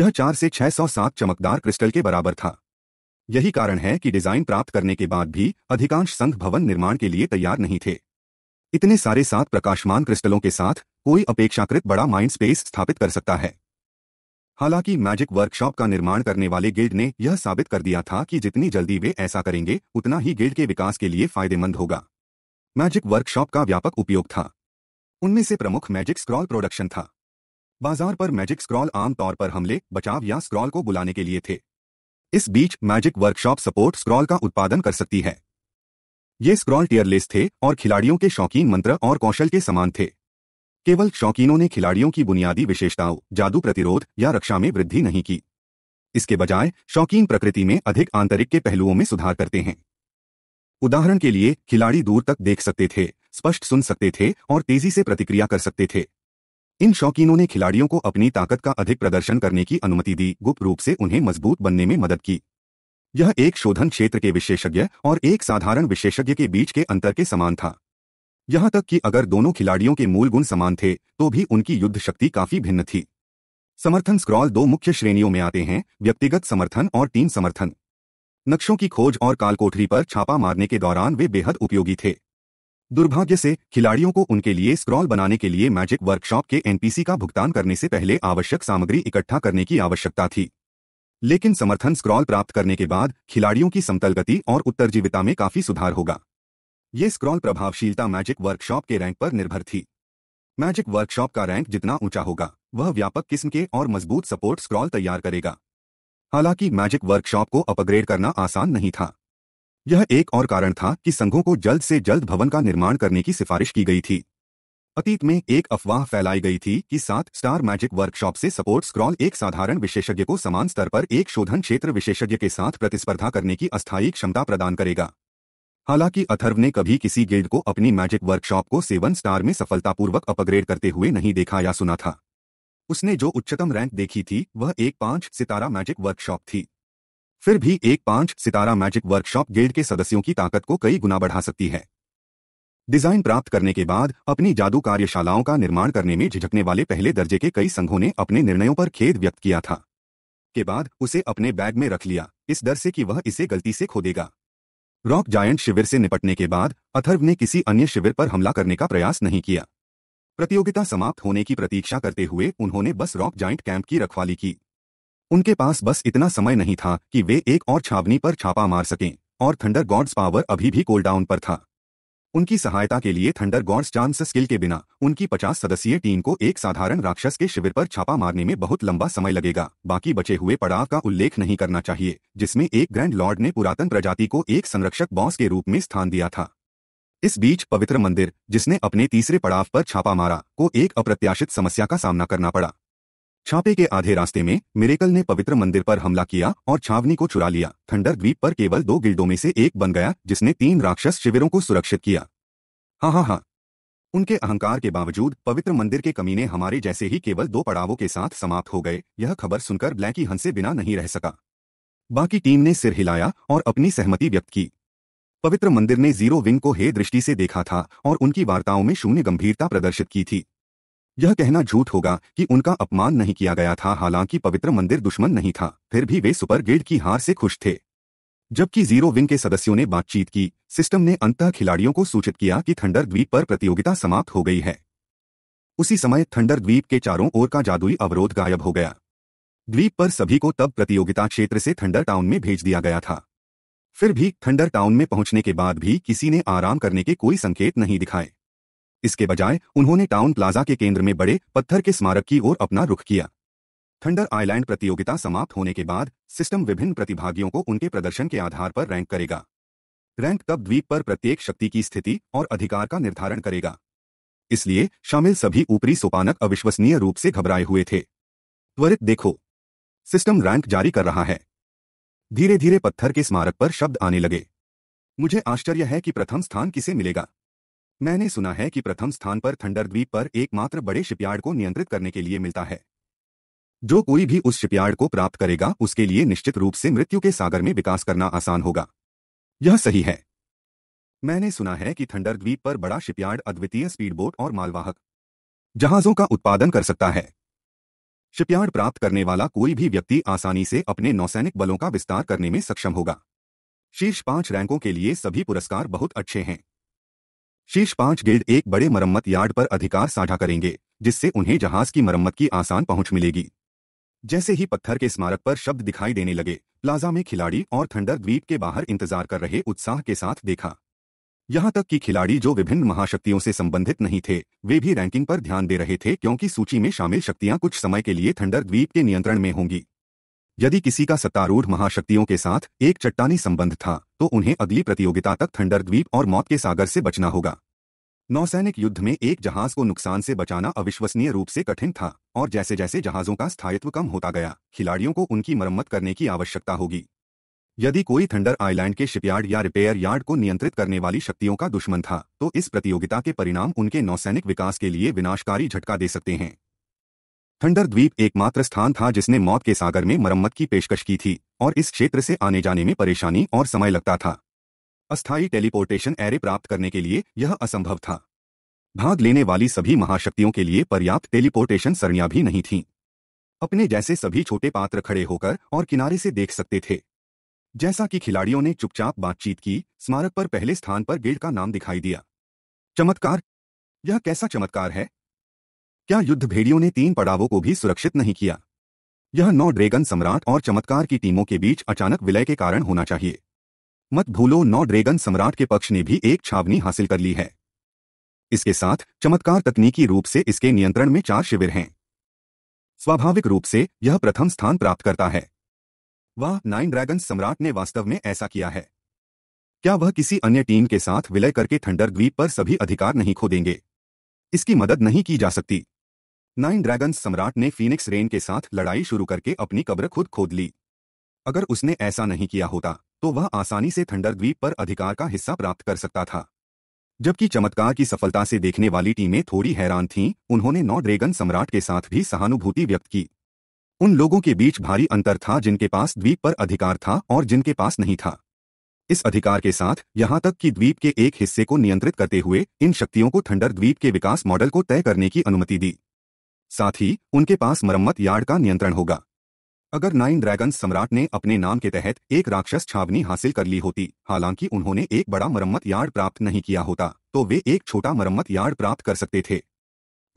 यह चार से छह सात चमकदार क्रिस्टल के बराबर था यही कारण है कि डिजाइन प्राप्त करने के बाद भी अधिकांश संघ भवन निर्माण के लिए तैयार नहीं थे इतने सारे सात प्रकाशमान क्रिस्टलों के साथ कोई अपेक्षाकृत बड़ा माइंड स्पेस स्थापित कर सकता है हालांकि मैजिक वर्कशॉप का निर्माण करने वाले गिल्ड ने यह साबित कर दिया था कि जितनी जल्दी वे ऐसा करेंगे उतना ही गिल्ड के विकास के लिए फायदेमंद होगा मैजिक वर्कशॉप का व्यापक उपयोग था उनमें से प्रमुख मैजिक स्क्रॉल प्रोडक्शन था बाजार पर मैजिक स्क्रॉल आमतौर पर हमले बचाव या स्क्रॉल को बुलाने के लिए थे इस बीच मैजिक वर्कशॉप सपोर्ट स्क्रॉल का उत्पादन कर सकती है ये स्क्रॉल टीयरलेस थे और खिलाड़ियों के शौकीन मंत्र और कौशल के समान थे केवल शौकीनों ने खिलाड़ियों की बुनियादी विशेषताओं जादू प्रतिरोध या रक्षा में वृद्धि नहीं की इसके बजाय शौकीन प्रकृति में अधिक आंतरिक के पहलुओं में सुधार करते हैं उदाहरण के लिए खिलाड़ी दूर तक देख सकते थे स्पष्ट सुन सकते थे और तेजी से प्रतिक्रिया कर सकते थे इन शौकीनों ने खिलाड़ियों को अपनी ताकत का अधिक प्रदर्शन करने की अनुमति दी गुप्त रूप से उन्हें मजबूत बनने में मदद की यह एक शोधन क्षेत्र के विशेषज्ञ और एक साधारण विशेषज्ञ के बीच के अंतर के समान था यहां तक कि अगर दोनों खिलाड़ियों के मूल गुण समान थे तो भी उनकी युद्ध शक्ति काफी भिन्न थी समर्थन स्क्रॉल दो मुख्य श्रेणियों में आते हैं व्यक्तिगत समर्थन और टीम समर्थन नक्शों की खोज और कालकोठरी पर छापा मारने के दौरान वे बेहद उपयोगी थे दुर्भाग्य से खिलाड़ियों को उनके लिए स्क्रॉल बनाने के लिए मैजिक वर्कशॉप के एनपीसी का भुगतान करने से पहले आवश्यक सामग्री इकट्ठा करने की आवश्यकता थी लेकिन समर्थन स्क्रॉल प्राप्त करने के बाद खिलाड़ियों की समतल गति और उत्तरजीविता में काफी सुधार होगा ये स्क्रॉल प्रभावशीलता मैजिक वर्कशॉप के रैंक पर निर्भर थी मैजिक वर्कशॉप का रैंक जितना ऊंचा होगा वह व्यापक किस्म के और मजबूत सपोर्ट स्क्रॉल तैयार करेगा हालांकि मैजिक वर्कशॉप को अपग्रेड करना आसान नहीं था यह एक और कारण था कि संघों को जल्द से जल्द भवन का निर्माण करने की सिफारिश की गई थी अतीत में एक अफवाह फैलाई गई थी कि सात स्टार मैजिक वर्कशॉप से सपोर्ट स्क्रॉल एक साधारण विशेषज्ञ को समान स्तर पर एक शोधन क्षेत्र विशेषज्ञ के साथ प्रतिस्पर्धा करने की अस्थायी क्षमता प्रदान करेगा हालांकि अथर्व ने कभी किसी गिल्ड को अपनी मैजिक वर्कशॉप को सेवन स्टार में सफलतापूर्वक अपग्रेड करते हुए नहीं देखा या सुना था उसने जो उच्चतम रैंक देखी थी वह एक पांच सितारा मैजिक वर्कशॉप थी फिर भी एक पांच सितारा मैजिक वर्कशॉप गिल्ड के सदस्यों की ताकत को कई गुना बढ़ा सकती है डिजाइन प्राप्त करने के बाद अपनी जादू कार्यशालाओं का निर्माण करने में झिझकने वाले पहले दर्जे के कई संघों ने अपने निर्णयों पर खेद व्यक्त किया था के बाद उसे अपने बैग में रख लिया इस डर से कि वह इसे गलती से खो देगा रॉक जायंट शिविर से निपटने के बाद अथर्व ने किसी अन्य शिविर पर हमला करने का प्रयास नहीं किया प्रतियोगिता समाप्त होने की प्रतीक्षा करते हुए उन्होंने बस रॉक जाइंट कैंप की रखवाली की उनके पास बस इतना समय नहीं था कि वे एक और छावनी पर छापा मार सकें और थंडर गॉड्स पावर अभी भी कोल डाउन पर था उनकी सहायता के लिए थंडर गॉड्स चांस स्किल के बिना उनकी पचास सदस्यीय टीम को एक साधारण राक्षस के शिविर पर छापा मारने में बहुत लंबा समय लगेगा बाकी बचे हुए पड़ाव का उल्लेख नहीं करना चाहिए जिसमें एक ग्रैंड लॉर्ड ने पुरातन प्रजाति को एक संरक्षक बॉस के रूप में स्थान दिया था इस बीच पवित्र मंदिर जिसने अपने तीसरे पड़ाव पर छापा मारा को एक अप्रत्याशित समस्या का सामना करना पड़ा छापे के आधे रास्ते में मिरेकल ने पवित्र मंदिर पर हमला किया और छावनी को चुरा लिया थंडर द्वीप पर केवल दो गिल्डों में से एक बन गया जिसने तीन राक्षस शिविरों को सुरक्षित किया हाँ हाँ हाँ उनके अहंकार के बावजूद पवित्र मंदिर के कमीने हमारे जैसे ही केवल दो पड़ावों के साथ समाप्त हो गए यह खबर सुनकर ब्लैकी हंसे बिना नहीं रह सका बाकी टीम ने सिर हिलाया और अपनी सहमति व्यक्त की पवित्र मंदिर ने जीरो विंग को हे दृष्टि से देखा था और उनकी वार्ताओं में शून्य गंभीरता प्रदर्शित की थी यह कहना झूठ होगा कि उनका अपमान नहीं किया गया था हालांकि पवित्र मंदिर दुश्मन नहीं था फिर भी वे सुपर गेड की हार से खुश थे जबकि जीरो विंग के सदस्यों ने बातचीत की सिस्टम ने अंतः खिलाड़ियों को सूचित किया कि थंडर द्वीप पर प्रतियोगिता समाप्त हो गई है उसी समय थंडर द्वीप के चारों ओर का जादुई अवरोध गायब हो गया द्वीप पर सभी को तब प्रतियोगिता क्षेत्र से थंडर टाउन में भेज दिया गया था फिर भी थंडर टाउन में पहुंचने के बाद भी किसी ने आराम करने के कोई संकेत नहीं दिखाए इसके बजाय उन्होंने टाउन प्लाजा के केंद्र में बड़े पत्थर के स्मारक की ओर अपना रुख किया थंडर आइलैंड प्रतियोगिता समाप्त होने के बाद सिस्टम विभिन्न प्रतिभागियों को उनके प्रदर्शन के आधार पर रैंक करेगा रैंक तब द्वीप पर प्रत्येक शक्ति की स्थिति और अधिकार का निर्धारण करेगा इसलिए शामिल सभी ऊपरी सोपानक अविश्वसनीय रूप से घबराए हुए थे त्वरित देखो सिस्टम रैंक जारी कर रहा है धीरे धीरे पत्थर के स्मारक पर शब्द आने लगे मुझे आश्चर्य है कि प्रथम स्थान किसे मिलेगा मैंने सुना है कि प्रथम स्थान पर थंडर द्वीप पर एकमात्र बड़े शिपयार्ड को नियंत्रित करने के लिए मिलता है जो कोई भी उस शिपयार्ड को प्राप्त करेगा उसके लिए निश्चित रूप से मृत्यु के सागर में विकास करना आसान होगा यह सही है मैंने सुना है कि थंडर द्वीप पर बड़ा शिपयार्ड अद्वितीय स्पीडबोट और मालवाहक जहाजों का उत्पादन कर सकता है शिपयार्ड प्राप्त करने वाला कोई भी व्यक्ति आसानी से अपने नौसैनिक बलों का विस्तार करने में सक्षम होगा शीर्ष पांच रैंकों के लिए सभी पुरस्कार बहुत अच्छे हैं शीर्ष पांच गिल्ड एक बड़े मरम्मत यार्ड पर अधिकार साझा करेंगे जिससे उन्हें जहाज की मरम्मत की आसान पहुंच मिलेगी जैसे ही पत्थर के स्मारक पर शब्द दिखाई देने लगे प्लाजा में खिलाड़ी और थंडर द्वीप के बाहर इंतजार कर रहे उत्साह के साथ देखा यहां तक कि खिलाड़ी जो विभिन्न महाशक्तियों से संबंधित नहीं थे वे भी रैंकिंग पर ध्यान दे रहे थे क्योंकि सूची में शामिल शक्तियां कुछ समय के लिए थंडर द्वीप के नियंत्रण में होंगी यदि किसी का सत्तारूढ़ महाशक्तियों के साथ एक चट्टानी संबंध था तो उन्हें अगली प्रतियोगिता तक थंडर द्वीप और मौत के सागर से बचना होगा नौसैनिक युद्ध में एक जहाज को नुकसान से बचाना अविश्वसनीय रूप से कठिन था और जैसे जैसे जहाजों का स्थायित्व कम होता गया खिलाड़ियों को उनकी मरम्मत करने की आवश्यकता होगी यदि कोई थंडर आइलैंड के शिपयार्ड या रिपेयर यार्ड को नियंत्रित करने वाली शक्तियों का दुश्मन था तो इस प्रतियोगिता के परिणाम उनके नौसैनिक विकास के लिए विनाशकारी झटका दे सकते हैं थंडर द्वीप एकमात्र स्थान था जिसने मौत के सागर में मरम्मत की पेशकश की थी और इस क्षेत्र से आने जाने में परेशानी और समय लगता था अस्थायी टेलीपोर्टेशन एरे प्राप्त करने के लिए यह असंभव था भाग लेने वाली सभी महाशक्तियों के लिए पर्याप्त टेलीपोर्टेशन सरणियां भी नहीं थीं अपने जैसे सभी छोटे पात्र खड़े होकर और किनारे से देख सकते थे जैसा कि खिलाड़ियों ने चुपचाप बातचीत की स्मारक पर पहले स्थान पर गिल्ड का नाम दिखाई दिया चमत्कार यह कैसा चमत्कार है क्या युद्ध भेड़ियों ने तीन पड़ावों को भी सुरक्षित नहीं किया यह नौ ड्रैगन सम्राट और चमत्कार की टीमों के बीच अचानक विलय के कारण होना चाहिए मत भूलो नौ ड्रैगन सम्राट के पक्ष ने भी एक छावनी हासिल कर ली है इसके साथ चमत्कार तकनीकी रूप से इसके नियंत्रण में चार शिविर हैं स्वाभाविक रूप से यह प्रथम स्थान प्राप्त करता है वह नाइन ड्रैगन सम्राट ने वास्तव में ऐसा किया है क्या वह किसी अन्य टीम के साथ विलय करके थंडर द्वीप पर सभी अधिकार नहीं खो देंगे इसकी मदद नहीं की जा सकती नाइन ड्रैगन सम्राट ने फीनिक्स रेन के साथ लड़ाई शुरू करके अपनी कब्र खुद खोद ली अगर उसने ऐसा नहीं किया होता तो वह आसानी से थंडर द्वीप पर अधिकार का हिस्सा प्राप्त कर सकता था जबकि चमत्कार की सफलता से देखने वाली टीमें थोड़ी हैरान थीं उन्होंने नौ ड्रैगन सम्राट के साथ भी सहानुभूति व्यक्त की उन लोगों के बीच भारी अंतर था जिनके पास द्वीप पर अधिकार था और जिनके पास नहीं था इस अधिकार के साथ यहां तक कि द्वीप के एक हिस्से को नियंत्रित करते हुए इन शक्तियों को थंडर द्वीप के विकास मॉडल को तय करने की अनुमति दी साथ ही उनके पास मरम्मत यार्ड का नियंत्रण होगा अगर नाइन ड्रैगन सम्राट ने अपने नाम के तहत एक राक्षस छावनी हासिल कर ली होती हालांकि उन्होंने एक बड़ा मरम्मत यार्ड प्राप्त नहीं किया होता तो वे एक छोटा मरम्मत यार्ड प्राप्त कर सकते थे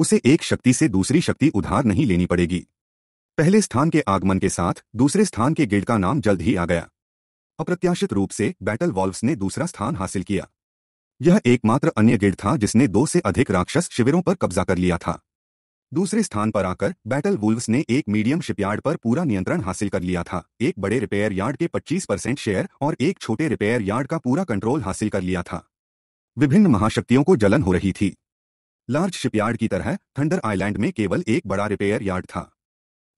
उसे एक शक्ति से दूसरी शक्ति उधार नहीं लेनी पड़ेगी पहले स्थान के आगमन के साथ दूसरे स्थान के गिल्ड का नाम जल्द ही आ गया अप्रत्याशित रूप से बैटल वॉल्व्स ने दूसरा स्थान हासिल किया यह एकमात्र अन्य गिड था जिसने दो से अधिक राक्षस शिविरों पर कब्जा कर लिया था दूसरे स्थान पर आकर बैटल वुल्व्स ने एक मीडियम शिपयार्ड पर पूरा नियंत्रण हासिल कर लिया था एक बड़े रिपेयर यार्ड के 25 परसेंट शेयर और एक छोटे रिपेयर यार्ड का पूरा कंट्रोल हासिल कर लिया था विभिन्न महाशक्तियों को जलन हो रही थी लार्ज शिपयार्ड की तरह थंडर आइलैंड में केवल एक बड़ा रिपेयर यार्ड था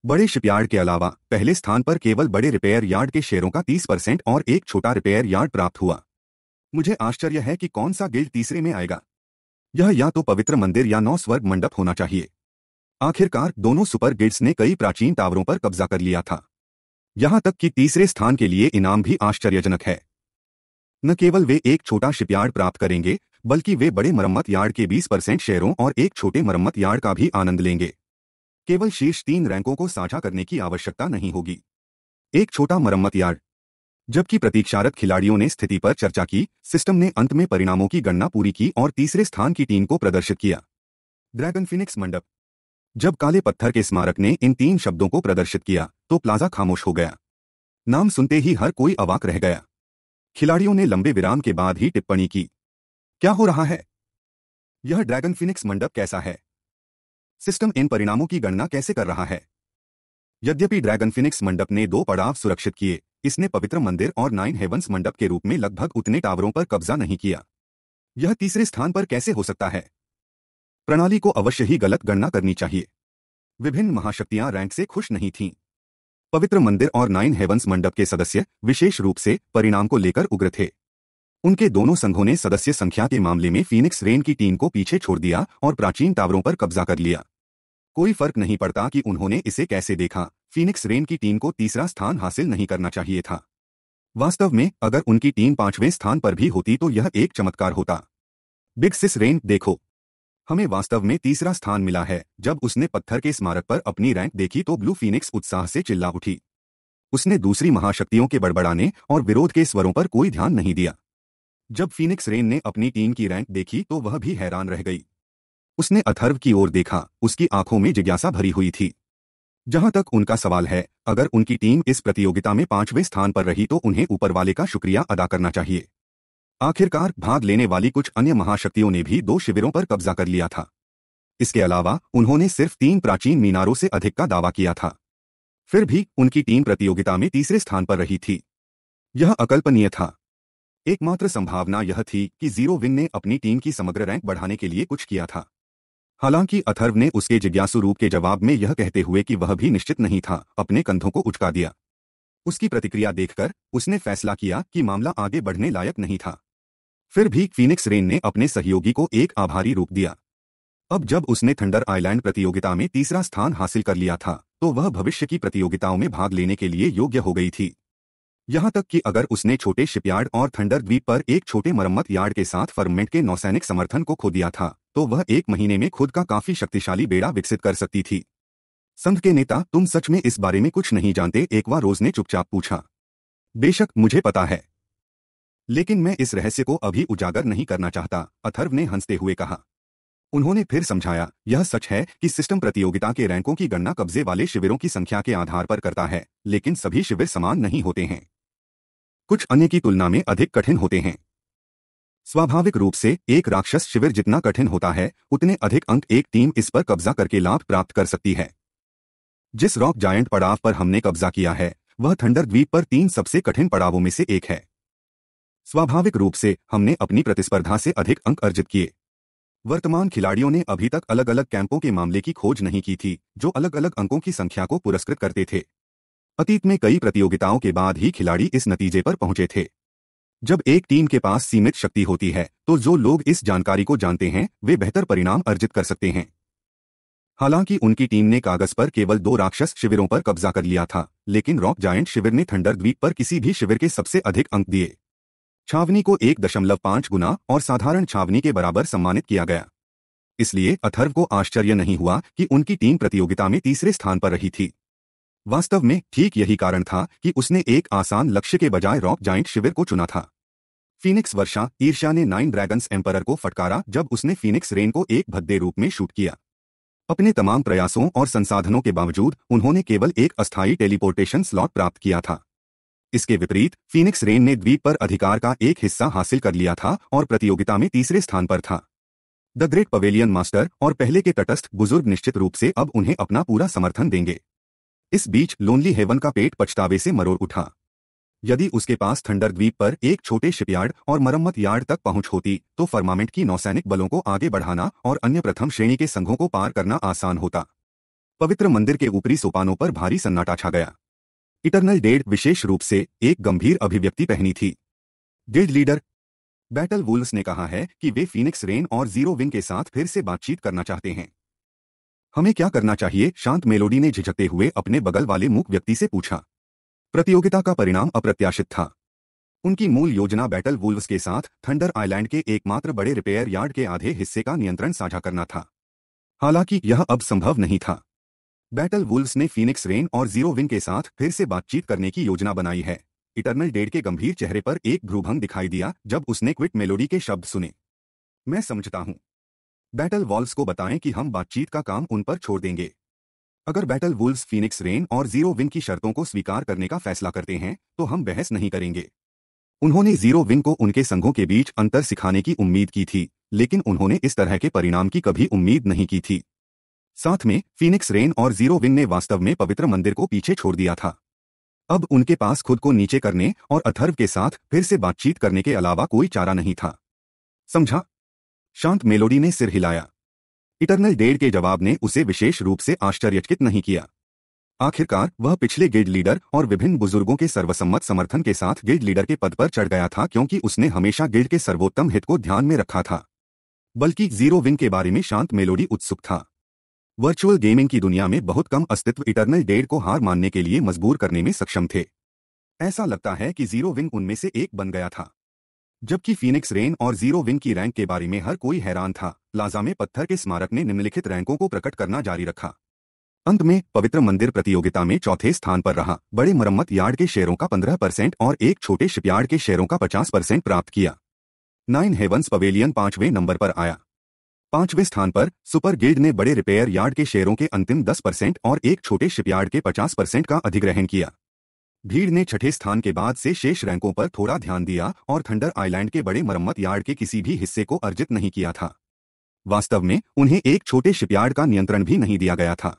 बड़े शिपयार्ड के अलावा पहले स्थान पर केवल बड़े रिपेयर यार्ड के शेयरों का 30 परसेंट और एक छोटा रिपेयर यार्ड प्राप्त हुआ मुझे आश्चर्य है कि कौन सा गिल्ड तीसरे में आएगा यह या तो पवित्र मंदिर या नौ स्वर्ग मंडप होना चाहिए आखिरकार दोनों सुपर गिल्ड्स ने कई प्राचीन टावरों पर कब्जा कर लिया था यहां तक कि तीसरे स्थान के लिए इनाम भी आश्चर्यजनक है न केवल वे एक छोटा शिपयार्ड प्राप्त करेंगे बल्कि वे बड़े मरम्मत यार्ड के 20 परसेंट शेयरों और एक छोटे मरम्मत यार्ड का भी आनंद लेंगे केवल शीर्ष तीन रैंकों को साझा करने की आवश्यकता नहीं होगी एक छोटा मरम्मत यार्ड जबकि प्रतीक्षारत खिलाड़ियों ने स्थिति पर चर्चा की सिस्टम ने अंत में परिणामों की गणना पूरी की और तीसरे स्थान की टीम को प्रदर्शित किया ड्रैगन फिनिक्स मंडप जब काले पत्थर के स्मारक ने इन तीन शब्दों को प्रदर्शित किया तो प्लाजा खामोश हो गया नाम सुनते ही हर कोई अवाक रह गया खिलाड़ियों ने लंबे विराम के बाद ही टिप्पणी की क्या हो रहा है यह ड्रैगन फिनिक्स मंडप कैसा है सिस्टम इन परिणामों की गणना कैसे कर रहा है यद्यपि ड्रैगन फिनिक्स मंडप ने दो पड़ाव सुरक्षित किए इसने पवित्र मंदिर और नाइन हेवंस मंडप के रूप में लगभग उतने टावरों पर कब्जा नहीं किया यह तीसरे स्थान पर कैसे हो सकता है प्रणाली को अवश्य ही गलत गणना करनी चाहिए विभिन्न महाशक्तियां रैंक से खुश नहीं थीं पवित्र मंदिर और नाइन हेवंस मंडप के सदस्य विशेष रूप से परिणाम को लेकर उग्र थे उनके दोनों संघों ने सदस्य संख्या के मामले में फीनिक्स रेन की टीम को पीछे छोड़ दिया और प्राचीन टावरों पर कब्जा कर लिया कोई फर्क नहीं पड़ता कि उन्होंने इसे कैसे देखा फीनिक्स रेन की टीम को तीसरा स्थान हासिल नहीं करना चाहिए था वास्तव में अगर उनकी टीम पांचवें स्थान पर भी होती तो यह एक चमत्कार होता बिग सिस रेन देखो हमें वास्तव में तीसरा स्थान मिला है जब उसने पत्थर के स्मारक पर अपनी रैंक देखी तो ब्लू फीनिक्स उत्साह से चिल्ला उठी उसने दूसरी महाशक्तियों के बड़बड़ाने और विरोध के स्वरों पर कोई ध्यान नहीं दिया जब फीनिक्स रेन ने अपनी टीम की रैंक देखी तो वह भी हैरान रह गई उसने अथर्व की ओर देखा उसकी आंखों में जिज्ञासा भरी हुई थी जहां तक उनका सवाल है अगर उनकी टीम इस प्रतियोगिता में पांचवें स्थान पर रही तो उन्हें ऊपर वाले का शुक्रिया अदा करना चाहिए आखिरकार भाग लेने वाली कुछ अन्य महाशक्तियों ने भी दो शिविरों पर कब्जा कर लिया था इसके अलावा उन्होंने सिर्फ तीन प्राचीन मीनारों से अधिक का दावा किया था फिर भी उनकी टीम प्रतियोगिता में तीसरे स्थान पर रही थी यह अकल्पनीय था एकमात्र संभावना यह थी कि जीरो विन ने अपनी टीम की समग्र रैंक बढ़ाने के लिए कुछ किया था हालांकि अथर्व ने उसके जिज्ञासु रूप के जवाब में यह कहते हुए कि वह भी निश्चित नहीं था अपने कंधों को उचका दिया उसकी प्रतिक्रिया देखकर उसने फैसला किया कि मामला आगे बढ़ने लायक नहीं था फिर भी फीनिक्स रेन ने अपने सहयोगी को एक आभारी रूप दिया अब जब उसने थंडर आइलैंड प्रतियोगिता में तीसरा स्थान हासिल कर लिया था तो वह भविष्य की प्रतियोगिताओं में भाग लेने के लिए योग्य हो गई थी यहां तक कि अगर उसने छोटे शिपयार्ड और थंडर द्वीप पर एक छोटे मरम्मत यार्ड के साथ फर्मेंट के नौसैनिक समर्थन को खो दिया था तो वह एक महीने में खुद का काफी शक्तिशाली बेड़ा विकसित कर सकती थी संघ के नेता तुम सच में इस बारे में कुछ नहीं जानते एक बार रोज ने चुपचाप पूछा बेशक मुझे पता है लेकिन मैं इस रहस्य को अभी उजागर नहीं करना चाहता अथर्व ने हंसते हुए कहा उन्होंने फिर समझाया यह सच है कि सिस्टम प्रतियोगिता के रैंकों की गणना कब्जे वाले शिविरों की संख्या के आधार पर करता है लेकिन सभी शिविर समान नहीं होते हैं कुछ अन्य की तुलना में अधिक कठिन होते हैं स्वाभाविक रूप से एक राक्षस शिविर जितना कठिन होता है उतने अधिक अंक एक टीम इस पर कब्जा करके लाभ प्राप्त कर सकती है जिस रॉक जायंट पड़ाव पर हमने कब्जा किया है वह थंडर द्वीप पर तीन सबसे कठिन पड़ावों में से एक है स्वाभाविक रूप से हमने अपनी प्रतिस्पर्धा से अधिक अंक अर्जित किए वर्तमान खिलाड़ियों ने अभी तक अलग अलग कैंपों के मामले की खोज नहीं की थी जो अलग अलग अंकों की संख्या को पुरस्कृत करते थे अतीत में कई प्रतियोगिताओं के बाद ही खिलाड़ी इस नतीजे पर पहुंचे थे जब एक टीम के पास सीमित शक्ति होती है तो जो लोग इस जानकारी को जानते हैं वे बेहतर परिणाम अर्जित कर सकते हैं हालांकि उनकी टीम ने कागज पर केवल दो राक्षस शिविरों पर कब्जा कर लिया था लेकिन रॉक जायंट शिविर ने थंडर द्वीप पर किसी भी शिविर के सबसे अधिक अंक दिए छावनी को एक दशमलव पांच गुना और साधारण छावनी के बराबर सम्मानित किया गया इसलिए अथर्व को आश्चर्य नहीं हुआ कि उनकी टीम प्रतियोगिता में तीसरे स्थान पर रही थी वास्तव में ठीक यही कारण था कि उसने एक आसान लक्ष्य के बजाय रॉक जाइंट शिविर को चुना था फीनिक्स वर्षा ईर्षा ने नाइन ड्रैगन्स एम्परर को फटकारा जब उसने फीनिक्स रेन को एक भद्दे रूप में शूट किया अपने तमाम प्रयासों और संसाधनों के बावजूद उन्होंने केवल एक अस्थायी टेलीपोर्टेशन स्लॉट प्राप्त किया था इसके विपरीत फीनिक्स रेन ने द्वीप पर अधिकार का एक हिस्सा हासिल कर लिया था और प्रतियोगिता में तीसरे स्थान पर था द ग्रेट पवेलियन मास्टर और पहले के तटस्थ बुजुर्ग निश्चित रूप से अब उन्हें अपना पूरा समर्थन देंगे इस बीच लोनली हेवन का पेट पछतावे से मरोड़ उठा यदि उसके पास थंडर द्वीप पर एक छोटे शिपयार्ड और मरम्मत यार्ड तक पहुंच होती तो फर्मामेंट की नौसैनिक बलों को आगे बढ़ाना और अन्य प्रथम श्रेणी के संघों को पार करना आसान होता पवित्र मंदिर के ऊपरी सोपानों पर भारी सन्नाटा छा गया इटरनल डेड विशेष रूप से एक गंभीर अभिव्यक्ति पहनी थी गिल्ड लीडर बैटल वुल्स ने कहा है कि वे फीनिक्स रेन और जीरो विंग के साथ फिर से बातचीत करना चाहते हैं हमें क्या करना चाहिए शांत मेलोडी ने झिझकते हुए अपने बगल वाले मूक व्यक्ति से पूछा प्रतियोगिता का परिणाम अप्रत्याशित था उनकी मूल योजना बैटल वुल्व्स के साथ थंडर आइलैंड के एकमात्र बड़े रिपेयर यार्ड के आधे हिस्से का नियंत्रण साझा करना था हालांकि यह अब संभव नहीं था बैटल वुल्व्स ने फीनिक्स रेन और जीरो विन के साथ फिर से बातचीत करने की योजना बनाई है इटर्नल डेड के गंभीर चेहरे पर एक भ्रूभंग दिखाई दिया जब उसने क्विट मेलोडी के शब्द सुने मैं समझता हूं बैटल वॉल्व्स को बताएं कि हम बातचीत का काम उन पर छोड़ देंगे अगर बैटल वुल्व्स फीनिक्स रेन और जीरो विन की शर्तों को स्वीकार करने का फैसला करते हैं तो हम बहस नहीं करेंगे उन्होंने जीरो विन को उनके संघों के बीच अंतर सिखाने की उम्मीद की थी लेकिन उन्होंने इस तरह के परिणाम की कभी उम्मीद नहीं की थी साथ में फीनिक्स रेन और जीरो विन ने वास्तव में पवित्र मंदिर को पीछे छोड़ दिया था अब उनके पास खुद को नीचे करने और अथर्व के साथ फिर से बातचीत करने के अलावा कोई चारा नहीं था समझा शांत मेलोडी ने सिर हिलाया इटरनल डेड के जवाब ने उसे विशेष रूप से आश्चर्यचकित नहीं किया आखिरकार वह पिछले गिल्ड लीडर और विभिन्न बुजुर्गों के सर्वसम्मत समर्थन के साथ गिल्ड लीडर के पद पर चढ़ गया था क्योंकि उसने हमेशा गिल्ड के सर्वोत्तम हित को ध्यान में रखा था बल्कि जीरो विन के बारे में शांत मेलोडी उत्सुक था वर्चुअल गेमिंग की दुनिया में बहुत कम अस्तित्व इटरनल डेड को हार मानने के लिए मजबूर करने में सक्षम थे ऐसा लगता है कि जीरो विन उनमें से एक बन गया था जबकि फीनिक्स रेन और जीरो विन की रैंक के बारे में हर कोई हैरान था लाजा में पत्थर के स्मारक ने निम्नलिखित रैंकों को प्रकट करना जारी रखा अंत में पवित्र मंदिर प्रतियोगिता में चौथे स्थान पर रहा बड़े मरम्मत यार्ड के शेयरों का 15 परसेंट और एक छोटे शिपयार्ड के शेयरों का 50 परसेंट प्राप्त किया नाइन हेवंस पवेलियन पांचवें नंबर पर आया पांचवें स्थान पर सुपर गिल्ड ने बड़े रिपेयर यार्ड के शेयरों के अंतिम 10 परसेंट और एक छोटे शिपयार्ड के 50 परसेंट का अधिग्रहण किया भीड़ ने छठे स्थान के बाद से शेष रैंकों पर थोड़ा ध्यान दिया और थंडर आइलैंड के बड़े मरम्मत यार्ड के किसी भी हिस्से को अर्जित नहीं किया था वास्तव में उन्हें एक छोटे शिपयार्ड का नियंत्रण भी नहीं दिया गया था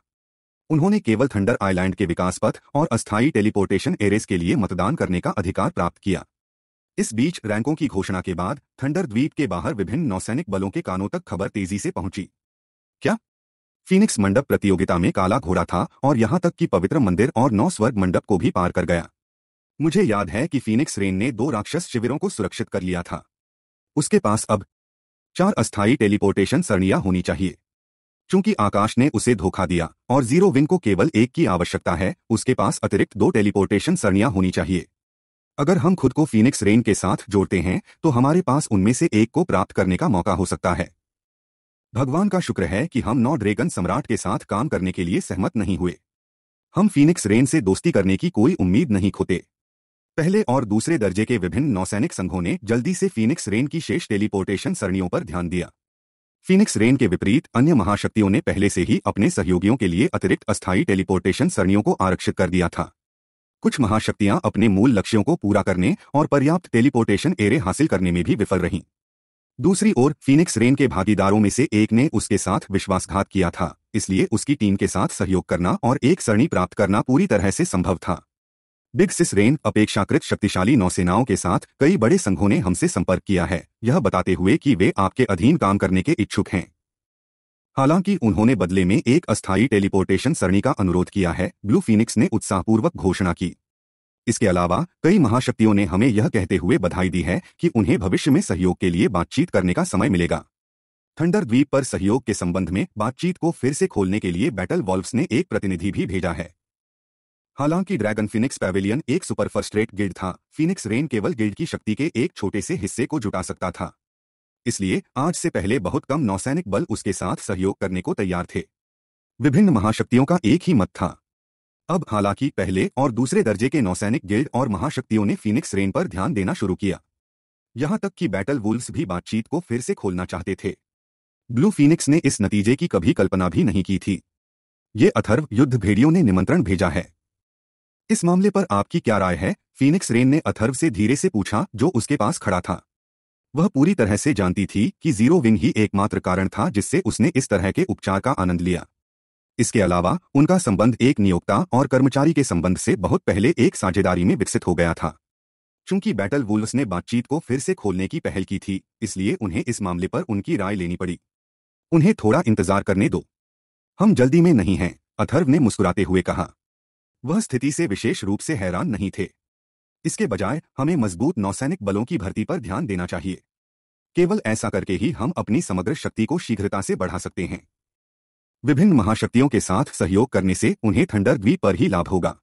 उन्होंने केवल थंडर आइलैंड के विकास पथ और अस्थायी टेलीपोर्टेशन एरेस के लिए मतदान करने का अधिकार प्राप्त किया इस बीच रैंकों की घोषणा के बाद थंडर द्वीप के बाहर विभिन्न नौसैनिक बलों के कानों तक खबर तेजी से पहुंची क्या फीनिक्स मंडप प्रतियोगिता में काला घोड़ा था और यहां तक कि पवित्र मंदिर और नौ स्वर्ग मंडप को भी पार कर गया मुझे याद है कि फीनिक्स रेन ने दो राक्षस शिविरों को सुरक्षित कर लिया था उसके पास अब चार अस्थायी टेलीपोर्टेशन सरणियां होनी चाहिए चूंकि आकाश ने उसे धोखा दिया और जीरो विन को केवल एक की आवश्यकता है उसके पास अतिरिक्त दो टेलीपोर्टेशन सरणियां होनी चाहिए अगर हम खुद को फीनिक्स रेन के साथ जोड़ते हैं तो हमारे पास उनमें से एक को प्राप्त करने का मौका हो सकता है भगवान का शुक्र है कि हम नौ ड्रेगन सम्राट के साथ काम करने के लिए सहमत नहीं हुए हम फीनिक्स रेन से दोस्ती करने की कोई उम्मीद नहीं खोते पहले और दूसरे दर्जे के विभिन्न नौसैनिक संघों ने जल्दी से फीनिक्स रेन की शेष टेलीपोर्टेशन सरणियों पर ध्यान दिया फीनिक्स रेन के विपरीत अन्य महाशक्तियों ने पहले से ही अपने सहयोगियों के लिए अतिरिक्त अस्थायी टेलीपोर्टेशन सरणियों को आरक्षित कर दिया था कुछ महाशक्तियां अपने मूल लक्ष्यों को पूरा करने और पर्याप्त टेलीपोर्टेशन एरे हासिल करने में भी विफल रहीं दूसरी ओर फीनिक्स रेन के भागीदारों में से एक ने उसके साथ विश्वासघात किया था इसलिए उसकी टीम के साथ सहयोग करना और एक सरणी प्राप्त करना पूरी तरह से संभव था बिग सिस रेन अपेक्षाकृत शक्तिशाली नौसेनाओं के साथ कई बड़े संघों ने हमसे संपर्क किया है यह बताते हुए कि वे आपके अधीन काम करने के इच्छुक हैं हालांकि उन्होंने बदले में एक अस्थायी टेलीपोर्टेशन सरणी का अनुरोध किया है ब्लू फीनिक्स ने उत्साहपूर्वक घोषणा की इसके अलावा कई महाशक्तियों ने हमें यह कहते हुए बधाई दी है कि उन्हें भविष्य में सहयोग के लिए बातचीत करने का समय मिलेगा थंडर द्वीप पर सहयोग के संबंध में बातचीत को फिर से खोलने के लिए बैटल वॉल्व्स ने एक प्रतिनिधि भी भेजा है हालांकि ड्रैगन फिनिक्स पैवेलियन एक सुपर फर्स्ट्रेट गिल्ड था फिनिक्स रेन केवल गिल्ड की शक्ति के एक छोटे से हिस्से को जुटा सकता था इसलिए आज से पहले बहुत कम नौसैनिक बल उसके साथ सहयोग करने को तैयार थे विभिन्न महाशक्तियों का एक ही मत था अब हालांकि पहले और दूसरे दर्जे के नौसैनिक गिल्ड और महाशक्तियों ने फीनिक्स रेन पर ध्यान देना शुरू किया यहां तक कि बैटल वुल्स भी बातचीत को फिर से खोलना चाहते थे ब्लू फीनिक्स ने इस नतीजे की कभी कल्पना भी नहीं की थी ये अथर्व युद्ध भेड़ियों ने निमंत्रण भेजा है इस मामले पर आपकी क्या राय है फीनिक्स रेन ने अथर्व से धीरे से पूछा जो उसके पास खड़ा था वह पूरी तरह से जानती थी कि जीरो विंग ही एकमात्र कारण था जिससे उसने इस तरह के उपचार का आनंद लिया इसके अलावा उनका संबंध एक नियोक्ता और कर्मचारी के संबंध से बहुत पहले एक साझेदारी में विकसित हो गया था चूंकि बैटल वुल्वस ने बातचीत को फिर से खोलने की पहल की थी इसलिए उन्हें इस मामले पर उनकी राय लेनी पड़ी उन्हें थोड़ा इंतजार करने दो हम जल्दी में नहीं हैं अथर्व ने मुस्कुराते हुए कहा वह स्थिति से विशेष रूप से हैरान नहीं थे इसके बजाय हमें मजबूत नौसैनिक बलों की भर्ती पर ध्यान देना चाहिए केवल ऐसा करके ही हम अपनी समग्र शक्ति को शीघ्रता से बढ़ा सकते हैं विभिन्न महाशक्तियों के साथ सहयोग करने से उन्हें थंडर द्वीप पर ही लाभ होगा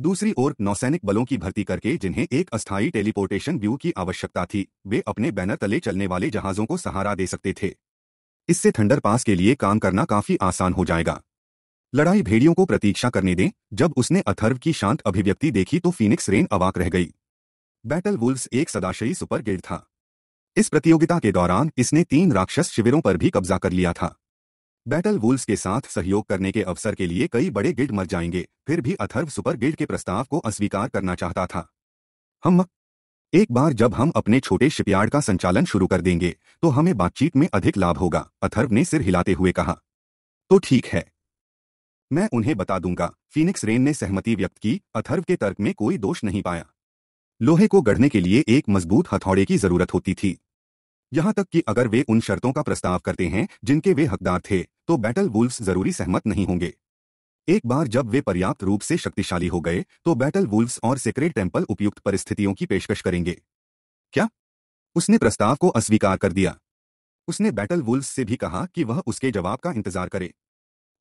दूसरी ओर नौसैनिक बलों की भर्ती करके जिन्हें एक अस्थायी टेलीपोर्टेशन व्यू की आवश्यकता थी वे अपने बैनर तले चलने वाले जहाजों को सहारा दे सकते थे इससे थंडर पास के लिए काम करना काफी आसान हो जाएगा लड़ाई भेड़ियों को प्रतीक्षा करने दें जब उसने अथर्व की शांत अभिव्यक्ति देखी तो फीनिक्स रेन अवाक रह गई बैटल वुल्फ्स एक सदाशयी सुपर गिल्ड था इस प्रतियोगिता के दौरान इसने तीन राक्षस शिविरों पर भी कब्जा कर लिया था बैटल वुल्स के साथ सहयोग करने के अवसर के लिए कई बड़े गिल्ड मर जाएंगे फिर भी अथर्व सुपर गिल्ड के प्रस्ताव को अस्वीकार करना चाहता था हम एक बार जब हम अपने छोटे शिपयार्ड का संचालन शुरू कर देंगे तो हमें बातचीत में अधिक लाभ होगा अथर्व ने सिर हिलाते हुए कहा तो ठीक है मैं उन्हें बता दूंगा फीनिक्स रेन ने सहमति व्यक्त की अथर्व के तर्क में कोई दोष नहीं पाया लोहे को गढ़ने के लिए एक मजबूत हथौड़े की जरूरत होती थी यहां तक कि अगर वे उन शर्तों का प्रस्ताव करते हैं जिनके वे हकदार थे तो बैटल वुल्फ्स जरूरी सहमत नहीं होंगे एक बार जब वे पर्याप्त रूप से शक्तिशाली हो गए तो बैटल वुल्फ्स और सेक्रेट टेम्पल उपयुक्त परिस्थितियों की पेशकश करेंगे क्या उसने प्रस्ताव को अस्वीकार कर दिया उसने बैटल वुल्फ्स से भी कहा कि वह उसके जवाब का इंतजार करे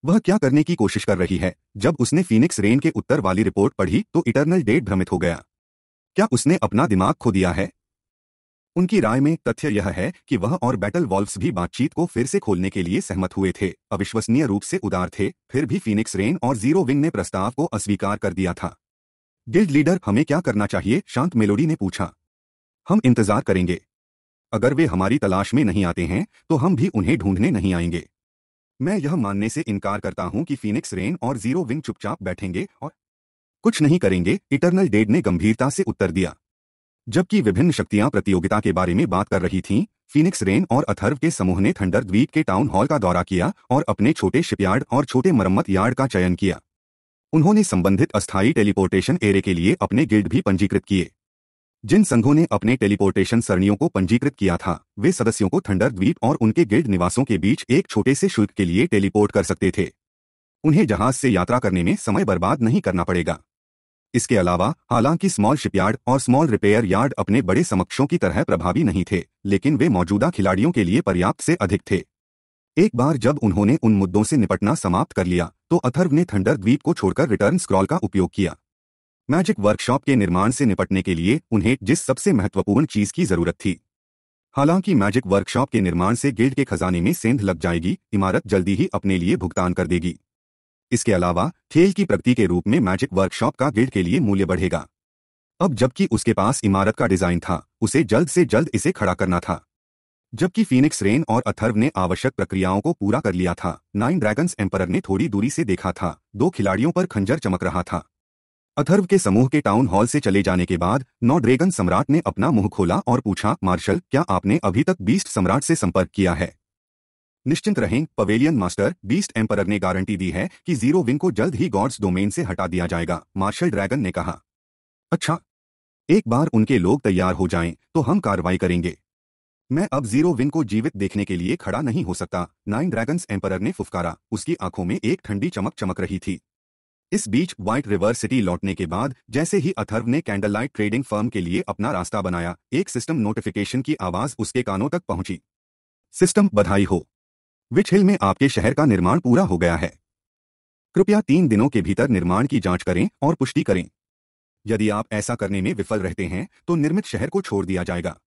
वह क्या करने की कोशिश कर रही है जब उसने फीनिक्स रेन के उत्तर वाली रिपोर्ट पढ़ी तो इटरनल डेट भ्रमित हो गया क्या उसने अपना दिमाग खो दिया है उनकी राय में तथ्य यह है कि वह और बैटल वॉल्व्स भी बातचीत को फिर से खोलने के लिए सहमत हुए थे अविश्वसनीय रूप से उदार थे फिर भी फिनिक्स रेन और जीरो विंग ने प्रस्ताव को अस्वीकार कर दिया था गिल्ड लीडर हमें क्या करना चाहिए शांत मेलोडी ने पूछा हम इंतजार करेंगे अगर वे हमारी तलाश में नहीं आते हैं तो हम भी उन्हें ढूंढने नहीं आएंगे मैं यह मानने से इनकार करता हूं कि फिनिक्स रेन और जीरो विंग चुपचाप बैठेंगे और कुछ नहीं करेंगे इटरनल डेड ने गंभीरता से उत्तर दिया जबकि विभिन्न शक्तियां प्रतियोगिता के बारे में बात कर रही थीं, फिनिक्स रेन और अथर्व के समूह ने थंडर द्वीप के टाउन हॉल का दौरा किया और अपने छोटे शिपयार्ड और छोटे मरम्मत यार्ड का चयन किया उन्होंने संबंधित अस्थायी टेलीपोर्टेशन एरे के लिए अपने गिल्ड भी पंजीकृत किए जिन संघों ने अपने टेलीपोर्टेशन सरणियों को पंजीकृत किया था वे सदस्यों को थंडर द्वीप और उनके गिल्ड निवासों के बीच एक छोटे से शुल्क के लिए टेलीपोर्ट कर सकते थे उन्हें जहाज से यात्रा करने में समय बर्बाद नहीं करना पड़ेगा इसके अलावा हालांकि स्मॉल शिपयार्ड और स्मॉल रिपेयर यार्ड अपने बड़े समक्षों की तरह प्रभावी नहीं थे लेकिन वे मौजूदा खिलाड़ियों के लिए पर्याप्त से अधिक थे एक बार जब उन्होंने उन मुद्दों से निपटना समाप्त कर लिया तो अथर्व ने थंडर द्वीप को छोड़कर रिटर्न स्क्रॉल का उपयोग किया मैजिक वर्कशॉप के निर्माण से निपटने के लिए उन्हें जिस सबसे महत्वपूर्ण चीज की जरूरत थी हालांकि मैजिक वर्कशॉप के निर्माण से गिल्ड के खजाने में सेंध लग जाएगी इमारत जल्दी ही अपने लिए भुगतान कर देगी इसके अलावा खेल की प्रगति के रूप में मैजिक वर्कशॉप का गिल्ड के लिए मूल्य बढ़ेगा अब जबकि उसके पास इमारत का डिजाइन था उसे जल्द से जल्द इसे खड़ा करना था जबकि फीनिक्स रेन और अथर्व ने आवश्यक प्रक्रियाओं को पूरा कर लिया था नाइन ड्रैगन्स एम्परर ने थोड़ी दूरी से देखा था दो खिलाड़ियों पर खंजर चमक रहा था अथर्व के समूह के टाउन हॉल से चले जाने के बाद नौ ड्रैगन सम्राट ने अपना मुंह खोला और पूछा मार्शल क्या आपने अभी तक बीस्ट सम्राट से संपर्क किया है निश्चिंत रहें पवेलियन मास्टर बीस्ट एम्परर ने गारंटी दी है कि जीरो विंग को जल्द ही गॉड्स डोमेन से हटा दिया जाएगा मार्शल ड्रैगन ने कहा अच्छा एक बार उनके लोग तैयार हो जाएं तो हम कार्रवाई करेंगे मैं अब जीरो विन को जीवित देखने के लिए खड़ा नहीं हो सकता नाइन ड्रैगन्स एम्परर ने फुफकारा उसकी आंखों में एक ठंडी चमक चमक रही थी इस बीच व्हाइट रिवर सिटी लौटने के बाद जैसे ही अथर्व ने कैंडललाइट ट्रेडिंग फर्म के लिए अपना रास्ता बनाया एक सिस्टम नोटिफिकेशन की आवाज उसके कानों तक पहुंची सिस्टम बधाई हो विच हिल में आपके शहर का निर्माण पूरा हो गया है कृपया तीन दिनों के भीतर निर्माण की जांच करें और पुष्टि करें यदि आप ऐसा करने में विफल रहते हैं तो निर्मित शहर को छोड़ दिया जाएगा